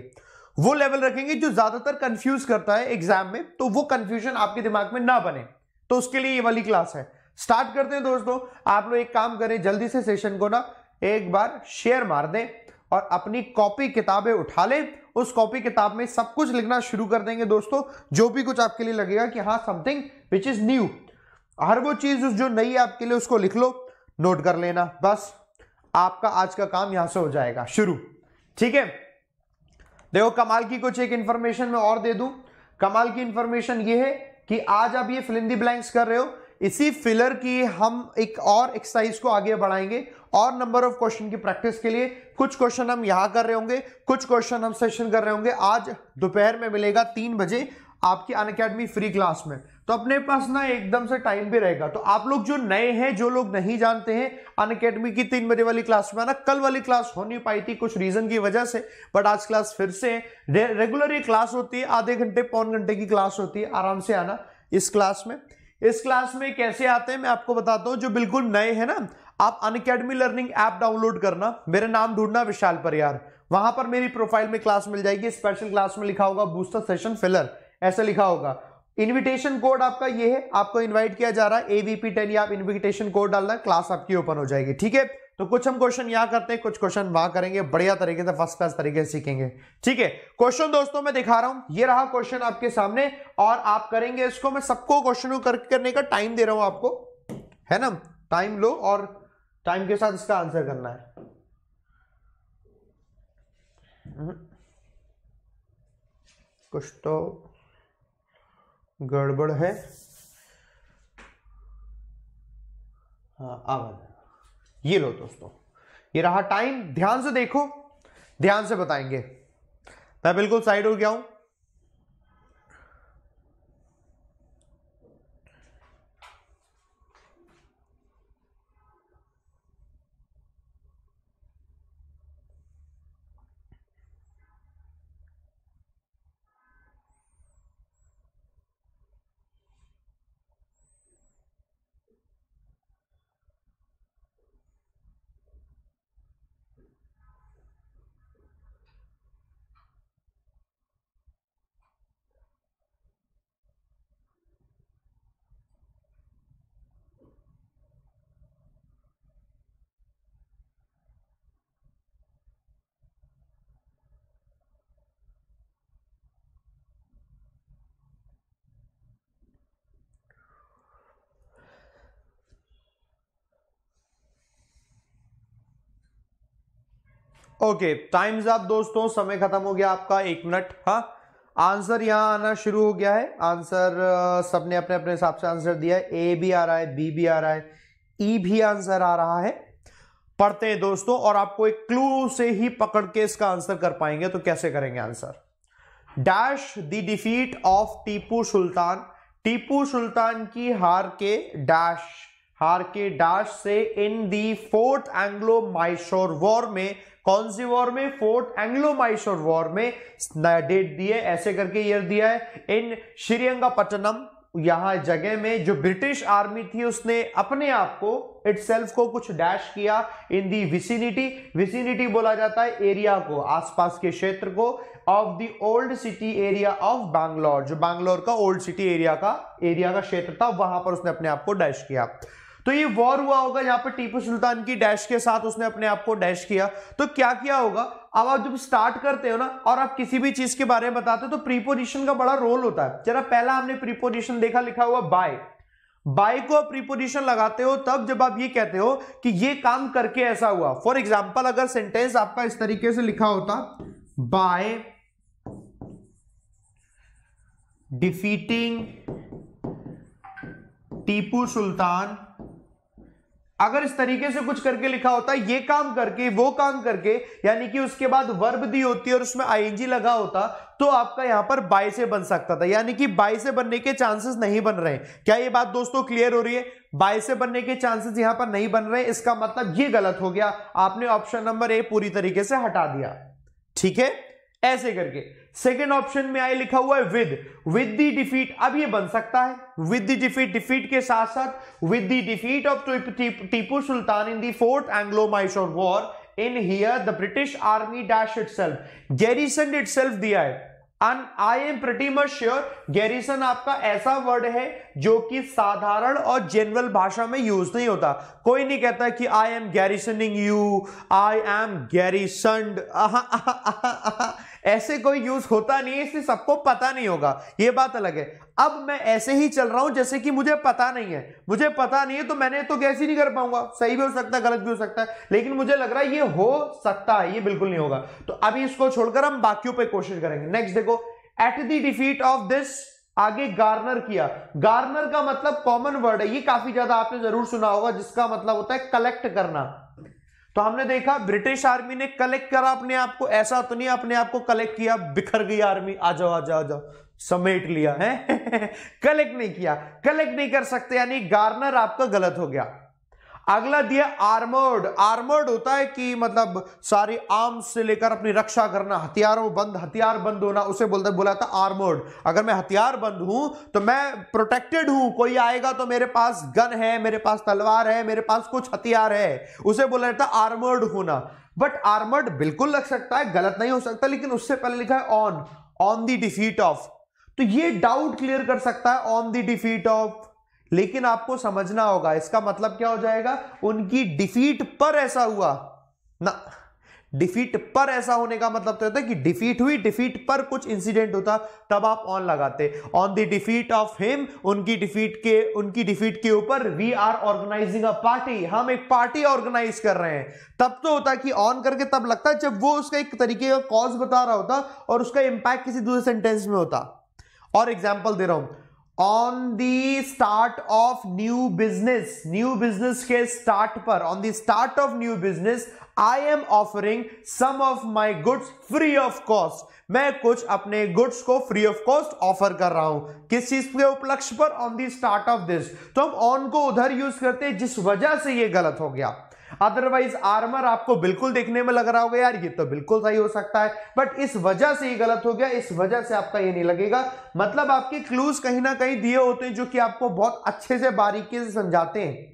A: वो लेवल रखेंगे जो ज्यादातर कंफ्यूज करता है एग्जाम में तो वो कंफ्यूजन आपके दिमाग में ना बने तो उसके लिए ये वाली क्लास है स्टार्ट करते हैं दोस्तों आप लोग एक काम करें जल्दी से सेशन को ना एक बार शेयर मार दें और अपनी कॉपी किताबें उठा लें उस कॉपी किताब में सब कुछ लिखना शुरू कर देंगे दोस्तों जो भी कुछ आपके लिए लगेगा कि हाँ समथिंग विच इज न्यू हर वो चीज जो नई है आपके लिए उसको लिख लो नोट कर लेना बस आपका आज का काम यहां से हो जाएगा शुरू ठीक है देखो कमाल की कुछ एक इंफॉर्मेशन मैं और दे दू कमाल की इंफॉर्मेशन ये है कि आज आप ये फिलिंदी ब्लैंक्स कर रहे हो इसी फिलर की हम एक और एक्सरसाइज को आगे बढ़ाएंगे और नंबर ऑफ क्वेश्चन की प्रैक्टिस के लिए कुछ क्वेश्चन हम यहां कर रहे होंगे कुछ क्वेश्चन हम सेशन कर रहे होंगे आज दोपहर में मिलेगा तीन बजे आपकी अन फ्री क्लास में तो अपने पास ना एकदम से टाइम भी रहेगा तो आप लोग जो नए हैं जो लोग नहीं जानते हैं अन अकेडमी की तीन बजे वाली क्लास में ना कल वाली क्लास हो नहीं पाई थी कुछ रीजन की वजह से बट आज क्लास फिर से रेगुलर ये क्लास होती है आधे घंटे पौन घंटे की क्लास होती है आराम से आना इस क्लास में इस क्लास में कैसे आते हैं मैं आपको बताता हूँ जो बिल्कुल नए हैं ना आप अन अकेडमी लर्निंग ऐप डाउनलोड करना मेरा नाम ढूंढना विशाल परियार वहां पर मेरी प्रोफाइल में क्लास मिल जाएगी स्पेशल क्लास में लिखा होगा बूस्टर सेशन फिलर ऐसा लिखा होगा इनविटेशन कोड आपका ये है आपको इनवाइट किया जा रहा है एवीपी टेन आप इनविटेशन कोड डालना है क्लास आपकी ओपन हो जाएगी ठीक है तो कुछ हम क्वेश्चन यहां करते हैं कुछ क्वेश्चन वहां करेंगे बढ़िया तरीके से फर्स्ट क्लास तरीके से सीखेंगे ठीक है क्वेश्चन दोस्तों मैं दिखा रहा हूं ये रहा क्वेश्चन आपके सामने और आप करेंगे इसको मैं सबको क्वेश्चन करने का टाइम दे रहा हूं आपको है ना टाइम लो और टाइम के साथ इसका आंसर करना है हम्म। कुछ तो गड़बड़ है हाँ आवाज ये लो दोस्तों ये रहा टाइम ध्यान से देखो ध्यान से बताएंगे मैं बिल्कुल साइड हो गया हूं ओके टाइम्स आप दोस्तों समय खत्म हो गया आपका एक मिनट हाँ आंसर यहां आना शुरू हो गया है आंसर सबने अपने अपने हिसाब से आंसर दिया है ए भी आ रहा है बी भी आ रहा है ई e भी आंसर आ रहा है पढ़ते हैं दोस्तों और आपको एक क्लू से ही पकड़ के इसका आंसर कर पाएंगे तो कैसे करेंगे answer dash the defeat of Tipu Sultan Tipu Sultan की हार के डैश हार के डैश से in the fourth Anglo Mysore war में कौन सी वॉर में फोर्ट एंग्लो माइशोर वॉर में डेट दिए ऐसे करके ईयर दिया है इन श्रीरंगापट्टनम यहां जगह में जो ब्रिटिश आर्मी थी उसने अपने आप को इट को कुछ डैश किया इन दी विसिनिटी विसिनिटी बोला जाता है एरिया को आसपास के क्षेत्र को of the old city area of Bangalore जो बैंगलोर का ओल्ड सिटी एरिया का एरिया का क्षेत्र था वहां पर उसने अपने आप को डैश किया तो ये वॉर हुआ होगा यहां पे टीपू सुल्तान की डैश के साथ उसने अपने आप को डैश किया तो क्या किया होगा अब आप जब स्टार्ट करते हो ना और आप किसी भी चीज के बारे में बताते हो तो प्रीपोजिशन का बड़ा रोल होता है जरा पहला हमने प्रीपोजिशन देखा लिखा हुआ बाय बाय को आप प्रीपोजिशन लगाते हो तब जब आप ये कहते हो कि ये काम करके ऐसा हुआ फॉर एग्जाम्पल अगर सेंटेंस आपका इस तरीके से लिखा होता बाय डिफीटिंग टीपू सुल्तान अगर इस तरीके से कुछ करके लिखा होता ये काम करके वो काम करके यानी कि उसके बाद वर्ब दी होती और उसमें आईएनजी लगा होता तो आपका यहां पर बाई से बन सकता था यानी कि बाई से बनने के चांसेस नहीं बन रहे क्या ये बात दोस्तों क्लियर हो रही है बाय से बनने के चांसेस यहां पर नहीं बन रहे इसका मतलब ये गलत हो गया आपने ऑप्शन नंबर ए पूरी तरीके से हटा दिया ठीक है ऐसे करके सेकेंड ऑप्शन में आई लिखा हुआ है विद विद दी डिफीट अब ये बन सकता है विद दी डिफीट डिफीट के साथ साथ with the defeat of Tipu Sultan in the fourth Anglo Mysore war in here the British army dash itself garrison itself दिया है um I am pretty much sure garrison आपका ऐसा वर्ड है जो कि साधारण और जनरल भाषा में यूज नहीं होता कोई नहीं कहता कि I am garrisoning you I am garrison ऐसे कोई यूज होता नहीं है इसलिए सबको पता नहीं होगा ये बात अलग है अब मैं ऐसे ही चल रहा हूं जैसे कि मुझे पता नहीं है मुझे पता नहीं है तो मैंने तो कैसे नहीं कर पाऊंगा सही भी हो सकता है गलत भी हो सकता है लेकिन मुझे लग रहा है ये हो सकता है ये बिल्कुल नहीं होगा तो अभी इसको छोड़कर हम बाकियों पर कोशिश करेंगे नेक्स्ट देखो at the defeat of this आगे गार्नर किया गार्नर का मतलब कॉमन वर्ड है ये काफी ज्यादा आपने जरूर सुना होगा जिसका मतलब होता है कलेक्ट करना तो हमने देखा ब्रिटिश आर्मी ने कलेक्ट करा अपने आप को ऐसा तो नहीं अपने आप को कलेक्ट किया बिखर गई आर्मी आ जाओ आ जाओ आ जाओ समेट लिया है कलेक्ट <laughs> नहीं किया कलेक्ट नहीं कर सकते यानी गार्नर आपका गलत हो गया अगला दिया आर्मर्ड आर्मर्ड होता है कि मतलब सारी आर्म से लेकर अपनी रक्षा करना हथियारों बंद हथियार बंद होना उसे बोलते बोला था आर्मर्ड अगर मैं हथियार बंद हूं तो मैं प्रोटेक्टेड हूं कोई आएगा तो मेरे पास गन है मेरे पास तलवार है मेरे पास कुछ हथियार है उसे बोला जाता आर्मर्ड होना बट आर्मर्ड बिल्कुल लग सकता है गलत नहीं हो सकता लेकिन उससे पहले लिखा है on on the defeat of तो ये डाउट क्लियर कर सकता है ऑन दी डिफीट ऑफ लेकिन आपको समझना होगा इसका मतलब क्या हो जाएगा उनकी डिफीट पर ऐसा हुआ ना डिफीट पर ऐसा होने का मतलब तो होता है कि डिफीट हुई डिफीट पर कुछ इंसिडेंट होता तब आप ऑन लगाते on the defeat of him उनकी डिफीट के उनकी डिफीट के ऊपर we are organising a party हम एक पार्टी ऑर्गेनाइज कर रहे हैं तब तो होता कि ऑन करके तब लगता जब वो उसका एक तरीके का कॉज बता रहा होता और उसका इंपैक्ट किसी दूसरे सेंटेंस में होता और एग्जाम्पल दे रहा हूं on the start of new business new business के स्टार्ट पर on the start of new business I am offering some of my goods free of cost मैं कुछ अपने गुड्स को फ्री ऑफ कॉस्ट ऑफर कर रहा हूं किस चीज के उपलक्ष्य पर on the start of this तो हम ऑन को उधर यूज करते हैं जिस वजह से ये गलत हो गया अदरवाइज आर्मर आपको बिल्कुल देखने में लग रहा होगा यार ये तो बिल्कुल सही हो सकता है बट इस वजह से ही गलत हो गया इस वजह से आपका ये नहीं लगेगा मतलब आपके क्लूज कहीं ना कहीं दिए होते हैं जो कि आपको बहुत अच्छे से बारीकी से समझाते हैं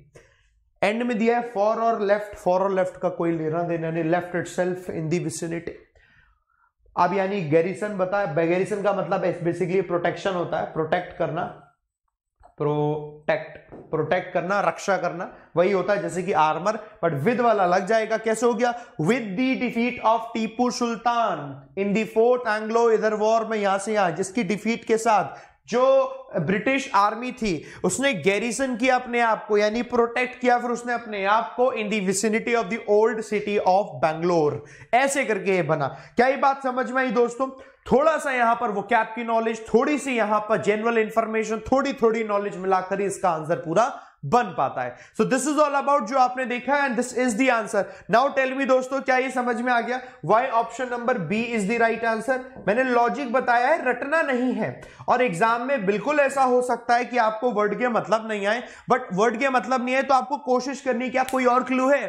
A: एंड में दिया है फॉर और लेफ्ट फॉर और लेफ्ट का कोई लेना देना नहीं left itself in the vicinity अब यानी गैरिसन बताया गैरिसन का मतलब बेसिकली प्रोटेक्शन होता है प्रोटेक्ट करना प्रोटेक्ट प्रोटेक्ट करना रक्षा करना वही होता है जैसे कि आर्मर बट विद वाला लग जाएगा कैसे हो गया with the defeat of Tipu Sultan in the fourth Anglo इधर वॉर में यहां से यहां जिसकी डिफीट के साथ जो ब्रिटिश आर्मी थी उसने गैरिसन किया अपने आप को यानी प्रोटेक्ट किया फिर उसने अपने आप को in the vicinity of the old city of Bangalore ऐसे करके ये बना क्या ये बात समझ में आई दोस्तों थोड़ा सा यहां पर वो कैप की नॉलेज थोड़ी सी यहां पर जनरल इंफॉर्मेशन थोड़ी थोड़ी नॉलेज मिलाकर ही इसका आंसर पूरा बन पाता है so this is all about जो आपने देखा and this is the answer now tell me दोस्तों क्या ये समझ में आ गया why option number B is the right answer मैंने लॉजिक बताया है रटना नहीं है और एग्जाम में बिल्कुल ऐसा हो सकता है कि आपको वर्ड के मतलब नहीं आए बट वर्ड के मतलब नहीं आए तो आपको कोशिश करनी क्या कोई और क्लू है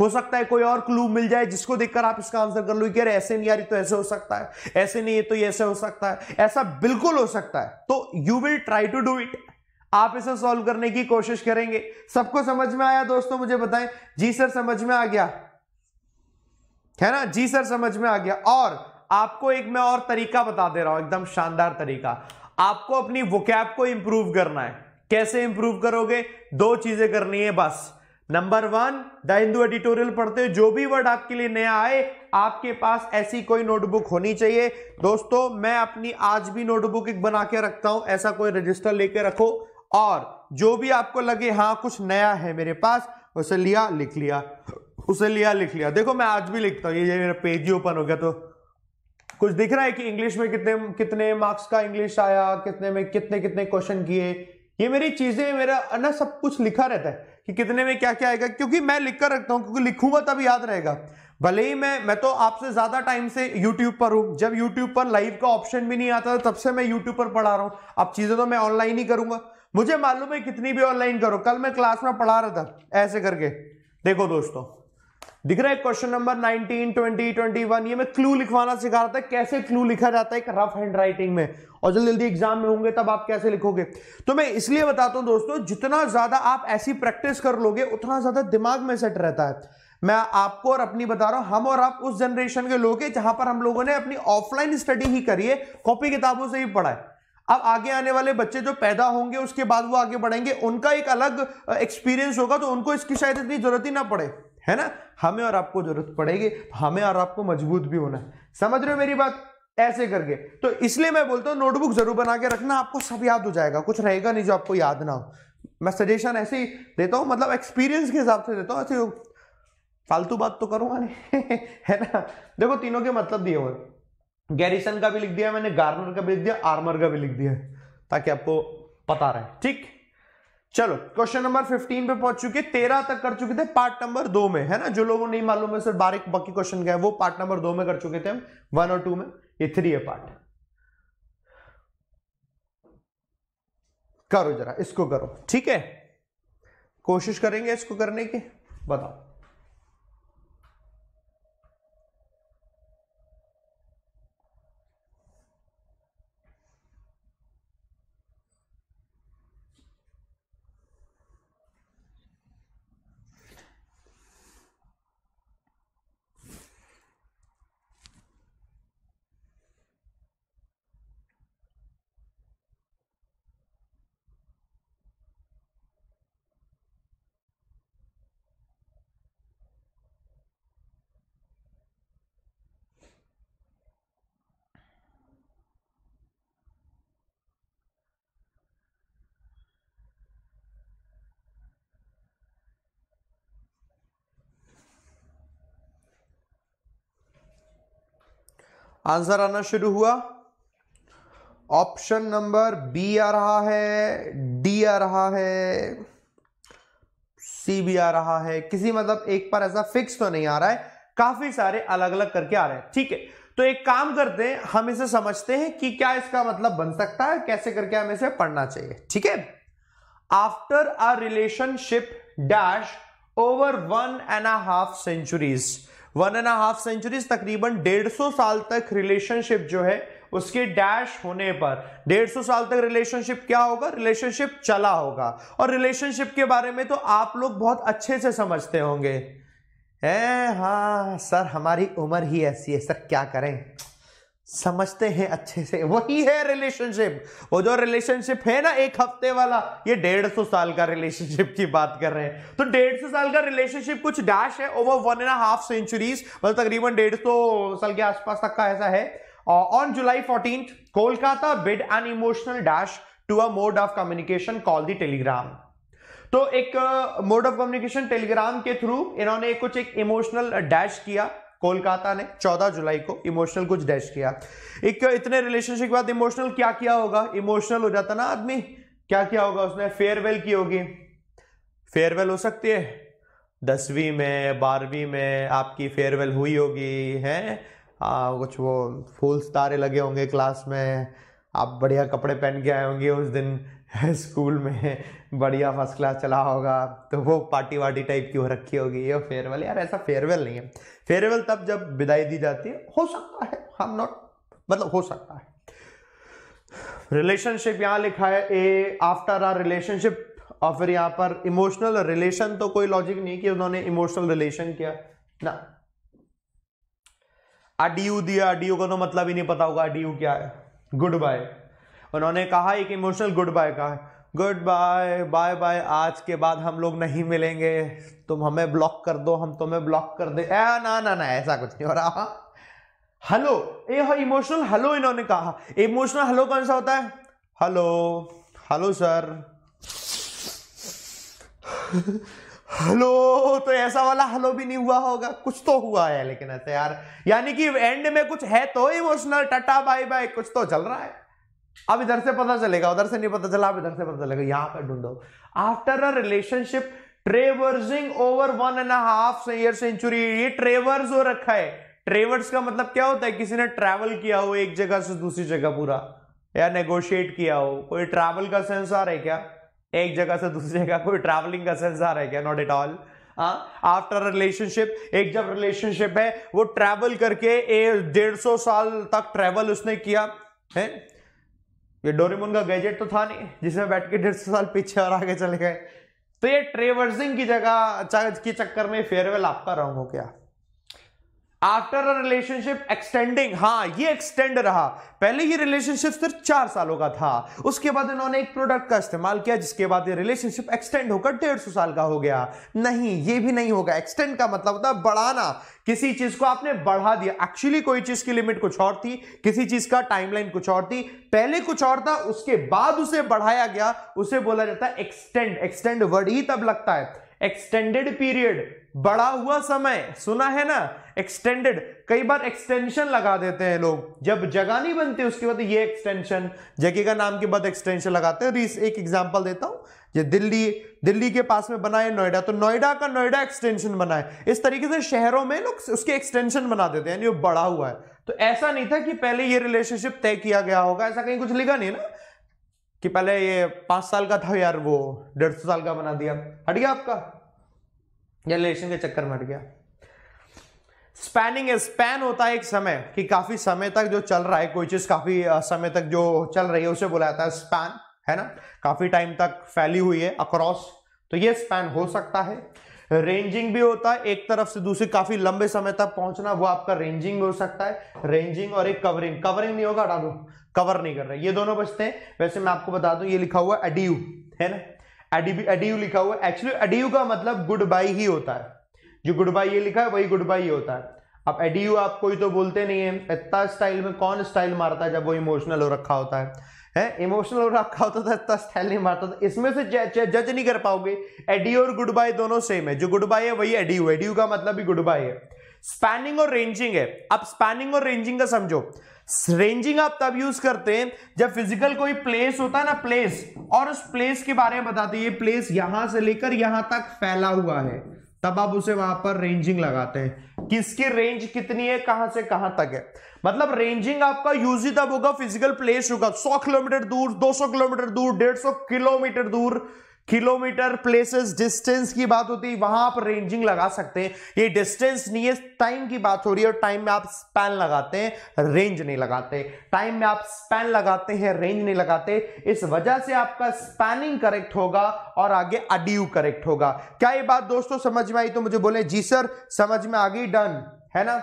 A: हो सकता है कोई और क्लू मिल जाए जिसको देखकर आप इसका आंसर कर लो कि ऐसे नहीं आ रही तो ऐसे हो सकता है ऐसे नहीं है तो ये ऐसे हो सकता है ऐसा बिल्कुल हो सकता है तो you will try to do it आप इसे सॉल्व करने की कोशिश करेंगे सबको समझ में आया दोस्तों मुझे बताएं जी सर समझ में आ गया है ना जी सर समझ में आ गया और आपको एक मैं और तरीका बता दे रहा हूं एकदम शानदार तरीका आपको अपनी वोकैब को इंप्रूव करना है कैसे इंप्रूव करोगे दो चीजें करनी है बस number one the Hindu editorial पढ़ते हो जो भी वर्ड आपके लिए नया आए आपके पास ऐसी कोई नोटबुक होनी चाहिए दोस्तों मैं अपनी आज भी नोटबुक एक बना के रखता हूं ऐसा कोई रजिस्टर लेके रखो और जो भी आपको लगे हाँ कुछ नया है मेरे पास उसे लिया लिख लिया उसे लिया लिख लिया देखो मैं आज भी लिखता हूँ ये, ये मेरा पेज ही ओपन हो गया तो कुछ दिख रहा है कि इंग्लिश में कितने कितने मार्क्स का इंग्लिश आया कितने में कितने कितने क्वेश्चन किए ये मेरी चीजें मेरा ना सब कुछ लिखा रहता है कि कितने में क्या क्या आएगा क्योंकि मैं लिख कर रखता हूं क्योंकि लिखूंगा तब याद रहेगा भले ही मैं मैं तो आपसे ज्यादा टाइम से YouTube पर हूं जब YouTube पर लाइव का ऑप्शन भी नहीं आता था तब से मैं YouTube पर पढ़ा रहा हूं अब चीजें तो मैं ऑनलाइन ही करूंगा मुझे मालूम है कितनी भी ऑनलाइन करो कल मैं क्लास में पढ़ा रहा था ऐसे करके देखो दोस्तों दिख रहा है क्वेश्चन नंबर 19, 20, 21 ये मैं क्लू लिखवाना सिखा रहा था कैसे क्लू लिखा जाता है एक रफ हैंड राइटिंग में और जल्दी जल्दी एग्जाम में होंगे तब आप कैसे लिखोगे तो मैं इसलिए बताता हूं दोस्तों जितना ज्यादा आप ऐसी प्रैक्टिस कर लोगे उतना ज्यादा दिमाग में सेट रहता है मैं आपको और अपनी बता रहा हूं हम और आप उस जनरेशन के लोग हैं जहां पर हम लोगों ने अपनी ऑफलाइन स्टडी ही करी है कॉपी किताबों से ही पढ़ा है अब आगे आने वाले बच्चे जो पैदा होंगे उसके बाद वो आगे बढ़ेंगे उनका एक अलग एक्सपीरियंस होगा तो उनको इसकी शायद इतनी जरूरत ही ना पड़े है ना हमें और आपको जरूरत पड़ेगी हमें और आपको मजबूत भी होना है समझ रहे हो मेरी बात ऐसे करके तो इसलिए मैं बोलता हूँ नोटबुक जरूर बना के रखना आपको सब याद हो जाएगा कुछ रहेगा नहीं जो आपको याद ना हो मैं सजेशन ऐसे ही देता हूँ मतलब एक्सपीरियंस के हिसाब से देता हूँ ऐसे फालतू बात तो करूँगा नहीं <laughs> है ना देखो तीनों के मतलब दिए हुए गैरिसन का भी लिख दिया मैंने गार्नर का भी लिख दिया आर्मर का भी लिख दिया ताकि आपको पता रहे ठीक चलो क्वेश्चन नंबर 15 पे पहुंच चुके तेरह तक कर चुके थे पार्ट नंबर दो में है ना जो लोगों नहीं मालूम है सर बारिक बाकी क्वेश्चन क्या है वो पार्ट नंबर दो में कर चुके थे हम वन और टू में ये थ्री है पार्ट करो जरा इसको करो ठीक है कोशिश करेंगे इसको करने की बताओ आंसर आना शुरू हुआ ऑप्शन नंबर बी आ रहा है डी आ रहा है सी भी आ रहा है किसी मतलब एक पर ऐसा फिक्स तो नहीं आ रहा है काफी सारे अलग अलग करके आ रहे हैं ठीक है तो एक काम करते हैं हम इसे समझते हैं कि क्या इसका मतलब बन सकता है कैसे करके हमें इसे पढ़ना चाहिए ठीक है after a relationship dash over one and half centuries one and half centuries तकरीबन डेढ़ सौ साल तक रिलेशनशिप जो है उसके डैश होने पर डेढ़ सौ साल तक रिलेशनशिप क्या होगा रिलेशनशिप चला होगा और रिलेशनशिप के बारे में तो आप लोग बहुत अच्छे से समझते होंगे ए हाँ सर हमारी उम्र ही ऐसी है सर क्या करें समझते हैं अच्छे से वही है रिलेशनशिप वो जो रिलेशनशिप है ना एक हफ्ते वाला ये डेढ़ सौ साल का रिलेशनशिप की बात कर रहे हैं तो डेढ़ सौ साल का रिलेशनशिप कुछ डैश है over one and half centuries मतलब तकरीबन डेढ़ सौ साल के आसपास तक का ऐसा है on July fourteen Kolkata bid an emotional dash to a mode of communication call the telegram तो एक मोड ऑफ कम्युनिकेशन टेलीग्राम के थ्रू इन्होंने कुछ एक इमोशनल डैश किया कोलकाता ने 14 जुलाई को इमोशनल कुछ डैश किया एक इतने रिलेशनशिप के बाद इमोशनल क्या किया होगा इमोशनल हो जाता ना आदमी क्या किया होगा उसने फेयरवेल की होगी फेयरवेल हो सकती है दसवीं में बारहवीं में आपकी फेयरवेल हुई होगी आ, कुछ वो फूल तारे लगे होंगे क्लास में आप बढ़िया कपड़े पहन के आए होंगे उस दिन <laughs> स्कूल में बढ़िया फर्स्ट क्लास चला होगा तो वो पार्टी वार्टी टाइप की हो रखी होगी ये फेयरवेल यार ऐसा फेयरवेल नहीं है फेयरवेल तब जब विदाई दी जाती है हो सकता है हम नॉट मतलब हो सकता है रिलेशनशिप यहां लिखा है ए आफ्टर आर रिलेशनशिप और फिर यहां पर इमोशनल रिलेशन तो कोई लॉजिक नहीं कि उन्होंने इमोशनल रिलेशन किया ना आडीयू दिया आडीयू का तो मतलब ही नहीं पता होगा आडीयू क्या है गुड बाय उन्होंने कहा एक इमोशनल गुड बाय कहा है गुड बाय बाय बाय आज के बाद हम लोग नहीं मिलेंगे तुम हमें ब्लॉक कर दो हम तुम्हें ब्लॉक कर दे ए, ना ना ना ऐसा कुछ नहीं हो रहा हेलो ये हाँ इमोशनल हेलो इन्होंने कहा इमोशनल हेलो कौन सा होता है हेलो हेलो सर हेलो तो ऐसा वाला हेलो भी नहीं हुआ होगा कुछ तो हुआ है लेकिन ऐसे यार यानी कि एंड में कुछ है तो इमोशनल टटा बाय बाय कुछ तो चल रहा है अब इधर से पता चलेगा उधर से नहीं पता चला अब इधर से पता चलेगा यहां पर ढूंढो after a relationship traversing over one and half year century ये ट्रेवर्स हो रखा है ट्रेवर्स का मतलब क्या होता है किसी ने ट्रेवल किया हो एक जगह से दूसरी जगह पूरा या नेगोशिएट किया हो कोई ट्रैवल का सेंस आ रहा है क्या एक जगह से दूसरी जगह कोई ट्रैवलिंग का सेंस आ रहा है क्या not at all after relationship एक जब रिलेशनशिप है वो ट्रैवल करके डेढ़ सौ साल तक ट्रैवल उसने किया है ये डोरेमोन का गैजेट तो था नहीं जिसमें बैठ के डेढ़ सौ साल पीछे और आगे चले गए तो ये ट्रेवर्सिंग की जगह के चक्कर में फेयरवेल आपका रंग हो गया आफ्टर अ रिलेशनशिप एक्सटेंडिंग हाँ ये एक्सटेंड रहा पहले ये रिलेशनशिप सिर्फ चार सालों का था उसके बाद इन्होंने एक प्रोडक्ट का इस्तेमाल किया जिसके बाद ये रिलेशनशिप एक्सटेंड होकर डेढ़ सौ साल का हो गया नहीं ये भी नहीं होगा एक्सटेंड का मतलब होता है बढ़ाना किसी चीज को आपने बढ़ा दिया एक्चुअली कोई चीज की लिमिट कुछ और थी किसी चीज का टाइमलाइन कुछ और थी पहले कुछ और था उसके बाद उसे बढ़ाया गया उसे बोला जाता है एक्सटेंड एक्सटेंड वर्ड ही तब लगता है एक्सटेंडेड पीरियड बढ़ा हुआ समय सुना है ना एक्सटेंडेड कई बार एक्सटेंशन लगा देते हैं लोग जब जगह नहीं बनती उसके बाद ये एक्सटेंशन जगह का नाम के बाद एक्सटेंशन लगाते हैं एक एग्जांपल देता हूं ये दिल्ली दिल्ली के पास में बना है नोएडा तो नोएडा का नोएडा एक्सटेंशन बना है इस तरीके से शहरों में लोग उसके एक्सटेंशन बना देते हैं यानी वो हुआ है तो ऐसा नहीं था कि पहले ये रिलेशनशिप तय किया गया होगा ऐसा कहीं कुछ लिखा नहीं ना कि पहले ये पांच साल का था यार वो डेढ़ सौ साल का बना दिया हट गया आपका जनरेशन के चक्कर में अट गया स्पैनिंग स्पैन होता है एक समय कि काफी समय तक जो चल रहा है कोई चीज काफी समय तक जो चल रही है उसे बोला जाता है स्पैन है ना काफी टाइम तक फैली हुई है अक्रॉस तो ये स्पैन हो सकता है रेंजिंग भी होता है एक तरफ से दूसरी काफी लंबे समय तक पहुंचना वो आपका रेंजिंग हो सकता है रेंजिंग और एक कवरिंग कवरिंग नहीं होगा हटा दो कवर नहीं कर रहा ये दोनों बचते हैं वैसे मैं आपको बता दूं ये लिखा हुआ एड्यू है ना एडीयू लिखा हुआ है एक्चुअली एडीयू का मतलब गुड बाई ही होता है जो गुड बाई ये लिखा है वही गुड बाई ये होता है अब एडीयू आप कोई तो बोलते नहीं है इतना स्टाइल में कौन स्टाइल मारता है जब वो इमोशनल हो रखा होता है है इमोशनल हो रखा होता था तो इतना स्टाइल नहीं मारता था इसमें से जज नहीं कर पाओगे एडियो और गुड बाय दोनों सेम है जो गुड बाय है वही एडियो एडियो का मतलब भी गुड बाय है स्पैनिंग और रेंजिंग है अब स्पैनिंग और रेंजिंग का समझो रेंजिंग आप तब यूज करते हैं जब फिजिकल कोई प्लेस होता है ना प्लेस और उस प्लेस के बारे में बताते हैं ये प्लेस यहां से लेकर यहां तक फैला हुआ है तब आप उसे वहां पर रेंजिंग लगाते हैं किसकी रेंज कितनी है कहां से कहां तक है मतलब रेंजिंग आपका यूज ही तब होगा फिजिकल प्लेस होगा 100 किलोमीटर दूर 200 किलोमीटर दूर 150 किलोमीटर दूर किलोमीटर प्लेसेस डिस्टेंस की बात होती है वहां आप रेंजिंग लगा सकते हैं ये डिस्टेंस नहीं है टाइम की बात हो रही है और टाइम में आप स्पैन लगाते हैं रेंज नहीं लगाते टाइम में आप स्पैन लगाते हैं रेंज नहीं लगाते इस वजह से आपका स्पैनिंग करेक्ट होगा और आगे अड्यू करेक्ट होगा क्या ये बात दोस्तों समझ में आई तो मुझे बोले जी सर समझ में आ गई डन है ना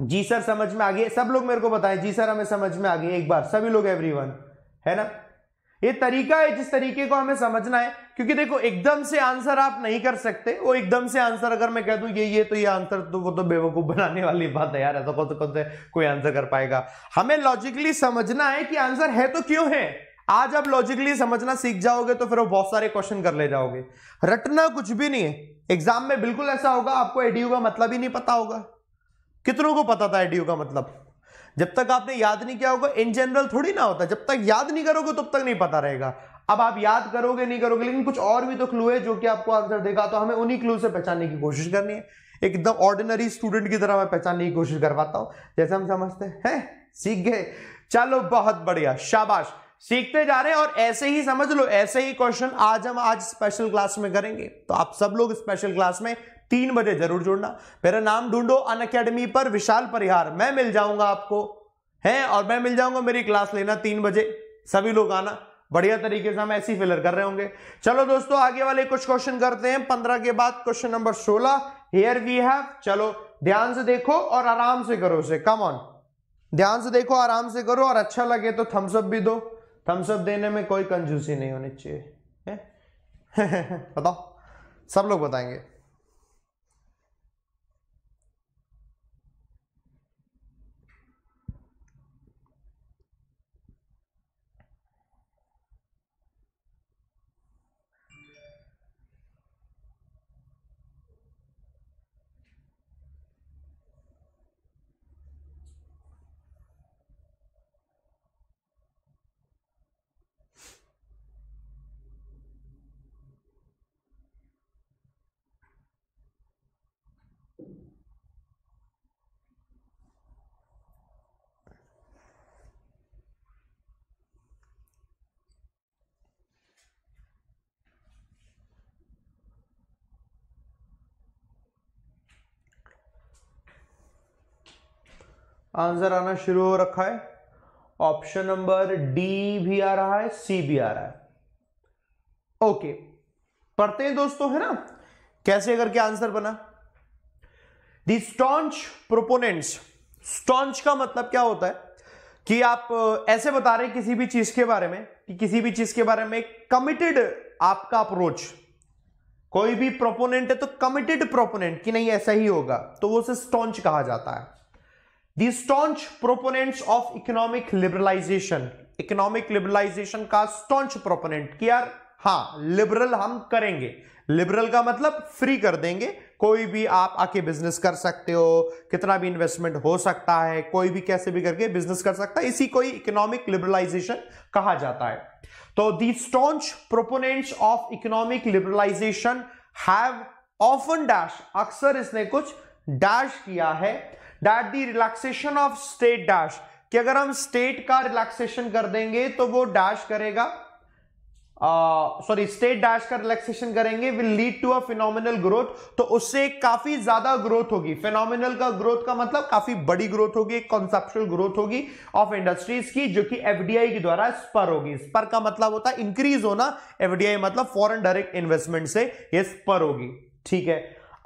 A: जी सर समझ में आ गई सब लोग मेरे को बताएं जी सर हमें समझ में आ गई एक बार सभी लोग एवरी है ना ये तरीका है जिस तरीके को हमें समझना है क्योंकि देखो एकदम से आंसर आप नहीं कर सकते वो एकदम से आंसर अगर मैं कह दूं ये ये तो ये आंसर तो वो तो बेवकूफ बनाने वाली बात है यार ऐसा कौन से कौन से कोई आंसर कर पाएगा हमें लॉजिकली समझना है कि आंसर है तो क्यों है आज आप लॉजिकली समझना सीख जाओगे तो फिर वो बहुत सारे क्वेश्चन कर ले जाओगे रटना कुछ भी नहीं है एग्जाम में बिल्कुल ऐसा होगा आपको एडीयू का मतलब ही नहीं पता होगा कितनों को पता था एडीयू का मतलब जब तक आपने याद नहीं किया होगा इन जनरल थोड़ी ना होता जब तक याद नहीं करोगे तब तक नहीं पता रहेगा अब आप याद करोगे नहीं करोगे लेकिन कुछ और भी तो क्लू है जो कि आपको आंसर देगा तो हमें उन्हीं क्लू से पहचानने की कोशिश करनी है एकदम ऑर्डिनरी स्टूडेंट की तरह मैं पहचानने की कोशिश कर पाता हूं जैसे हम समझते हैं सीख गए चलो बहुत बढ़िया शाबाश सीखते जा रहे हैं और ऐसे ही समझ लो ऐसे ही क्वेश्चन आज हम आज स्पेशल क्लास में करेंगे तो आप सब लोग स्पेशल क्लास में तीन बजे जरूर जुड़ना मेरा नाम ढूंढो अन अकेडमी पर विशाल परिहार मैं मिल जाऊंगा आपको है और मैं मिल जाऊंगा मेरी क्लास लेना तीन बजे सभी लोग आना बढ़िया तरीके से हम ऐसी फिलर कर रहे होंगे चलो दोस्तों आगे वाले कुछ क्वेश्चन करते हैं पंद्रह के बाद क्वेश्चन नंबर सोलह हेयर वी हैव चलो ध्यान से देखो और आराम से करो उसे कम ऑन ध्यान से देखो आराम से करो और अच्छा लगे तो थम्सअप भी दो थम्स अप देने में कोई कंजूसी नहीं होनी चाहिए <laughs> बताओ सब लोग बताएंगे आंसर आना शुरू हो रखा है ऑप्शन नंबर डी भी आ रहा है सी भी आ रहा है ओके पढ़ते हैं दोस्तों है ना कैसे करके आंसर बना दी स्टॉन्च प्रोपोनेंट्स स्टॉन्च का मतलब क्या होता है कि आप ऐसे बता रहे हैं किसी भी चीज के बारे में कि किसी भी चीज के बारे में कमिटेड आपका अप्रोच कोई भी प्रोपोनेंट है तो कमिटेड प्रोपोनेंट कि नहीं ऐसा ही होगा तो वो उसे स्टॉन्च कहा जाता है the staunch proponents of economic liberalization economic liberalization का staunch proponent कि यार हाँ liberal हम करेंगे liberal का मतलब free कर देंगे कोई भी आप आके बिजनेस कर सकते हो कितना भी इन्वेस्टमेंट हो सकता है कोई भी कैसे भी करके बिजनेस कर सकता है इसी को ही इकोनॉमिक लिबरलाइजेशन कहा जाता है तो the staunch proponents of economic liberalisation have often dash अक्सर इसने कुछ डैश किया है that the relaxation of state dash कि अगर हम स्टेट का रिलैक्सेशन कर देंगे तो वो डैश करेगा सॉरी स्टेट डैश का रिलैक्सेशन करेंगे will lead to a phenomenal growth तो उससे काफी ज्यादा ग्रोथ होगी फिनोमिनल का ग्रोथ का मतलब काफी बड़ी ग्रोथ होगी एक कॉन्सेप्चुअल ग्रोथ होगी ऑफ इंडस्ट्रीज की जो कि एफडीआई के द्वारा स्पर होगी स्पर का मतलब होता है इंक्रीज होना एफडीआई मतलब फॉरन डायरेक्ट इन्वेस्टमेंट से यह स्पर होगी ठीक है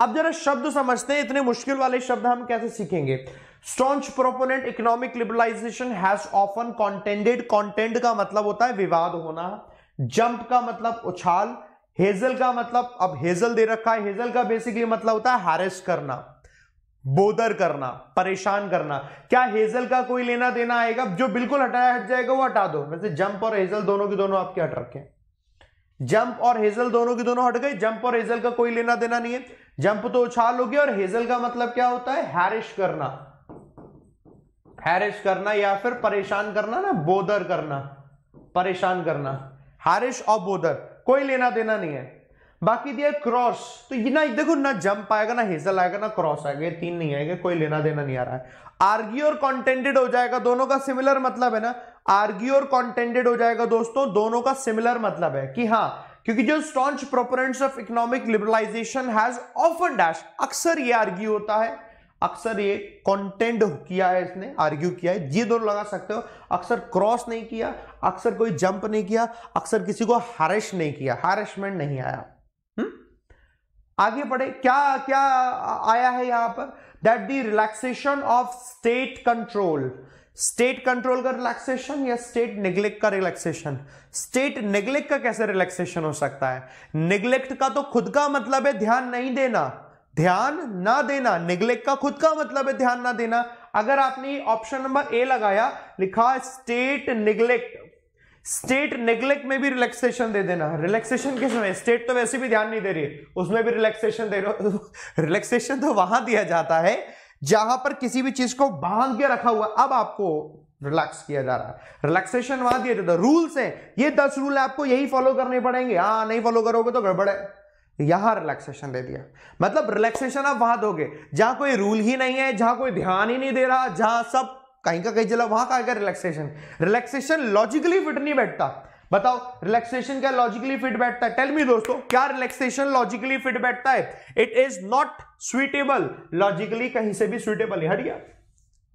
A: अब जरा शब्द समझते हैं इतने मुश्किल वाले शब्द हम कैसे सीखेंगे staunch proponent economic liberalisation has often contended content का मतलब होता है विवाद होना जंप का मतलब उछाल हेजल का मतलब अब हेजल दे रखा है हेजल का बेसिकली मतलब होता है हैरेस करना बोदर करना परेशान करना क्या हेजल का कोई लेना देना आएगा जो बिल्कुल हटाया हट जाएगा वो हटा दो वैसे जंप और हेजल दोनों के दोनों आपके हट रखे जंप और हेजल दोनों के दोनों हट गए जंप और हेजल का कोई लेना देना नहीं है जंप तो उछाल होगी और हेजल का मतलब क्या होता है हैरिश करना हैरिश करना या फिर परेशान करना ना बोदर करना परेशान करना हैरिश और बोदर कोई लेना देना नहीं है बाकी दिया क्रॉस तो ये ना देखो ना जंप आएगा ना हेजल आएगा ना क्रॉस आएगा ये तीन नहीं आएगा कोई लेना देना नहीं आ रहा है आर्गी और कॉन्टेंडेड हो जाएगा दोनों का सिमिलर मतलब है ना आर्गी और कॉन्टेंडेड हो जाएगा दोस्तों दोनों का सिमिलर मतलब है कि हाँ क्योंकि जो staunch proponents of economic liberalisation has often dash अक्सर ये आर्ग्यू होता है अक्सर ये कॉन्टेंड किया है इसने आर्ग्यू किया है ये दोनों लगा सकते हो अक्सर क्रॉस नहीं किया अक्सर कोई जंप नहीं किया अक्सर किसी को हारेश नहीं किया हारेशमेंट नहीं आया हुँ? हम्म? आगे बढ़े क्या क्या आया है यहां पर that the relaxation of state control state control का रिलैक्सेशन या स्टेट निग्लेक्ट का रिलैक्सेशन स्टेट निग्लेक्ट का कैसे रिलैक्सेशन हो सकता है निग्लेक्ट का तो खुद का मतलब है ध्यान नहीं देना ध्यान ना देना निग्लेक्ट का खुद का मतलब है ध्यान ना देना अगर आपने ऑप्शन नंबर ए लगाया लिखा स्टेट निग्लेक्ट स्टेट निग्लेक्ट में भी रिलैक्सेशन दे देना रिलैक्सेशन किस में स्टेट तो वैसे भी ध्यान नहीं दे रही है उसमें भी रिलैक्सेशन दे रहे रिलैक्सेशन <laughs> तो वहां दिया जाता है जहां पर किसी भी चीज को बांध के रखा हुआ अब आपको रिलैक्स किया जा रहा है रिलैक्सेशन वहां दिया जाता है तो रूल्स हैं ये दस रूल आपको यही फॉलो करने पड़ेंगे हाँ नहीं फॉलो करोगे तो गड़बड़ है यहां रिलैक्सेशन दे दिया मतलब रिलैक्सेशन आप वहां दोगे जहां कोई रूल ही नहीं है जहां कोई ध्यान ही नहीं दे रहा जहां सब कहीं का कहीं चला वहां का रिलैक्सेशन रिलैक्सेशन लॉजिकली फिट नहीं बैठता बताओ रिलैक्सेशन क्या लॉजिकली फिट बैठता है टेल मी दोस्तों क्या रिलैक्सेशन लॉजिकली फिट बैठता है it is not suitable logically कहीं से भी स्वीटेबल है हट गया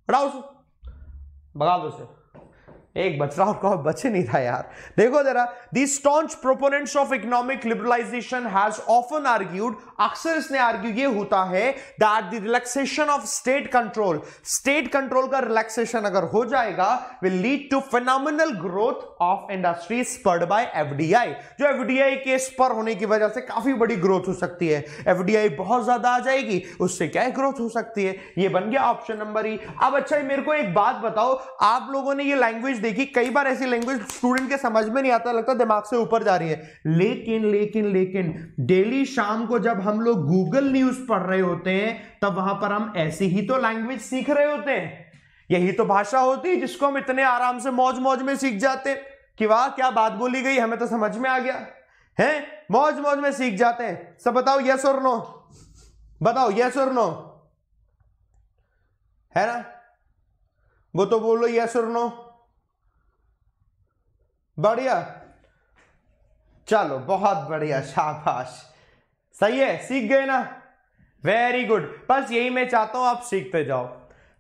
A: हटाओ उसे भगा दो उसे एक बच रहा और कहो बचे नहीं था यार देखो जरा the staunch proponents of economic liberalisation has often argued अक्सर इसने आर्ग्यू ये होता है that the relaxation of state control state control का रिलैक्सेशन अगर हो जाएगा will lead to phenomenal growth of industry spurred by FDI जो एफडीआई के स्पर होने की वजह से काफी बड़ी ग्रोथ हो सकती है एफडीआई बहुत ज्यादा आ जाएगी उससे क्या ग्रोथ हो सकती है ये बन गया ऑप्शन नंबर ई अब अच्छा है, मेरे को एक बात बताओ आप लोगों ने ये लैंग्वेज देखी कई बार ऐसी लैंग्वेज स्टूडेंट के समझ में नहीं आता लगता दिमाग से ऊपर जा रही है लेकिन लेकिन लेकिन डेली शाम को जब हम हम लोग गूगल न्यूज पढ़ रहे होते हैं तब वहां पर हम ऐसी ही तो लैंग्वेज सीख रहे होते हैं यही तो भाषा होती है जिसको हम इतने आराम से मौज मौज में सीख जाते कि वाह क्या बात बोली गई हमें तो समझ में आ गया है मौज मौज में सीख जाते हैं सब बताओ यस और नो बताओ यस और नो है ना वो तो बोलो यस और नो बढ़िया चलो बहुत बढ़िया शाबाश सही है सीख गए ना वेरी गुड बस यही मैं चाहता हूं आप सीखते जाओ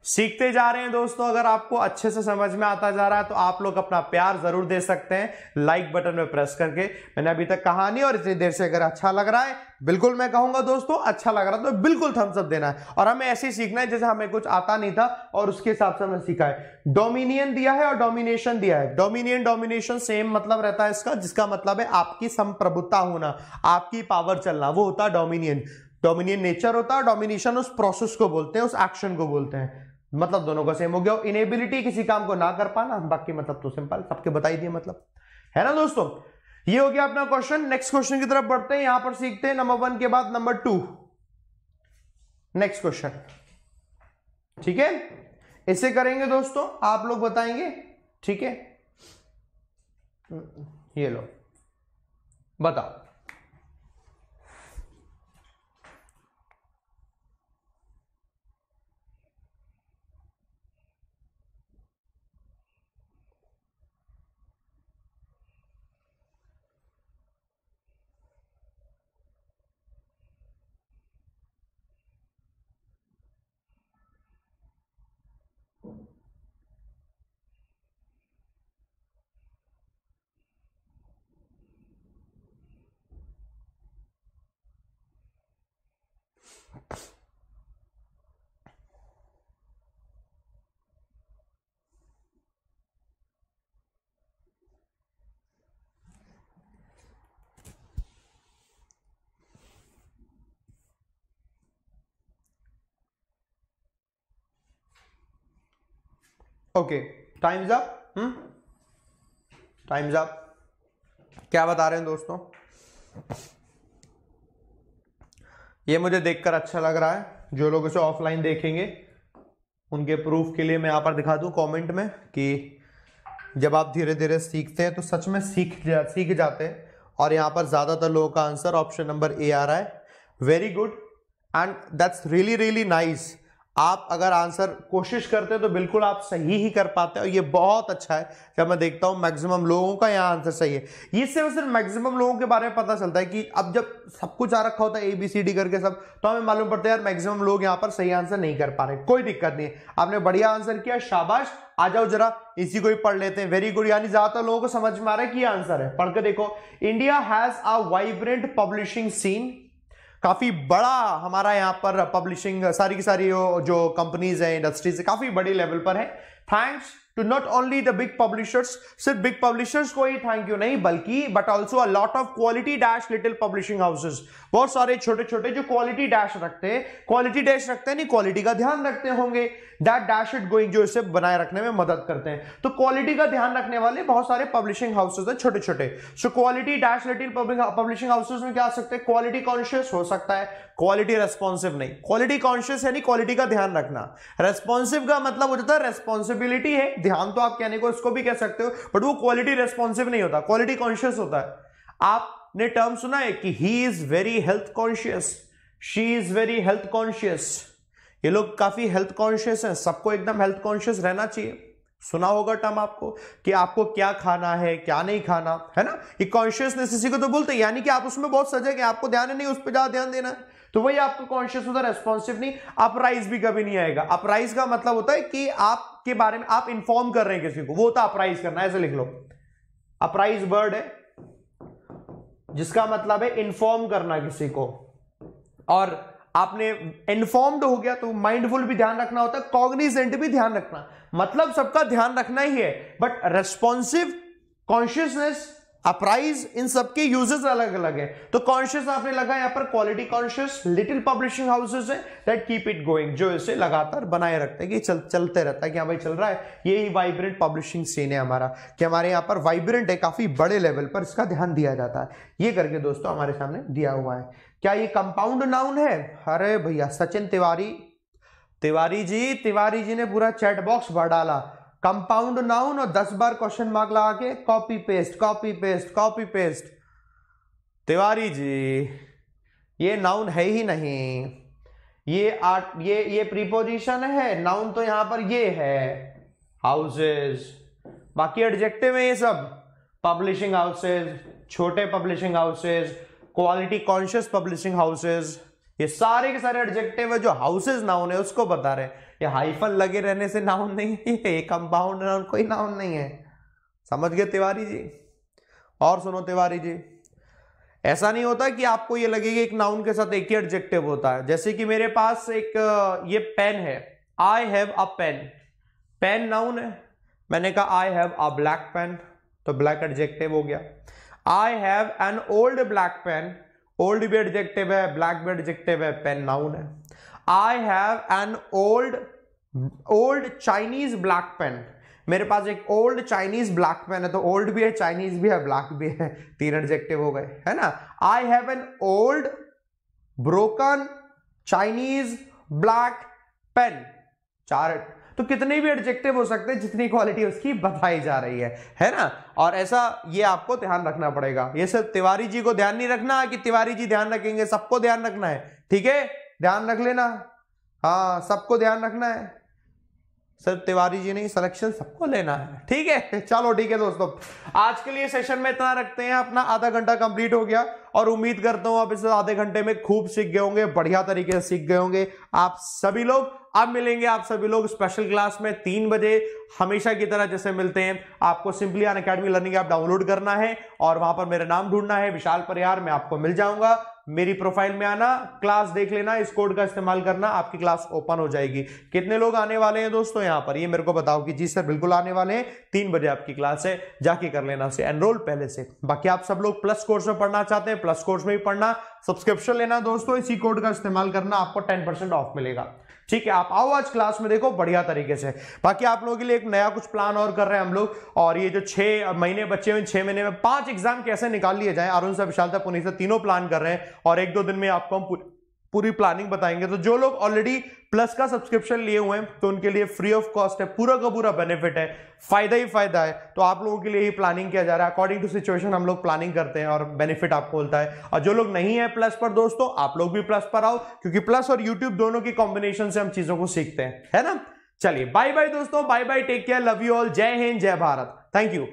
A: सीखते जा रहे हैं दोस्तों अगर आपको अच्छे से समझ में आता जा रहा है तो आप लोग अपना प्यार जरूर दे सकते हैं लाइक बटन में प्रेस करके मैंने अभी तक कहा नहीं और इतनी देर से अगर अच्छा लग रहा है बिल्कुल मैं कहूंगा दोस्तों अच्छा लग रहा है तो बिल्कुल थम्स अप देना है और हमें ऐसे ही सीखना है जैसे हमें कुछ आता नहीं था और उसके हिसाब से हमने सीखा है डोमिनियन दिया है और डोमिनेशन दिया है डोमिनियन डोमिनेशन सेम मतलब रहता है इसका जिसका मतलब है आपकी संप्रभुता होना आपकी पावर चलना वो होता है डोमिनियन डोमिनियन नेचर होता है डोमिनेशन उस प्रोसेस को बोलते हैं उस एक्शन को बोलते हैं मतलब दोनों का सेम हो गया इनेबिलिटी किसी काम को ना कर पाना बाकी मतलब तो सिंपल सबके बताई दिए मतलब है ना दोस्तों ये हो गया अपना क्वेश्चन नेक्स्ट क्वेश्चन की तरफ बढ़ते हैं यहां पर सीखते हैं नंबर वन के बाद नंबर टू नेक्स्ट क्वेश्चन ठीक है इसे करेंगे दोस्तों आप लोग बताएंगे ठीक है हम्म, ये लो बताओ okay time's up time's up क्या बता रहे हैं दोस्तों ये मुझे देखकर अच्छा लग रहा है जो लोग इसे ऑफलाइन देखेंगे उनके प्रूफ के लिए मैं यहां पर दिखा दू कमेंट में कि जब आप धीरे धीरे सीखते हैं तो सच में सीख जा, सीख जाते हैं और यहां पर ज़्यादातर लोगों का आंसर ऑप्शन नंबर ए आ रहा है very good and that's really really nice आप अगर आंसर कोशिश करते हैं तो बिल्कुल आप सही ही कर पाते हैं और ये बहुत अच्छा है जब मैं देखता हूँ मैक्सिमम लोगों का यहाँ आंसर सही है इससे सिर्फ मैक्सिमम लोगों के बारे में पता चलता है कि अब जब सब कुछ आ रखा होता है ए बी सी डी करके सब तो हमें मालूम पड़ता है यार मैक्सिमम लोग यहाँ पर सही आंसर नहीं कर पा रहे कोई दिक्कत नहीं है आपने बढ़िया आंसर किया शाबाश आ जाओ जरा इसी को ही पढ़ लेते हैं वेरी गुड यानी ज्यादातर लोगों को समझ में आ रहा है कि आंसर है पढ़कर देखो India has a vibrant publishing scene काफ़ी बड़ा हमारा यहाँ पर पब्लिशिंग सारी की सारी जो कंपनीज है इंडस्ट्रीज काफ़ी बड़ी लेवल पर है thanks to not only the big publishers सिर्फ बिग पब्लिशर्स को ही थैंक यू नहीं बल्कि but also a lot of quality dash little publishing houses बहुत सारे छोटे छोटे जो क्वालिटी डैश रखते हैं क्वालिटी डैश रखते हैं नहीं क्वालिटी का ध्यान रखते होंगे दैट डैश इट गोइंग जो इसे बनाए रखने में मदद करते हैं तो क्वालिटी का ध्यान रखने वाले बहुत सारे पब्लिशिंग हाउसेज हैं छोटे छोटे so quality dash little publishing houses में क्या आ सकते हैं क्वालिटी कॉन्शियस हो सकता है क्वालिटी रेस्पॉन्सिव नहीं क्वालिटी कॉन्शियस यानी क्वालिटी का ध्यान रखना रेस्पॉन्सिव का मतलब हो जाता है रेस्पॉन्सिबिलिटी है ध्यान तो आप कहने को इसको भी कह सकते हो बट वो क्वालिटी रेस्पॉन्सिव नहीं होता क्वालिटी कॉन्शियस होता है आपने टर्म सुना है कि he is very health conscious she is very health conscious ये लोग काफी हेल्थ कॉन्शियस हैं सबको एकदम हेल्थ कॉन्शियस रहना चाहिए सुना होगा टर्म आपको कि आपको क्या खाना है क्या नहीं खाना है ना ये कॉन्शियसनेस इसी को तो बोलते हैं यानी कि आप उसमें बहुत सजग है आपको ध्यान है नहीं उस पर ज्यादा ध्यान देना है तो वही आपको कॉन्शियस होता है रेस्पॉन्सिव नहीं अपराइज भी कभी नहीं आएगा अपराइज का मतलब होता है कि आप आपके बारे में आप इन्फॉर्म कर रहे हैं किसी को वो होता तो अप्राइज करना ऐसे लिख लो अप्राइज वर्ड है जिसका मतलब है इन्फॉर्म करना किसी को और आपने इन्फॉर्म्ड हो गया तो माइंडफुल भी ध्यान रखना होता है कॉग्निजेंट भी ध्यान रखना मतलब सबका ध्यान रखना ही है बट रेस्पॉन्सिव कॉन्शियसनेस अपराइज इन सबके यूजेस अलग अलग है तो कॉन्शियस आपने लगा यहां पर quality conscious little publishing houses है दैट कीप इट गोइंग जो इसे लगातार बनाए रखते हैं कि चल चलते रहता है कि हाँ भाई चल रहा है यही वाइब्रेंट पब्लिशिंग सीन है हमारा कि हमारे यहाँ पर वाइब्रेंट है काफी बड़े लेवल पर इसका ध्यान दिया जाता है ये करके दोस्तों हमारे सामने दिया हुआ है क्या ये कंपाउंड नाउन है अरे भैया सचिन तिवारी तिवारी जी तिवारी जी ने पूरा चैट बॉक्स भर डाला कंपाउंड नाउन और दस बार क्वेश्चन मार्क लगा के copy paste copy paste copy paste Tiwari ji ये नाउन है ही नहीं ये आर्ट ये ये प्रीपोजिशन है नाउन तो यहां पर ये है हाउसेज बाकी एडजेक्टिव है ये सब पब्लिशिंग हाउसेज छोटे publishing houses quality conscious publishing houses ये सारे के सारे एडजेक्टिव है जो हाउसेज नाउन है उसको बता रहे हैं ये हाइफन लगे रहने से नाउन नहीं है ये कंपाउंड नाउन कोई नाउन नहीं है समझ गए तिवारी जी और सुनो तिवारी जी ऐसा नहीं होता कि आपको ये लगेगा एक नाउन के साथ एक ही एडजेक्टिव होता है जैसे कि मेरे पास एक ये पेन है I have a pen pen noun है मैंने कहा I have a black pen तो ब्लैक एडजेक्टिव हो गया I have an old black pen old भी एडजेक्टिव है ब्लैक भी एडजेक्टिव है पेन नाउन है I have an old old Chinese black pen मेरे पास एक ओल्ड चाइनीज ब्लैक पेन है तो ओल्ड भी है चाइनीज भी है ब्लैक भी है तीन एडजेक्टिव हो गए है ना I have an old broken Chinese black pen चार तो कितने भी एडजेक्टिव हो सकते हैं जितनी क्वालिटी उसकी बताई जा रही है है ना और ऐसा ये आपको ध्यान रखना पड़ेगा ये सिर्फ तिवारी जी को ध्यान नहीं रखना कि तिवारी जी ध्यान रखेंगे सबको ध्यान रखना है ठीक है ध्यान रख लेना हाँ सबको ध्यान रखना है सिर्फ तिवारी जी नहीं सिलेक्शन सबको लेना है ठीक है <laughs> चलो ठीक है दोस्तों आज के लिए सेशन में इतना रखते हैं अपना आधा घंटा कंप्लीट हो गया और उम्मीद करता हूं आप इस आधे घंटे में खूब सीख गए होंगे बढ़िया तरीके से सीख गए होंगे आप सभी लोग अब मिलेंगे आप सभी लोग स्पेशल क्लास में तीन बजे हमेशा की तरह जैसे मिलते हैं आपको सिंपली अन अकेडमी लर्निंग ऐप डाउनलोड करना है और वहां पर मेरा नाम ढूंढना है विशाल परिहार मैं आपको मिल जाऊंगा मेरी प्रोफाइल में आना क्लास देख लेना इस कोड का इस्तेमाल करना आपकी क्लास ओपन हो जाएगी कितने लोग आने वाले हैं दोस्तों यहां पर ये मेरे को बताओ कि जी सर बिल्कुल आने वाले हैं तीन बजे आपकी क्लास है जाके कर लेना से एनरोल पहले से बाकी आप सब लोग प्लस कोर्स में पढ़ना चाहते हैं प्लस कोर्स में भी पढ़ना सब्सक्रिप्शन लेना दोस्तों इसी कोड का इस्तेमाल करना आपको टेन ऑफ मिलेगा ठीक है आप आओ आज क्लास में देखो बढ़िया तरीके से बाकी आप लोगों के लिए एक नया कुछ प्लान और कर रहे हैं हम लोग और ये जो छह महीने बच्चे हुए छह महीने में पांच एग्जाम कैसे निकाल लिए जाए अरुण से विशाल तक पुनी से तीनों प्लान कर रहे हैं और एक दो दिन में आपको हम पूरी प्लानिंग बताएंगे तो जो लोग ऑलरेडी प्लस का सब्सक्रिप्शन लिए हुए हैं तो उनके लिए फ्री ऑफ कॉस्ट है पूरा का पूरा बेनिफिट है फायदा ही फायदा है तो आप लोगों के लिए ही प्लानिंग किया जा रहा है अकॉर्डिंग टू सिचुएशन हम लोग प्लानिंग करते हैं और बेनिफिट आपको मिलता है और जो लोग नहीं है प्लस पर दोस्तों आप लोग भी प्लस पर आओ क्योंकि प्लस और यूट्यूब दोनों की कॉम्बिनेशन से हम चीजों को सीखते हैं है ना चलिए बाय बाय दोस्तों bye bye take care love you all जय हिंद जय भारत थैंक यू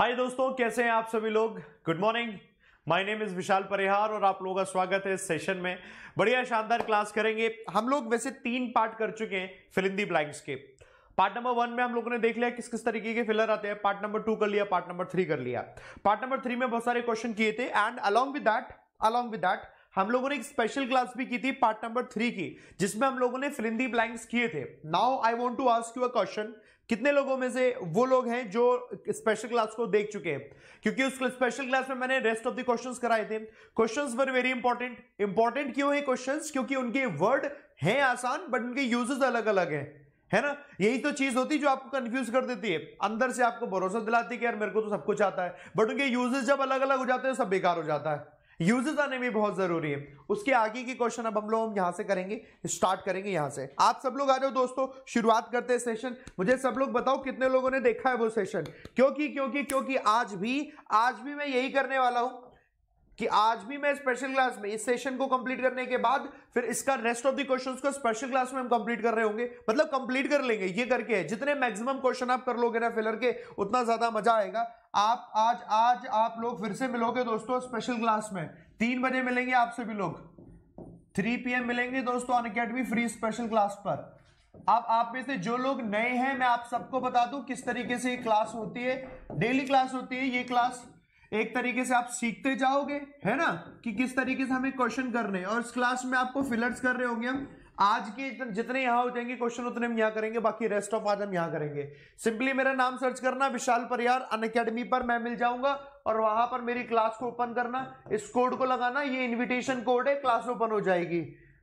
A: हाय दोस्तों कैसे हैं आप सभी लोग good morning my name is Vishal Parihar और आप लोगों का स्वागत है इस सेशन में बढ़िया शानदार क्लास करेंगे हम लोग वैसे तीन पार्ट कर चुके हैं फिलिंदी ब्लैंक्स के पार्ट नंबर वन में हम लोगों ने देख लिया किस किस तरीके के फिलर आते हैं पार्ट नंबर टू कर लिया पार्ट नंबर थ्री कर लिया पार्ट नंबर थ्री में बहुत सारे क्वेश्चन किए थे and along with that along with that हम लोगों ने एक स्पेशल क्लास भी की थी पार्ट नंबर थ्री की जिसमें हम लोगों ने फिलिंदी ब्लैंक्स किए थे now I want to ask you a question कितने लोगों में से वो लोग हैं जो स्पेशल क्लास को देख चुके हैं क्योंकि उस स्पेशल क्लास में मैंने रेस्ट ऑफ द क्वेश्चंस कराए थे questions were very important important क्यों है क्वेश्चंस क्योंकि उनके वर्ड हैं आसान बट उनके यूजेस अलग अलग हैं है ना यही तो चीज होती है जो आपको कंफ्यूज कर देती है अंदर से आपको भरोसा दिलाती है कि यार मेरे को तो सब कुछ आता है बट उनके यूजेस जब अलग अलग हो जाते हैं सब बेकार हो जाता है यूजेस आने भी बहुत जरूरी है उसके आगे की क्वेश्चन अब हम लोग हम यहां से करेंगे स्टार्ट करेंगे यहां से आप सब लोग आ जाओ दोस्तों शुरुआत करते हैं सेशन मुझे सब लोग बताओ कितने लोगों ने देखा है वो सेशन क्योंकि क्योंकि क्योंकि आज भी आज भी मैं यही करने वाला हूं कि आज भी मैं स्पेशल क्लास में इस सेशन को कंप्लीट करने के बाद फिर इसका रेस्ट ऑफ द क्वेश्चंस को स्पेशल क्लास में हम कंप्लीट कर रहे होंगे मतलब कंप्लीट कर लेंगे ये करके जितने मैक्सिमम क्वेश्चन आप कर लोगे ना फिलर के उतना ज्यादा मजा आएगा आप आज आज आप लोग फिर से मिलोगे दोस्तों स्पेशल क्लास में तीन बजे मिलेंगे आप सभी लोग थ्री पीएम मिलेंगे दोस्तों Unacademy free special class पर अब आप में से जो लोग नए हैं मैं आप सबको बता दूं किस तरीके से ये क्लास होती है डेली क्लास होती है ये क्लास एक तरीके से आप सीखते जाओगे है ना कि किस तरीके से हमें क्वेश्चन करने और इस क्लास में आपको फिलर्स कर रहे होंगे हम आज के जितने यहां हो जाएंगे क्वेश्चन उतने हम यहां करेंगे बाकी रेस्ट ऑफ आज हम यहां करेंगे सिंपली मेरा नाम सर्च करना विशाल परियार अन अकेडमी पर मैं मिल जाऊंगा और वहां पर मेरी क्लास को ओपन करना इस कोड को लगाना ये इनविटेशन कोड है क्लास ओपन हो जाएगी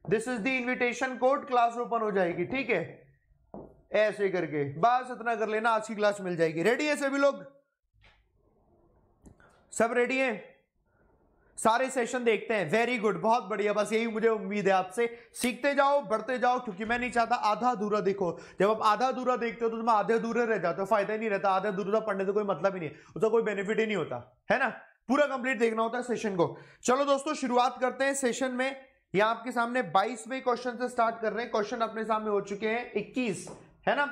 A: this is the invitation code class open हो जाएगी ठीक है ऐसे करके बस इतना कर लेना आज की क्लास मिल जाएगी रेडी है सभी लोग सब रेडी है सारे सेशन देखते हैं वेरी गुड बहुत बढ़िया बस यही मुझे उम्मीद है आपसे सीखते जाओ बढ़ते जाओ क्योंकि मैं नहीं चाहता आधा अधूरा देखो जब आप आधा अधूरा देखते हो तो तुम्हें आधे अधूरे रह जाते हो फायदा ही नहीं रहता आधा अधूरा तो पढ़ने से कोई मतलब ही नहीं उसका कोई बेनिफिट ही नहीं होता है ना पूरा कंप्लीट देखना होता है सेशन को चलो दोस्तों शुरुआत करते हैं सेशन में या आपके सामने बाईसवें क्वेश्चन से स्टार्ट कर रहे हैं क्वेश्चन अपने सामने हो चुके हैं इक्कीस है ना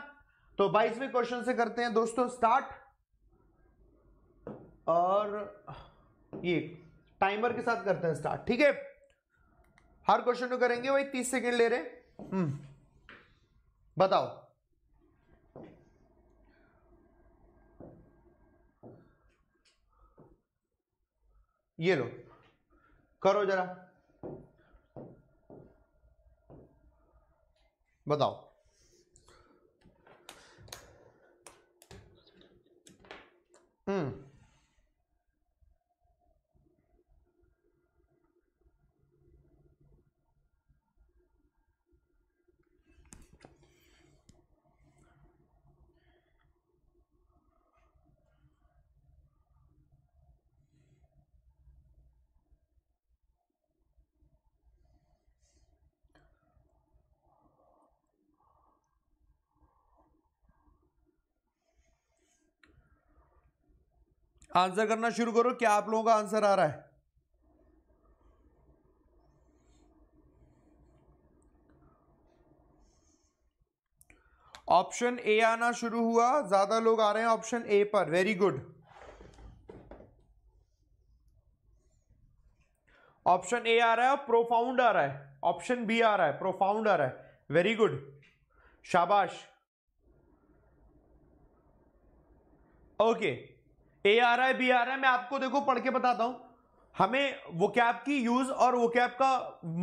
A: तो बाईसवें क्वेश्चन से करते हैं दोस्तों स्टार्ट और ये टाइमर के साथ करते हैं स्टार्ट ठीक है हर क्वेश्चन को करेंगे वही तीस सेकेंड ले रहे हम्म। बताओ ये लो करो जरा बताओ हम्म आंसर करना शुरू करो क्या आप लोगों का आंसर आ रहा है ऑप्शन ए आना शुरू हुआ ज्यादा लोग आ रहे हैं ऑप्शन ए पर वेरी गुड ऑप्शन ए आ रहा है प्रोफाउंड आ रहा है ऑप्शन बी आ रहा है प्रोफाउंड आ रहा है वेरी गुड शाबाश ओके okay. ए आ रहा है बी आ रहा है मैं आपको देखो पढ़ के बताता हूं हमें वो कैब की यूज और वो कैब का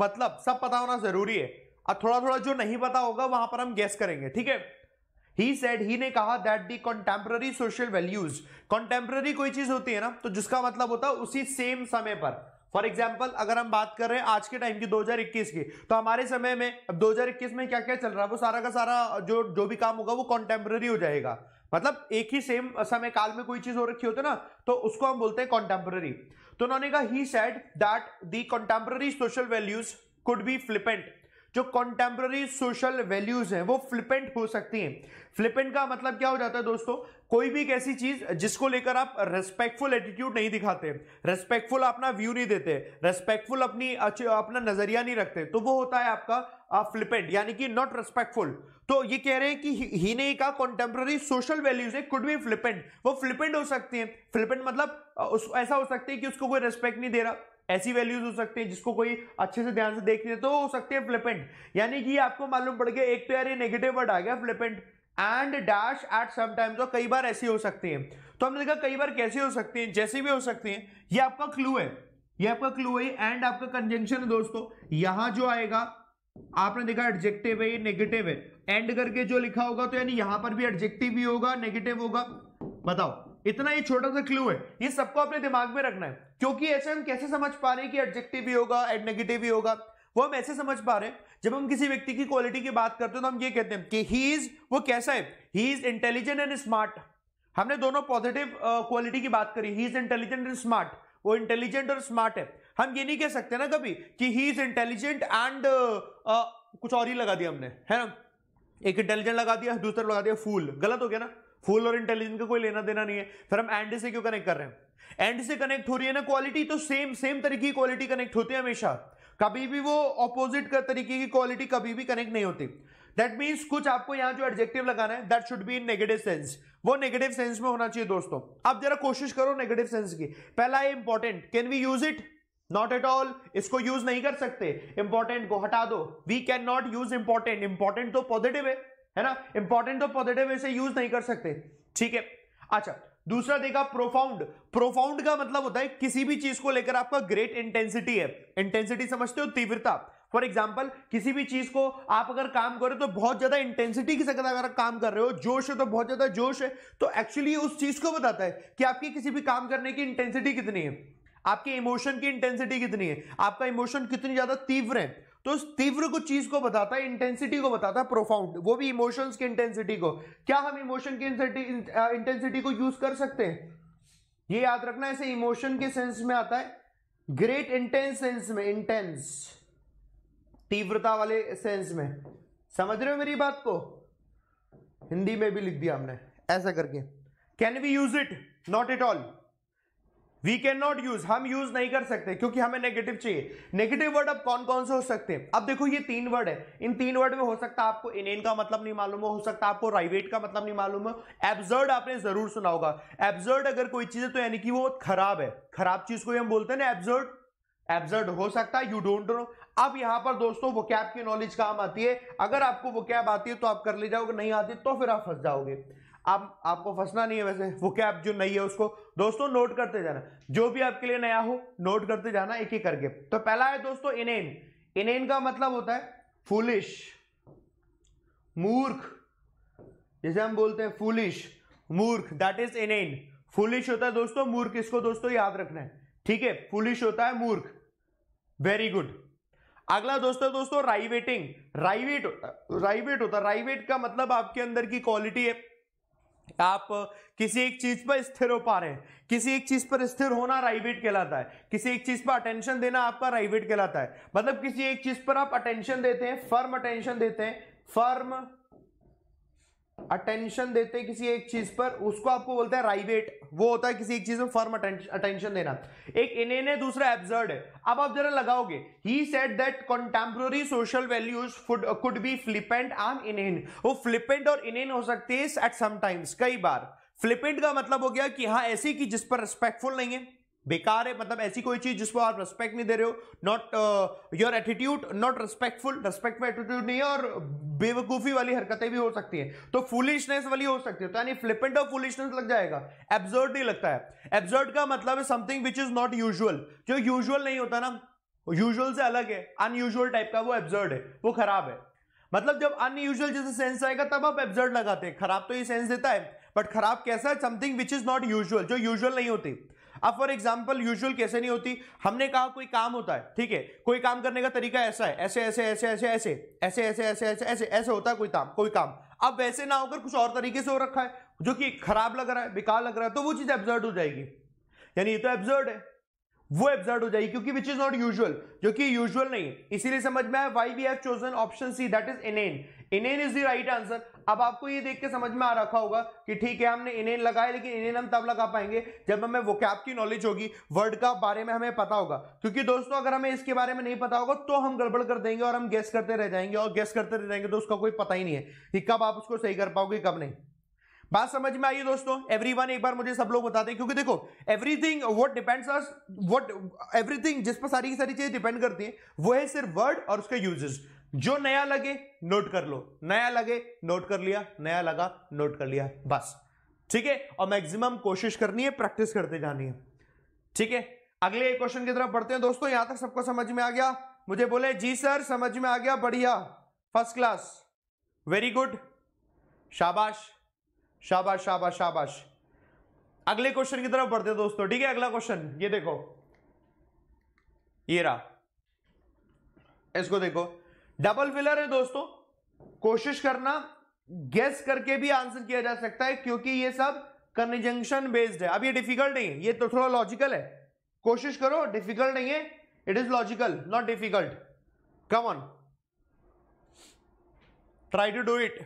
A: मतलब सब पता होना जरूरी है और थोड़ा थोड़ा जो नहीं पता होगा वहां पर हम गैस करेंगे ठीक है ही सेड ही ने कहा that the contemporary social values contemporary कोई चीज होती है ना तो जिसका मतलब होता है उसी सेम समय पर फॉर एग्जाम्पल अगर हम बात कर रहे हैं आज के टाइम की 2021 की तो हमारे समय में अब 2021 में क्या क्या चल रहा है वो सारा का सारा जो जो भी काम होगा वो कॉन्टेम्प्ररी हो जाएगा मतलब एक ही सेम समय काल में कोई चीज हो रखी होती है ना तो उसको हम बोलते हैं कॉन्टेम्पररी तो उन्होंने कहा he said that the contemporary social values could be flippant जो कॉन्टेम्प्ररी सोशल वैल्यूज हैं वो फ्लिपेंट हो सकती हैं फ्लिपेंट का मतलब क्या हो जाता है दोस्तों कोई भी एक ऐसी चीज जिसको लेकर आप रेस्पेक्टफुल एटीट्यूड नहीं दिखाते रेस्पेक्टफुल अपना व्यू नहीं देते रेस्पेक्टफुल अपनी अपना नजरिया नहीं रखते तो वो होता है आपका फ्लिपेंट यानी कि नॉट रेस्पेक्टफुल तो ये कह रहे हैं कि ही ने का कॉन्टेम्प्ररी सोशल वैल्यूज है कुड बी फ्लिपेंट वो फ्लिपेंट हो सकती है फ्लिपेंट मतलब उस, ऐसा हो सकता है कि उसको कोई रेस्पेक्ट नहीं दे रहा ऐसी वैल्यूज हो सकती है जिसको कोई अच्छे से ध्यान से देख रहे तो हो सकते हैं फ्लिपेंट यानी कि आपको मालूम पड़ गया एक तो यार ये नेगेटिव वर्ड आ गया flippant and dash at some और कई बार ऐसी हो सकती है तो हमने देखा कई बार कैसे हो सकते हैं जैसे भी हो सकते हैं ये आपका क्लू है ये आपका क्लू है एंड आपका कंजेंशन है दोस्तों यहां जो आएगा आपने देखा एडजेक्टिव है नेगेटिव है एंड करके जो लिखा होगा तो यानी यहां पर भी एडजेक्टिव ही होगा नेगेटिव होगा बताओ इतना ही छोटा सा क्लू है ये सबको अपने दिमाग में रखना है क्योंकि ऐसे हम कैसे समझ पा रहे हैं कि एडजेक्टिव भी होगा एड नेगेटिव भी होगा वो हम ऐसे समझ पा रहे हैं जब हम किसी व्यक्ति की क्वालिटी की बात करते हैं तो हम ये कहते हैं कि ही इज वो कैसा है he is intelligent and smart हमने दोनों पॉजिटिव क्वालिटी uh, की बात करी he is intelligent and smart वो इंटेलिजेंट और स्मार्ट है हम ये नहीं कह सकते ना कभी कि ही इज इंटेलिजेंट एंड कुछ और ही लगा दिया हमने है ना एक इंटेलिजेंट लगा दिया दूसरा लगा दिया फूल गलत हो गया ना फूल और इंटेलिजेंस का कोई लेना देना नहीं है फिर हम एंड से क्यों कनेक्ट कर रहे हैं एंड से कनेक्ट हो रही है ना क्वालिटी तो सेम सेम तरीके की क्वालिटी कनेक्ट होती है हमेशा कभी भी वो ऑपोजिट तरीके की क्वालिटी कभी भी कनेक्ट नहीं होती दैट मीन्स कुछ आपको यहां जो एडजेक्टिव लगाना है that should be in negative sense वो नेगेटिव सेंस में होना चाहिए दोस्तों आप जरा कोशिश करो नेगेटिव सेंस की पहला है important can we use it not at all इसको यूज नहीं कर सकते इंपॉर्टेंट को हटा दो we can not use important important तो पॉजिटिव है है ना इंपॉर्टेंट तो पॉजिटिव ऐसे यूज नहीं कर सकते ठीक है अच्छा दूसरा देखा प्रोफाउंड प्रोफाउंड का मतलब होता है किसी भी चीज को लेकर आपका ग्रेट इंटेंसिटी है इंटेंसिटी समझते हो तीव्रता फॉर एग्जाम्पल किसी भी चीज को आप अगर काम करो तो बहुत ज्यादा इंटेंसिटी के साथ अगर काम कर रहे हो जोश है तो बहुत ज्यादा जोश है तो एक्चुअली उस चीज को बताता है कि आपकी किसी भी काम करने की इंटेंसिटी कितनी है आपके इमोशन की इंटेंसिटी कितनी है आपका इमोशन कितनी ज्यादा तीव्र है तो तीव्र को चीज को बताता है इंटेंसिटी को बताता है प्रोफाउंड वो भी इमोशंस की इंटेंसिटी को क्या हम इमोशन की इंटेंसिटी को यूज कर सकते हैं ये याद रखना ऐसे इमोशन के सेंस में आता है ग्रेट इंटेंस सेंस में इंटेंस तीव्रता वाले सेंस में समझ रहे हो मेरी बात को हिंदी में भी लिख दिया हमने ऐसा करके can we use it not at all we can not use हम यूज नहीं कर सकते क्योंकि हमें नेगेटिव चाहिए नेगेटिव वर्ड अब कौन कौन से हो सकते हैं अब देखो ये तीन वर्ड है इन तीन वर्ड में हो सकता है आपको इन इन का मतलब नहीं मालूम हो सकता है आपको राइवेट का मतलब नहीं मालूम हो एब्जर्ड आपने जरूर सुना होगा एब्जर्ड अगर कोई चीज है तो यानी कि वो खराब है खराब चीज को हम बोलते हैं ना एब्जर्ड एब्जर्ड हो सकता है यू डोंट नो अब यहां पर दोस्तों वो कैब की नॉलेज काम आती है अगर आपको वो कैब आती है तो आप कर ले जाओगे नहीं आती तो फिर आप फंस जाओगे आप आपको फंसना नहीं है वैसे वो कैप जो नहीं है उसको दोस्तों नोट करते जाना जो भी आपके लिए नया हो नोट करते जाना एक ही करके तो पहला है दोस्तों इनेन इनेन का मतलब होता है फुलिश मूर्ख जैसे हम बोलते हैं फुलिश मूर्ख दैट इज इनेन फुलिश होता है दोस्तों मूर्ख इसको दोस्तों याद रखना है ठीक है फुलिश होता है मूर्ख वेरी गुड अगला दोस्तों दोस्तों राइवेटिंग राइवेट राइवेट होता है राइवेट का मतलब आपके अंदर की क्वालिटी है आप किसी एक चीज पर स्थिर हो पा रहे हैं किसी एक चीज पर स्थिर होना राइवेट कहलाता है किसी एक चीज पर अटेंशन देना आपका राइवेट कहलाता है मतलब किसी एक चीज पर आप अटेंशन देते हैं फर्म अटेंशन देते हैं फर्म अटेंशन देते हैं किसी एक चीज पर उसको आपको बोलते हैं राइवेट वो होता है किसी एक चीज में फर्म अटेंशन देना एक इन ने दूसरा एब्जर्ड है अब आप जरा लगाओगे he said that contemporary social values could be flippant and inane वो फ्लिपेंट और इनहेन हो सकती है एट समटाइम्स कई बार फ्लिपेंट का मतलब हो गया कि हाँ ऐसी कि जिस पर रिस्पेक्टफुल नहीं है बेकार है मतलब ऐसी कोई चीज जिसको आप रेस्पेक्ट नहीं दे रहे हो not your attitude not respectful respect में एटीट्यूड नहीं है और बेवकूफी वाली हरकतें भी हो सकती है तो फुलिशनेस वाली हो सकती है तो यानी फ्लिपेंट ऑफ फुलिशनेस लग जाएगा एब्जर्ड नहीं लगता है एब्जर्ड का मतलब है something which is not usual जो यूजल नहीं होता ना यूजल से अलग है अनयूजल टाइप का वो एब्जर्ड है वो खराब है मतलब जब अनयूजल जैसे सेंस आएगा तब आप एब्जर्ड लगाते हैं खराब तो ये सेंस देता है बट खराब कैसा है something which is not usual जो यूजुअल नहीं होती अब फॉर एग्जाम्पल यूजल कैसे नहीं होती हमने कहा कोई काम होता है ठीक है कोई काम करने का तरीका ऐसा है ऐसे ऐसे ऐसे ऐसे ऐसे ऐसे ऐसे ऐसे ऐसे ऐसे ऐसे होता है कोई काम कोई काम अब वैसे ना होकर कुछ और तरीके से हो रखा है जो कि खराब लग रहा है बेकार लग रहा है तो वो चीज एब्जर्ड हो जाएगी यानी ये तो एब्जर्ड है वो एब्जर्ड हो जाएगी क्योंकि विच इज नॉट यूजुअल जो कि यूजुअल नहीं है इसीलिए समझ में आया why we have chosen option C that is inane inane is the right answer अब आपको ये देख के समझ में आ रखा होगा कि ठीक है हमने इन्हें लगाए लेकिन इन्हें हम तब लगा पाएंगे जब हमें वो कैप की नॉलेज होगी वर्ड का बारे में हमें पता होगा क्योंकि दोस्तों अगर हमें इसके बारे में नहीं पता होगा तो हम गड़बड़ कर देंगे और हम गैस करते रह जाएंगे और गैस करते रह जाएंगे तो उसका कोई पता ही नहीं है कि कब आप उसको सही कर पाओगे कब नहीं बात समझ में आई दोस्तों एवरीवन एक बार मुझे सब लोग बताते हैं क्योंकि देखो everything what depends us what everything जिस पर सारी की सारी चीजें डिपेंड करती है वो है सिर्फ वर्ड और उसके यूजेस जो नया लगे नोट कर लो नया लगे नोट कर लिया नया लगा नोट कर लिया बस ठीक है और मैक्सिमम कोशिश करनी है प्रैक्टिस करते जानी है ठीक है अगले क्वेश्चन की तरफ बढ़ते हैं दोस्तों यहां तक सबको समझ में आ गया मुझे बोले जी सर समझ में आ गया बढ़िया फर्स्ट क्लास वेरी गुड शाबाश शाबाश शाबाश शाबाश अगले क्वेश्चन की तरफ बढ़ते हैं दोस्तों ठीक है अगला क्वेश्चन ये देखो ये रहा इसको देखो डबल फिलर है दोस्तों कोशिश करना गेस करके भी आंसर किया जा सकता है क्योंकि ये सब कन्जंक्शन बेस्ड है अब ये डिफिकल्ट नहीं है ये तो थोड़ा लॉजिकल है कोशिश करो डिफिकल्ट नहीं है it is logical not difficult come on try to do it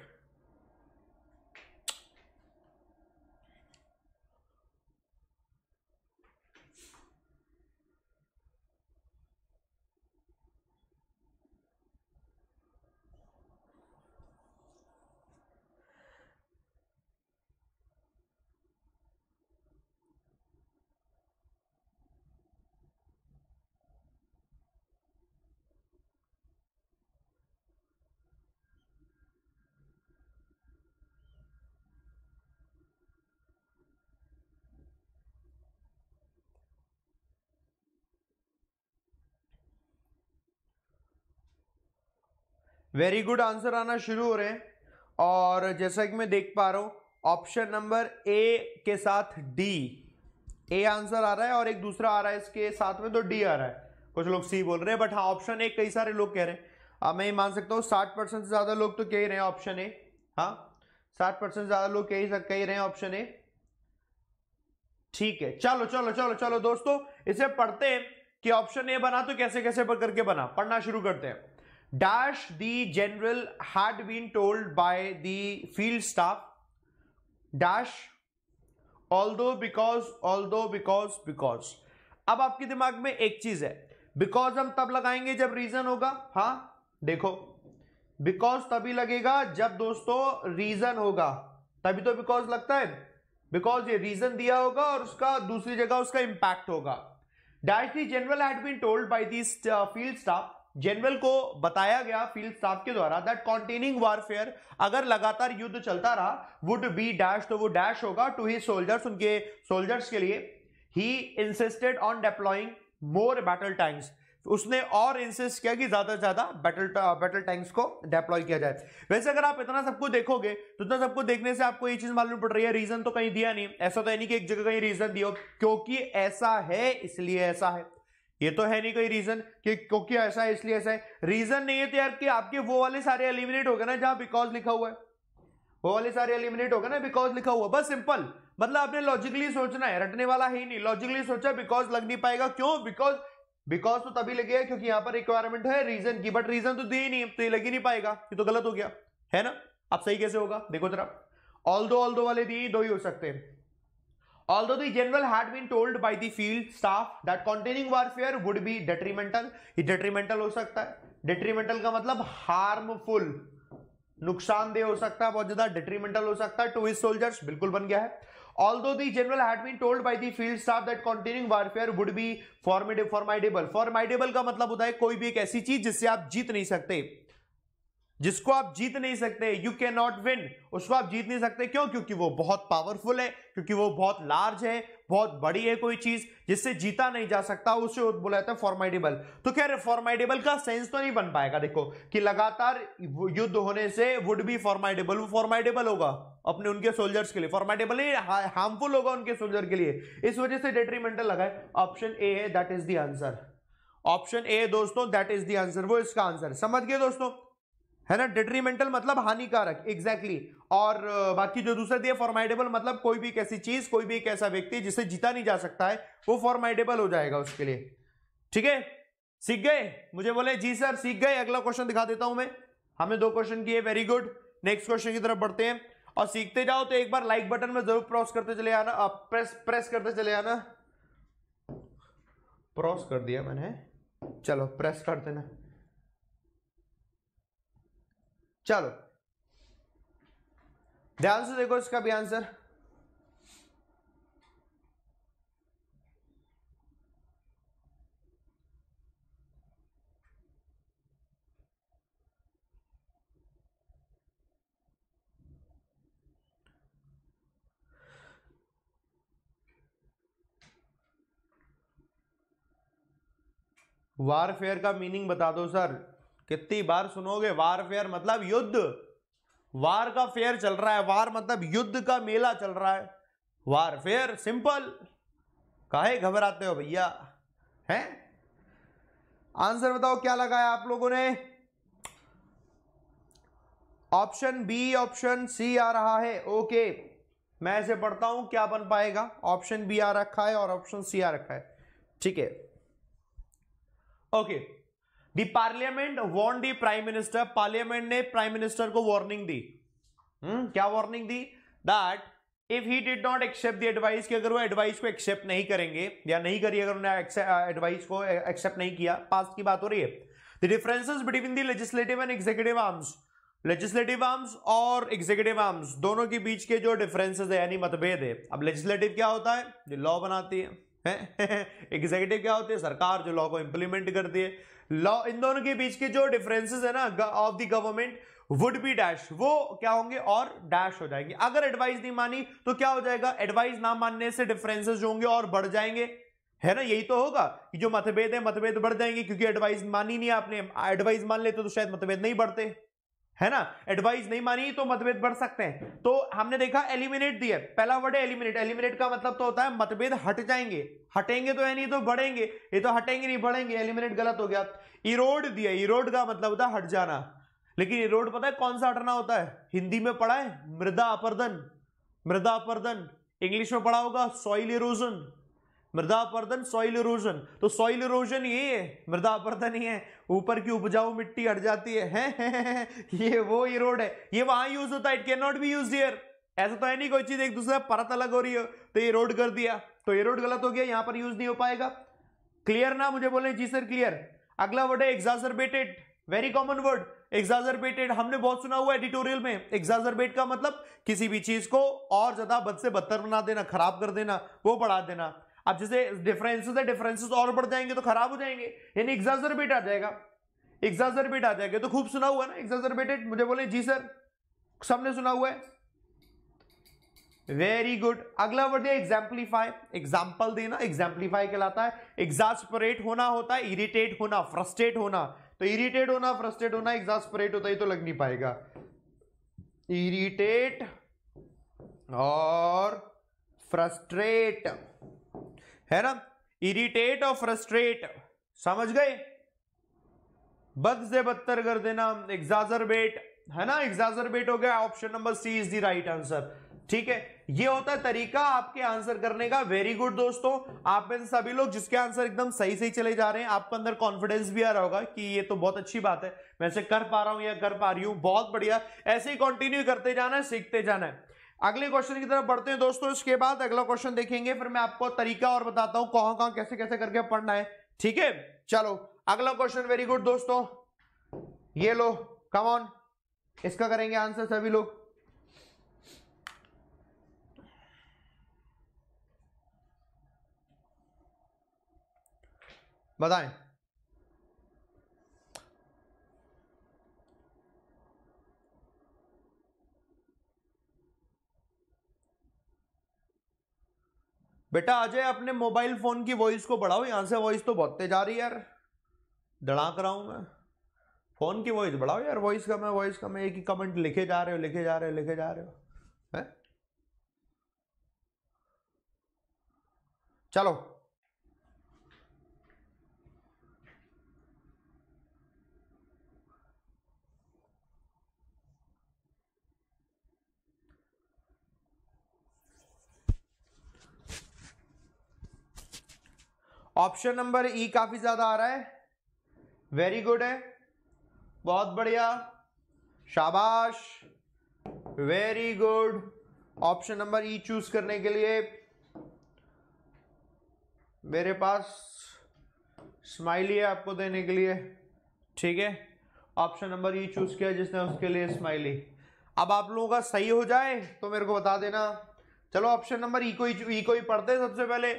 A: very good answer आना शुरू हो रहे हैं और जैसा कि मैं देख पा रहा हूँ ऑप्शन नंबर ए के साथ डी ए आंसर आ रहा है और एक दूसरा आ रहा है इसके साथ में तो डी आ रहा है कुछ लोग सी बोल रहे हैं बट हाँ ऑप्शन ए कई सारे लोग कह रहे हैं अब मैं ये मान सकता हूँ साठ परसेंट से ज़्यादा लोग तो कह ही रहे हैं ऑप्शन ए हाँ साठ परसेंट ज़्यादा लोग कह ही कह ही रहे हैं ऑप्शन ए ठीक है चलो चलो चलो चलो दोस्तों इसे पढ़ते हैं कि ऑप्शन ए बना तो कैसे कैसे करके बना पढ़ना शुरू करते हैं Dash, the general, had been told by the field staff. Dash, although because, although because, because. अब आपके दिमाग में एक चीज है बिकॉज हम तब लगाएंगे जब रीजन होगा हाँ देखो बिकॉज तभी लगेगा जब दोस्तों रीजन होगा तभी तो बिकॉज लगता है बिकॉज ये रीजन दिया होगा और उसका दूसरी जगह उसका इंपैक्ट होगा dash the general had been told by the field staff general को बताया गया फील्ड स्टाफ के द्वारा दैट कॉन्टेनिंग वॉरफेयर अगर लगातार युद्ध चलता रहा वुड बी डैश तो वो डैश होगा टू ही सोल्जर्स उनके सोल्जर्स के लिए he insisted on deploying more battle tanks उसने और इंसिस्ट किया कि ज्यादा से ज्यादा बैटल बैटल टैंक्स को डेप्लॉय किया जाए वैसे अगर आप इतना सबको देखोगे तो इतना सबको देखने से आपको ये चीज मालूम पड़ रही है रीजन तो कहीं दिया नहीं ऐसा तो है नहीं कि एक जगह कहीं रीजन दिया क्योंकि ऐसा है इसलिए ऐसा है ये तो है नहीं कोई रीजन कि क्योंकि ऐसा है इसलिए ऐसा है रीजन नहीं है तो यार कि आपके वो वाले सारे एलिमिनेट हो गए ना जहां बिकॉज लिखा हुआ है वो वाले सारे एलिमिनेट हो गए ना बिकॉज लिखा हुआ बस सिंपल मतलब आपने लॉजिकली सोचना है रटने वाला ही नहीं लॉजिकली सोचा बिकॉज लग नहीं पाएगा क्यों बिकॉज बिकॉज तो तभी लगेगा क्योंकि यहां पर रिक्वायरमेंट है रीजन की बट रीजन तो दी नहीं तो ये लग ही नहीं पाएगा ये तो गलत हो गया है ना आप सही कैसे होगा देखो जरा ऑल दो ऑल दो वाले दिए दो ही हो सकते हैं Although the general had been told by the field staff that continuing warfare would be detrimental, ये detrimental हो सकता है detrimental का मतलब harmful नुकसानदेह हो सकता है बहुत ज्यादा डिट्रीमेंटल हो सकता है टू हिज सोल्जर्स बिल्कुल बन गया है although the general had been told by the field staff that continuing warfare would be formidable formidable का मतलब होता है कोई भी एक ऐसी चीज जिससे आप जीत नहीं सकते जिसको आप जीत नहीं सकते यू कैन नॉट विन उसको आप जीत नहीं सकते क्यों क्योंकि वो बहुत पावरफुल है क्योंकि वो बहुत लार्ज है बहुत बड़ी है कोई चीज जिससे जीता नहीं जा सकता उसे बोला जाता है फॉर्माइडेबल तो रहे फॉर्माइडेबल का सेंस तो नहीं बन पाएगा देखो कि लगातार युद्ध होने से वुड बी फॉर्माइडेबल वो फॉर्माइडेबल होगा अपने उनके सोल्जर्स के लिए फॉर्मेटेबल हार्मफुल होगा उनके सोल्जर के लिए इस वजह से डेट्रीमेंटल लगा है ऑप्शन ए है that is the answer option A दोस्तों दैट इज द आंसर वो इसका आंसर समझ गए दोस्तों है ना डिट्रीमेंटल मतलब हानिकारक एग्जैक्टली exactly. और बाकी जो दूसरे दिए फॉर्माइडेबल मतलब कोई भी कैसी चीज कोई भी एक ऐसा व्यक्ति जिसे जीता नहीं जा सकता है वो फॉर्माइडेबल हो जाएगा उसके लिए ठीक है सीख गए मुझे बोले जी सर सीख गए अगला क्वेश्चन दिखा देता हूं मैं हमने दो क्वेश्चन किए वेरी गुड नेक्स्ट क्वेश्चन की तरफ बढ़ते हैं और सीखते जाओ तो एक बार लाइक बटन में जरूर प्रॉस करते चले आना आप प्रेस प्रेस करते चले आना प्रॉस कर दिया मैंने चलो प्रेस कर देना चलो ध्यान से देखो इसका भी आंसर वारफेयर का मीनिंग बता दो सर कितनी बार सुनोगे वार फेयर मतलब युद्ध वार का फेयर चल रहा है वार मतलब युद्ध का मेला चल रहा है वार फेयर सिंपल काहे घबराते हो भैया हैं आंसर बताओ क्या लगाया आप लोगों ने ऑप्शन बी ऑप्शन सी आ रहा है ओके मैं ऐसे पढ़ता हूं क्या बन पाएगा ऑप्शन बी आ रखा है और ऑप्शन सी आ रखा है ठीक है okay the parliament warned the prime minister parliament ने प्राइम मिनिस्टर को वार्निंग दी हम्म क्या वार्निंग दी that if he did not accept the advice कि अगर वो एडवाइस को एक्सेप्ट नहीं करेंगे या नहीं करिए अगर उन्होंने एडवाइस को एक्सेप्ट नहीं किया पास की बात हो रही है the differences between the legislative and executive arms legislative arms और एग्जीक्यूटिव आर्म्स दोनों के बीच के जो डिफरेंसेस है यानी मतभेद है अब लेजिस्लेटिव क्या होता है जो लॉ बनाती है एग्जीक्यूटिव <laughs> क्या होती है सरकार जो लॉ को इंप्लीमेंट करती है लॉ इन दोनों के बीच के जो डिफरेंसेस है ना of the government would be dash वो क्या होंगे और डैश हो जाएंगे अगर एडवाइस नहीं मानी तो क्या हो जाएगा एडवाइस ना मानने से डिफरेंसेस जो होंगे और बढ़ जाएंगे है ना यही तो होगा कि जो मतभेद है मतभेद बढ़ जाएंगे क्योंकि एडवाइस मानी नहीं आपने एडवाइस मान लेते तो शायद मतभेद नहीं बढ़ते है ना एडवाइस नहीं मानी तो मतभेद बढ़ सकते हैं तो हमने देखा एलिमिनेट दिया पहला वर्ड है एलिमिनेट एलिमिनेट का मतलब तो होता है मतभेद हट जाएंगे हटेंगे तो है नहीं तो बढ़ेंगे ये तो हटेंगे नहीं बढ़ेंगे एलिमिनेट गलत हो गया इरोड दिया इरोड का मतलब होता है हट जाना लेकिन इरोड पता है कौन सा हटना होता है हिंदी में पढ़ा है मृदा अपर्दन मृदा अपर्दन इंग्लिश में पढ़ा होगा सॉइल इरोजन मृदा अपर्दन सॉइल इरोजन तो सॉइल इरोजन ये है मृदा अपर्दन ही है ऊपर की उपजाऊ मिट्टी हट जाती है, है, है, है, है ये वो ही रोड है ये वहां यूज होता है it can not be use here ऐसा तो है नहीं कोई चीज एक दूसरे परत अलग हो रही हो तो ये रोड कर दिया तो ये रोड गलत हो गया यहां पर यूज नहीं हो पाएगा क्लियर ना मुझे बोले जी सर क्लियर अगला वर्ड है exaggerated very common word exaggerated हमने बहुत सुना हुआ एडिटोरियल में एग्जाजरबेट का मतलब किसी भी चीज को और ज्यादा बद से बदतर बना देना खराब कर देना वो बढ़ा देना अब जैसे डिफरेंसेस है डिफरेंसेस और बढ़ जाएंगे तो खराब हो जाएंगे यानी एग्जाजरबेट आ जाएगा एग्जाजरबेट आ जाएगा तो खूब सुना हुआ ना एग्जाजरबेटेड मुझे बोले जी सर सबने सुना हुआ है वेरी गुड अगला वर्ड है एग्जाम्पलीफाई एग्जाम्पल देना एग्जाम्पलीफाई कहलाता है एग्जास्परेट होना होता है इरिटेट होना फ्रस्ट्रेट होना तो इरिटेट होना फ्रस्ट्रेट होना एग्जास्परेट होता है तो लग नहीं पाएगा इरिटेट और फ्रस्ट्रेट है ना इरिटेट और फ्रस्ट्रेट समझ गए बद से बदतर कर देना एग्जाजरबेट है ना एग्जाजरबेट हो गया option number C is the right answer ठीक है ये होता है तरीका आपके आंसर करने का वेरी गुड दोस्तों आप में सभी लोग जिसके आंसर एकदम सही सही चले जा रहे हैं आपके अंदर कॉन्फिडेंस भी आ रहा होगा कि ये तो बहुत अच्छी बात है मैं से कर पा रहा हूं या कर पा रही हूं बहुत बढ़िया ऐसे ही कंटिन्यू करते जाना है सीखते जाना है अगले क्वेश्चन की तरफ बढ़ते हैं दोस्तों इसके बाद अगला क्वेश्चन देखेंगे फिर मैं आपको तरीका और बताता हूं कहां कहां कैसे कैसे करके पढ़ना है ठीक है चलो अगला क्वेश्चन वेरी गुड दोस्तों ये लो कम ऑन इसका करेंगे आंसर सभी लोग बताएं बेटा अजय अपने मोबाइल फोन की वॉइस को बढ़ाओ यहां से वॉइस तो बहुत तेज आ रही है यार धड़ाक रहा हूं मैं फोन की वॉइस बढ़ाओ यार वॉइस कम है वॉइस कम है एक ही कमेंट लिखे जा रहे हो लिखे जा रहे हो लिखे जा रहे हो है चलो ऑप्शन नंबर ई e काफी ज्यादा आ रहा है वेरी गुड है बहुत बढ़िया शाबाश very good option number E choose करने के लिए मेरे पास स्माइली है आपको देने के लिए ठीक है ऑप्शन नंबर ई चूज किया जिसने उसके लिए स्माइली अब आप लोगों का सही हो जाए तो मेरे को बता देना चलो ऑप्शन नंबर ई को ई e को ही e पढ़ते सबसे पहले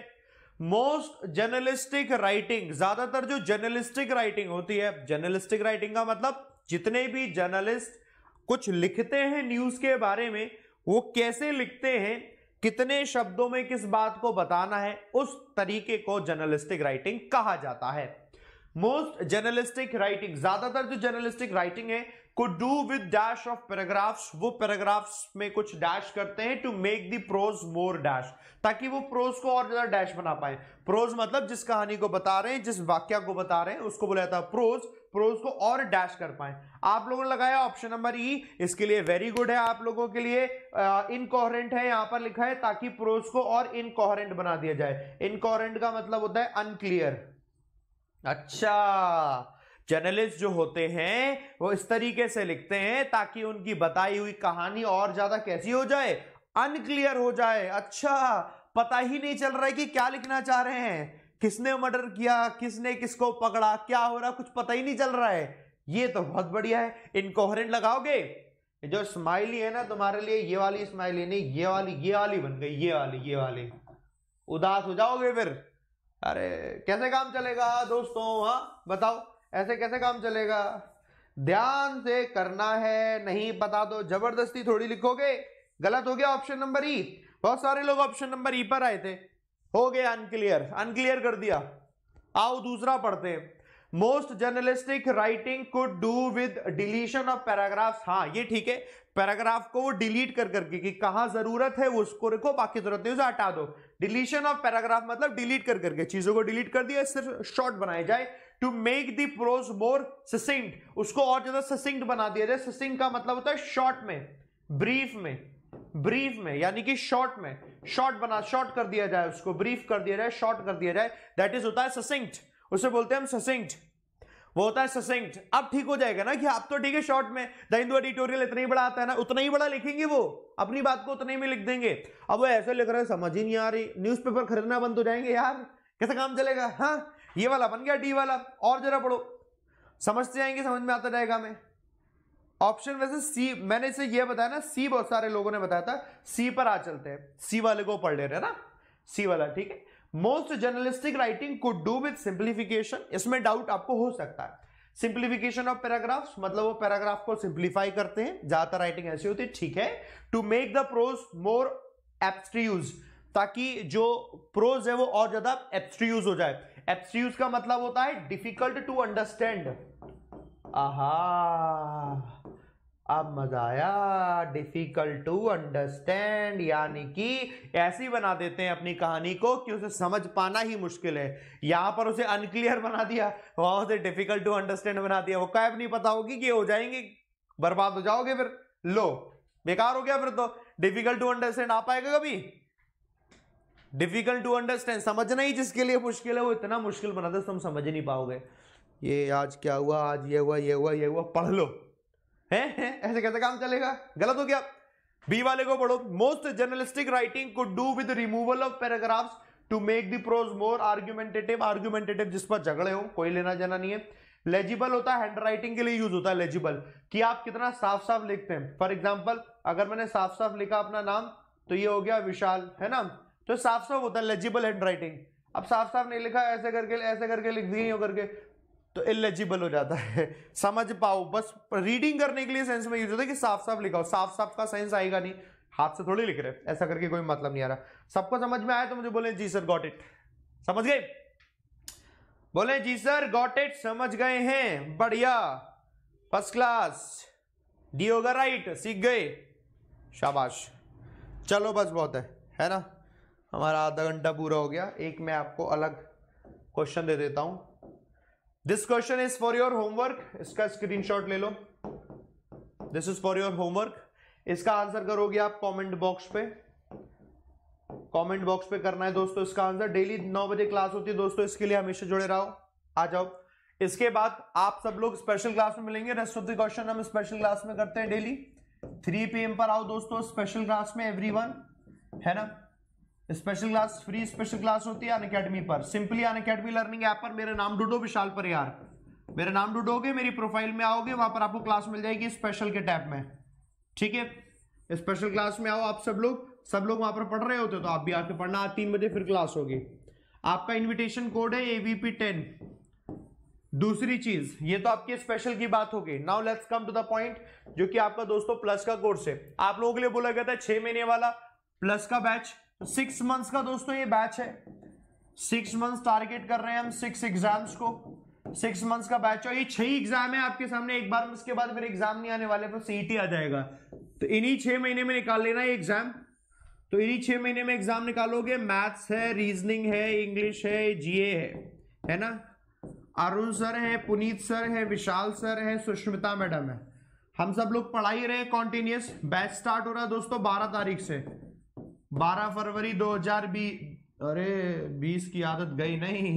A: मोस्ट जर्नलिस्टिक राइटिंग ज्यादातर जो जर्नलिस्टिक राइटिंग होती है जर्नलिस्टिक राइटिंग का मतलब जितने भी जर्नलिस्ट कुछ लिखते हैं न्यूज के बारे में वो कैसे लिखते हैं कितने शब्दों में किस बात को बताना है उस तरीके को जर्नलिस्टिक राइटिंग कहा जाता है मोस्ट जर्नलिस्टिक राइटिंग ज्यादातर जो जर्नलिस्टिक राइटिंग है could do with dash of paragraphs वो पैराग्राफ्स में कुछ डैश करते हैं to make the prose more dash ताकि वो prose को और ज्यादा dash बना पाए prose मतलब जिस कहानी को बता रहे हैं जिस वाक्य को बता रहे हैं उसको बोला जाता है प्रोज प्रोज को और डैश कर पाए आप लोगों ने लगाया ऑप्शन नंबर ई इसके लिए वेरी गुड है आप लोगों के लिए इनकोहरेंट है यहां पर लिखा है ताकि प्रोज को और इनकोहरेंट बना दिया जाए इनकोहरेंट का मतलब होता है अनक्लियर अच्छा जर्नलिस्ट जो होते हैं वो इस तरीके से लिखते हैं ताकि उनकी बताई हुई कहानी और ज्यादा कैसी हो जाए अनक्लियर हो जाए अच्छा पता ही नहीं चल रहा है कि क्या लिखना चाह रहे हैं किसने मर्डर किया किसने किसको पकड़ा क्या हो रहा कुछ पता ही नहीं चल रहा है ये तो बहुत बढ़िया है इनकोहरेंट लगाओगे जो स्माइली है ना तुम्हारे लिए ये वाली स्माइली नहीं ये वाली ये वाली बन गई ये वाली ये वाली उदास हो जाओगे फिर अरे कैसे काम चलेगा दोस्तों हाँ बताओ ऐसे कैसे काम चलेगा ध्यान से करना है नहीं पता तो जबरदस्ती थोड़ी लिखोगे गलत हो गया ऑप्शन नंबर ई बहुत सारे लोग ऑप्शन नंबर ई पर आए थे हो गया अनक्लियर अनक्लियर कर दिया आओ दूसरा पढ़ते हैं most journalistic writing could do with deletion of paragraphs हाँ ये ठीक है पैराग्राफ को वो डिलीट कर करके कि कहां जरूरत है उसको रखो बाकी जरूरत नहीं उसे हटा दो डिलीशन ऑफ पैराग्राफ मतलब डिलीट कर करके चीजों को डिलीट कर दिया सिर्फ शॉर्ट बनाए जाए to make the prose more succinct उसको और ज्यादा ससिंक्ट बना दिया जाए ससिंक्ट का मतलब होता है शॉर्ट में ब्रीफ में ब्रीफ में यानी कि शॉर्ट में शॉर्ट बना शॉर्ट कर दिया जाए उसको ब्रीफ कर दिया जाए शॉर्ट कर दिया जाए दैट इज होता है ससिंक्ट उसे बोलते हैं हम ससिंक्ट वो होता है ससिंक्ट अब ठीक हो जाएगा ना कि आप तो ठीक है शॉर्ट में द हिंदू एडिटोरियल इतना ही बड़ा आता है ना उतना ही बड़ा लिखेंगे वो अपनी बात को उतने ही में लिख देंगे अब वो ऐसे लिख रहे हैं समझ ही नहीं आ रही न्यूज़पेपर खरीदना बंद हो जाएंगे यार कैसे काम चलेगा हाँ ये वाला बन गया डी वाला और जरा पढ़ो समझते आएंगे समझ में आता जाएगा हमें ऑप्शन वैसे सी मैंने इसे ये बताया ना सी बहुत सारे लोगों ने बताया था सी पर आ चलते हैं सी वाले को पढ़ ले रहे ना सी वाला ठीक है most journalistic writing could do with simplification इसमें डाउट आपको हो सकता है सिंप्लीफिकेशन ऑफ पैराग्राफ मतलब वो पैराग्राफ को सिंप्लीफाई करते हैं ज्यादातर राइटिंग ऐसी होती है ठीक है to make the prose more apt ताकि जो प्रोज है वो और ज्यादा एप्स हो जाए एप्स्यूज का मतलब होता है डिफिकल्ट टू अंडरस्टैंड आहा अब मजा आया डिफिकल्ट टू अंडरस्टैंड यानी कि ऐसी बना देते हैं अपनी कहानी को कि उसे समझ पाना ही मुश्किल है यहां पर उसे अनक्लियर बना दिया वहां उसे डिफिकल्ट टू अंडरस्टैंड बना दिया वो कैब नहीं पता होगी कि हो जाएंगे बर्बाद हो जाओगे फिर लो बेकार हो गया फिर तो डिफिकल्ट टू अंडरस्टैंड आ पाएगा कभी डिफिकल्ट टू अंडरस्टैंड समझना ही जिसके लिए मुश्किल है वो इतना मुश्किल बना है तुम समझ नहीं पाओगे ये आज क्या हुआ आज ये हुआ ये हुआ ये हुआ पढ़ लो है, है? ऐसे कैसे काम चलेगा गलत हो गया बी वाले को पढ़ो most journalistic writing could do with removal of paragraphs to make the prose more argumentative argumentative जिस पर झगड़े हो कोई लेना जाना नहीं है लेजिबल होता है हैंड राइटिंग के लिए यूज होता है लेजिबल कि आप कितना साफ साफ लिखते हैं फॉर एग्जाम्पल अगर मैंने साफ साफ लिखा अपना नाम तो ये हो गया विशाल है ना जो तो साफ साफ होता है लेजिबल हैंड राइटिंग अब साफ साफ नहीं लिखा ऐसे करके ऐसे करके लिख दिए हो करके तो इलेजिबल हो जाता है <laughs> समझ पाओ बस रीडिंग करने के लिए सेंस में यूज होता है कि साफ साफ लिखाओ साफ साफ का सेंस आएगा नहीं हाथ से थोड़ी लिख रहे ऐसा करके कोई मतलब नहीं आ रहा सबको समझ में आया तो मुझे बोले जी सर गॉट इट समझ गए बोले जी सर गॉट इट समझ गए हैं बढ़िया फर्स्ट क्लास डी होगा राइट सीख गए शाबाश चलो बस बहुत है है ना हमारा आधा घंटा पूरा हो गया एक मैं आपको अलग क्वेश्चन दे देता हूं this question is for your homework इसका स्क्रीन ले लो this is for your homework इसका आंसर करोगे आप कमेंट बॉक्स पे कमेंट बॉक्स पे करना है दोस्तों इसका आंसर डेली नौ बजे क्लास होती है दोस्तों इसके लिए हमेशा जुड़े रहो आ जाओ इसके बाद आप सब लोग स्पेशल क्लास में मिलेंगे रेस्ट ऑफ द क्वेश्चन हम स्पेशल क्लास में करते हैं डेली 3 पीएम पर आओ दोस्तों स्पेशल क्लास में एवरीवन है ना special class free special class होती है अन अकेडमी पर सिंपली अन अकेडमी लर्निंग ऐप पर मेरा नाम डूडो विशाल पर यार मेरा नाम डूडोगे मेरी प्रोफाइल में आओगे वहां पर आपको क्लास मिल जाएगी स्पेशल के टैप में ठीक है स्पेशल क्लास में आओ आप सब लोग सब लोग वहां पर पढ़ रहे होते हो तो आप भी आके पढ़ना आज तीन बजे फिर क्लास होगी आपका इन्विटेशन कोड है एवीपी टेन दूसरी चीज ये तो आपकी स्पेशल की बात होगी now let's come to the point जो कि आपका दोस्तों प्लस का कोर्स है आप लोगों के लिए बोला गया था छह महीने वाला प्लस का बैच तो सिक्स मंथ्स का दोस्तों ये बैच है सिक्स मंथ्स टारगेट कर रहे हैं हम सिक्स एग्जाम्स को सिक्स मंथ्स का बैच और ये छह एग्जाम है आपके सामने एक बार उसके बाद फिर एग्जाम नहीं आने वाले फिर सीईटी आ जाएगा तो इन्हीं छह महीने में निकाल लेना एग्जाम तो इन्हीं छह महीने में एग्जाम निकालोगे मैथ्स है रीजनिंग है इंग्लिश है जीए है है ना अरुण सर है पुनीत सर है विशाल सर है सुष्मिता मैडम है हम सब लोग पढ़ा ही रहे कॉन्टिन्यूस बैच स्टार्ट हो रहा है दोस्तों बारह तारीख से 12 फरवरी 2020 अरे 20 की आदत गई नहीं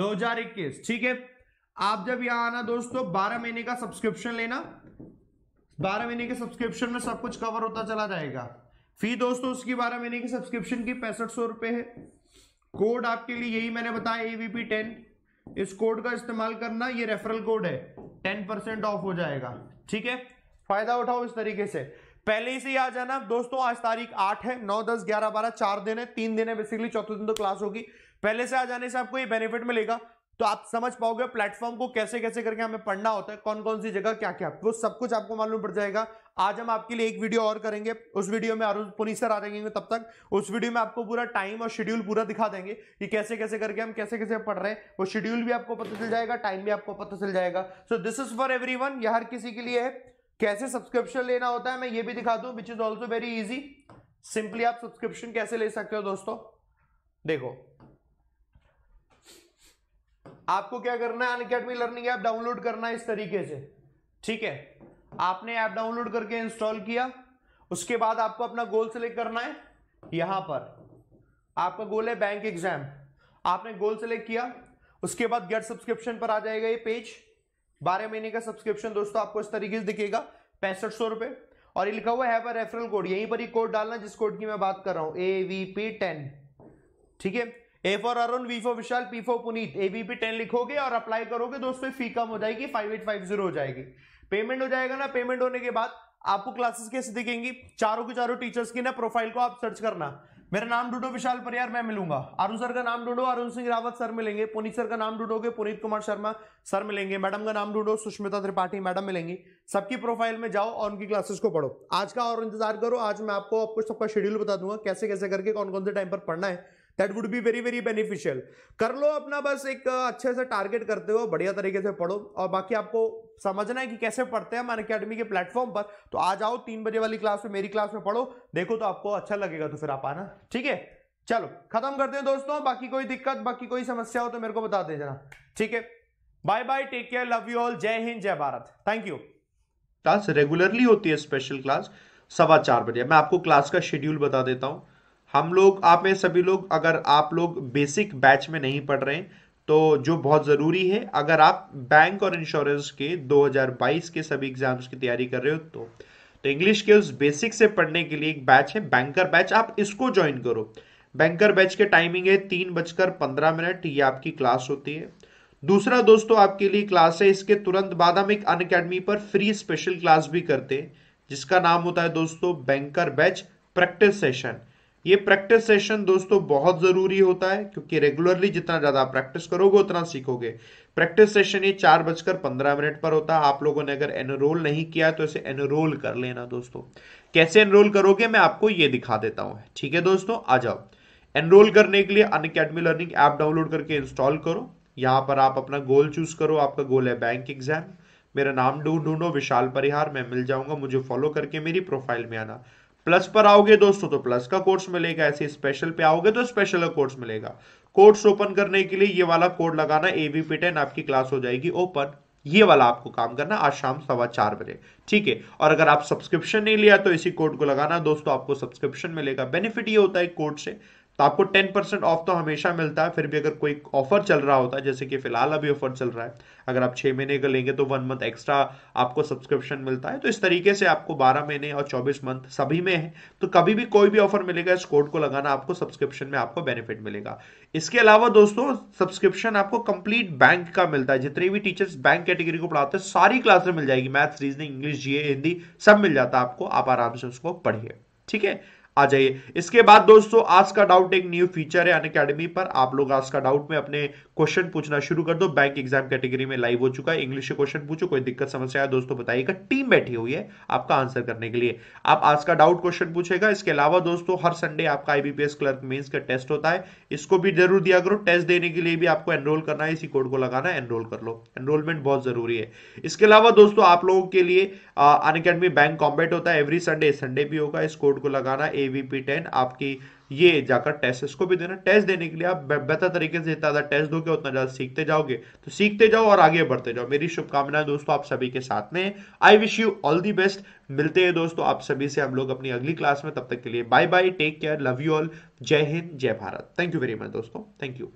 A: 2021 ठीक है आप जब यहां आना दोस्तों 12 महीने का सब्सक्रिप्शन लेना 12 महीने के सब्सक्रिप्शन में सब कुछ कवर होता चला जाएगा फी दोस्तों उसकी 12 महीने की सब्सक्रिप्शन की पैंसठ सौ रुपए है कोड आपके लिए यही मैंने बताया एवीपी टेन इस कोड का इस्तेमाल करना ये रेफरल कोड है टेन परसेंट ऑफ हो जाएगा ठीक है फायदा उठाओ इस तरीके से पहले ही से आ जाना दोस्तों आज तारीख आठ है नौ दस ग्यारह बारह चार दिन है तीन दिन है बेसिकली चौथे दिन तो क्लास होगी पहले से आ जाने से आपको ये बेनिफिट मिलेगा तो आप समझ पाओगे प्लेटफॉर्म को कैसे कैसे करके हमें पढ़ना होता है कौन कौन सी जगह क्या क्या वो सब कुछ आपको मालूम पड़ जाएगा आज हम आपके लिए एक वीडियो और करेंगे उस वीडियो में अरुण पुनी सर आ जाएंगे तब तक उस वीडियो में आपको पूरा टाइम और शेड्यूल पूरा दिखा देंगे कि कैसे कैसे करके हम कैसे कैसे पढ़ रहे हैं वो शेड्यूल भी आपको पता चल जाएगा टाइम भी आपको पता चल जाएगा so this is for every हर किसी के लिए है कैसे सब्सक्रिप्शन लेना होता है मैं ये भी दिखा दूं which is also very easy simply आप सब्सक्रिप्शन कैसे ले सकते हो दोस्तों देखो आपको क्या करना है अनकेडमी लर्निंग ऐप डाउनलोड करना है इस तरीके से ठीक है आपने ऐप डाउनलोड करके इंस्टॉल किया उसके बाद आपको अपना गोल सेलेक्ट करना है यहां पर आपका गोल है बैंक एग्जाम आपने गोल सेलेक्ट किया उसके बाद गेट सब्सक्रिप्शन पर आ जाएगा ये पेज बारह महीने का सब्सक्रिप्शन दोस्तों आपको इस तरीके से दिखेगा पैंसठ सौ रुपए और ये लिखा हुआ है रेफरल कोड यहीं पर ही कोड डालना जिस कोड की मैं बात कर रहा हूं ए वी पी टेन ठीक है A for Arun V for Vishal P for Puneet A V P ten लिखोगे और अप्लाई करोगे दोस्तों फी कम हो जाएगी फाइव एट फाइव जीरो हो जाएगी पेमेंट हो जाएगा ना पेमेंट होने के बाद आपको क्लासेस कैसे दिखेंगी चारों के चारों टीचर्स की ना प्रोफाइल को आप सर्च करना मेरा नाम ढूंढो विशाल परियार मैं मिलूंगा अरुण सर का नाम ढूंढो अरुण सिंह रावत सर मिलेंगे पुनीत सर का नाम ढूंढोगे पुनीत कुमार शर्मा सर मिलेंगे मैडम का नाम ढूंढो सुष्मिता त्रिपाठी मैडम मिलेंगी सबकी प्रोफाइल में जाओ और उनकी क्लासेस को पढ़ो आज का और इंतजार करो आज मैं आपको आपको सबका शेड्यूल बता दूंगा कैसे कैसे करके कौन कौन से टाइम पर पढ़ना है that would be very very beneficial कर लो अपना बस एक अच्छे से टारगेट करते हो बढ़िया तरीके से पढ़ो और बाकी आपको समझना है कि कैसे पढ़ते हैं हमारे अकेडमी के प्लेटफॉर्म पर तो आ जाओ तीन बजे वाली क्लास में मेरी क्लास में पढ़ो देखो तो आपको अच्छा लगेगा तो फिर आप आना ठीक है चलो खत्म करते हैं दोस्तों बाकी कोई दिक्कत बाकी कोई समस्या हो तो मेरे को बता दे जाना ठीक है bye bye take care love you all जय हिंद जय Bharat thank you class regularly होती है स्पेशल क्लास सवा चार बजे मैं आपको क्लास का शेड्यूल बता देता हूँ हम लोग आप में सभी लोग अगर आप लोग बेसिक बैच में नहीं पढ़ रहे तो जो बहुत ज़रूरी है अगर आप बैंक और इंश्योरेंस के 2022 के सभी एग्जाम्स की तैयारी कर रहे हो तो तो इंग्लिश के उस बेसिक से पढ़ने के लिए एक बैच है बैंकर बैच आप इसको ज्वाइन करो बैंकर बैच के टाइमिंग है तीन बजकर पंद्रह मिनट ये आपकी क्लास होती है दूसरा दोस्तों आपके लिए क्लास है इसके तुरंत बाद हम एक अन पर फ्री स्पेशल क्लास भी करते हैं जिसका नाम होता है दोस्तों बैंकर बैच प्रैक्टिस सेशन ये प्रैक्टिस सेशन दोस्तों बहुत जरूरी होता है क्योंकि रेगुलरली जितना ज्यादा आप प्रैक्टिस करोगे उतना सीखोगे प्रैक्टिस सेशन ये चार बजकर पंद्रह मिनट पर होता है आप लोगों ने अगर एनरोल नहीं किया तो इसे एनरोल कर लेना दोस्तों कैसे एनरोल करोगे मैं आपको ये दिखा देता हूँ ठीक है दोस्तों आ जाओ एनरोल करने के लिए अन अकेडमी लर्निंग ऐप डाउनलोड करके इंस्टॉल करो यहाँ पर आप अपना गोल चूज करो आपका गोल है बैंक एग्जाम मेरा नाम ढूंढो विशाल परिहार मैं मिल जाऊंगा मुझे फॉलो करके मेरी प्रोफाइल में आना प्लस पर आओगे दोस्तों तो प्लस का कोर्स मिलेगा ऐसे स्पेशल पे आओगे तो स्पेशल का कोर्स मिलेगा कोर्स ओपन करने के लिए ये वाला कोड लगाना एवीपी टेन आपकी क्लास हो जाएगी ओपन ये वाला आपको काम करना आज शाम सवा चार बजे ठीक है और अगर आप सब्सक्रिप्शन नहीं लिया तो इसी कोड को लगाना दोस्तों आपको सब्सक्रिप्शन मिलेगा बेनिफिट ये होता है कोड से तो आपको टेन परसेंट ऑफ तो हमेशा मिलता है फिर भी अगर कोई ऑफर चल रहा होता है जैसे कि फिलहाल अभी ऑफर चल रहा है अगर आप छः महीने का लेंगे तो वन मंथ एक्स्ट्रा आपको सब्सक्रिप्शन मिलता है तो इस तरीके से आपको बारह महीने और चौबीस मंथ सभी में है तो कभी भी कोई भी ऑफर मिलेगा इस कोड को लगाना आपको सब्सक्रिप्शन में आपको बेनिफिट मिलेगा इसके अलावा दोस्तों सब्सक्रिप्शन आपको कंप्लीट बैंक का मिलता है जितने भी टीचर्स बैंक कैटेगरी को पढ़ाते हैं सारी क्लासेस मिल जाएगी maths reasoning English GA Hindi सब मिल जाता है आपको आप आराम से उसको पढ़िए ठीक है आ जाइए इसके बाद दोस्तों आज का डाउट एक न्यू फीचर है अनकेडमी पर आप लोग आज का डाउट में अपने क्वेश्चन पूछना शुरू कर दो बैंक एग्जाम कैटेगरी में लाइव हो चुका है इंग्लिश से क्वेश्चन पूछो कोई दिक्कत समस्या है दोस्तों बताइएगा टीम बैठी हुई है आपका आंसर करने के लिए आप आज का डाउट क्वेश्चन पूछेगा इसके अलावा दोस्तों हर संडे आपका आईबीपीएस क्लर्क मीन का टेस्ट होता है इसको भी जरूर दिया करो टेस्ट देने के लिए भी आपको एनरोल करना है इसी कोड को लगाना एनरोल कर लो एनरोलमेंट बहुत जरूरी है इसके अलावा दोस्तों आप लोगों के लिए अन बैंक कॉम्बेट होता है एवरी संडे संडे भी होगा इस कोड को लगाना ए वी टेन आपकी ये जाकर टेस्ट इसको भी देना टेस्ट देने के लिए आप बेहतर तरीके से जितना ज़्यादा टेस्ट दोगे उतना ज़्यादा सीखते जाओगे तो सीखते जाओ और आगे बढ़ते जाओ मेरी शुभकामनाएं दोस्तों आप सभी के साथ में I wish you all the best मिलते हैं दोस्तों आप सभी से हम लोग अपनी अगली क्लास में तब तक के लिए bye bye take care love you all
B: जय हिंद जय Bharat thank you very much दोस्तों थैंक यू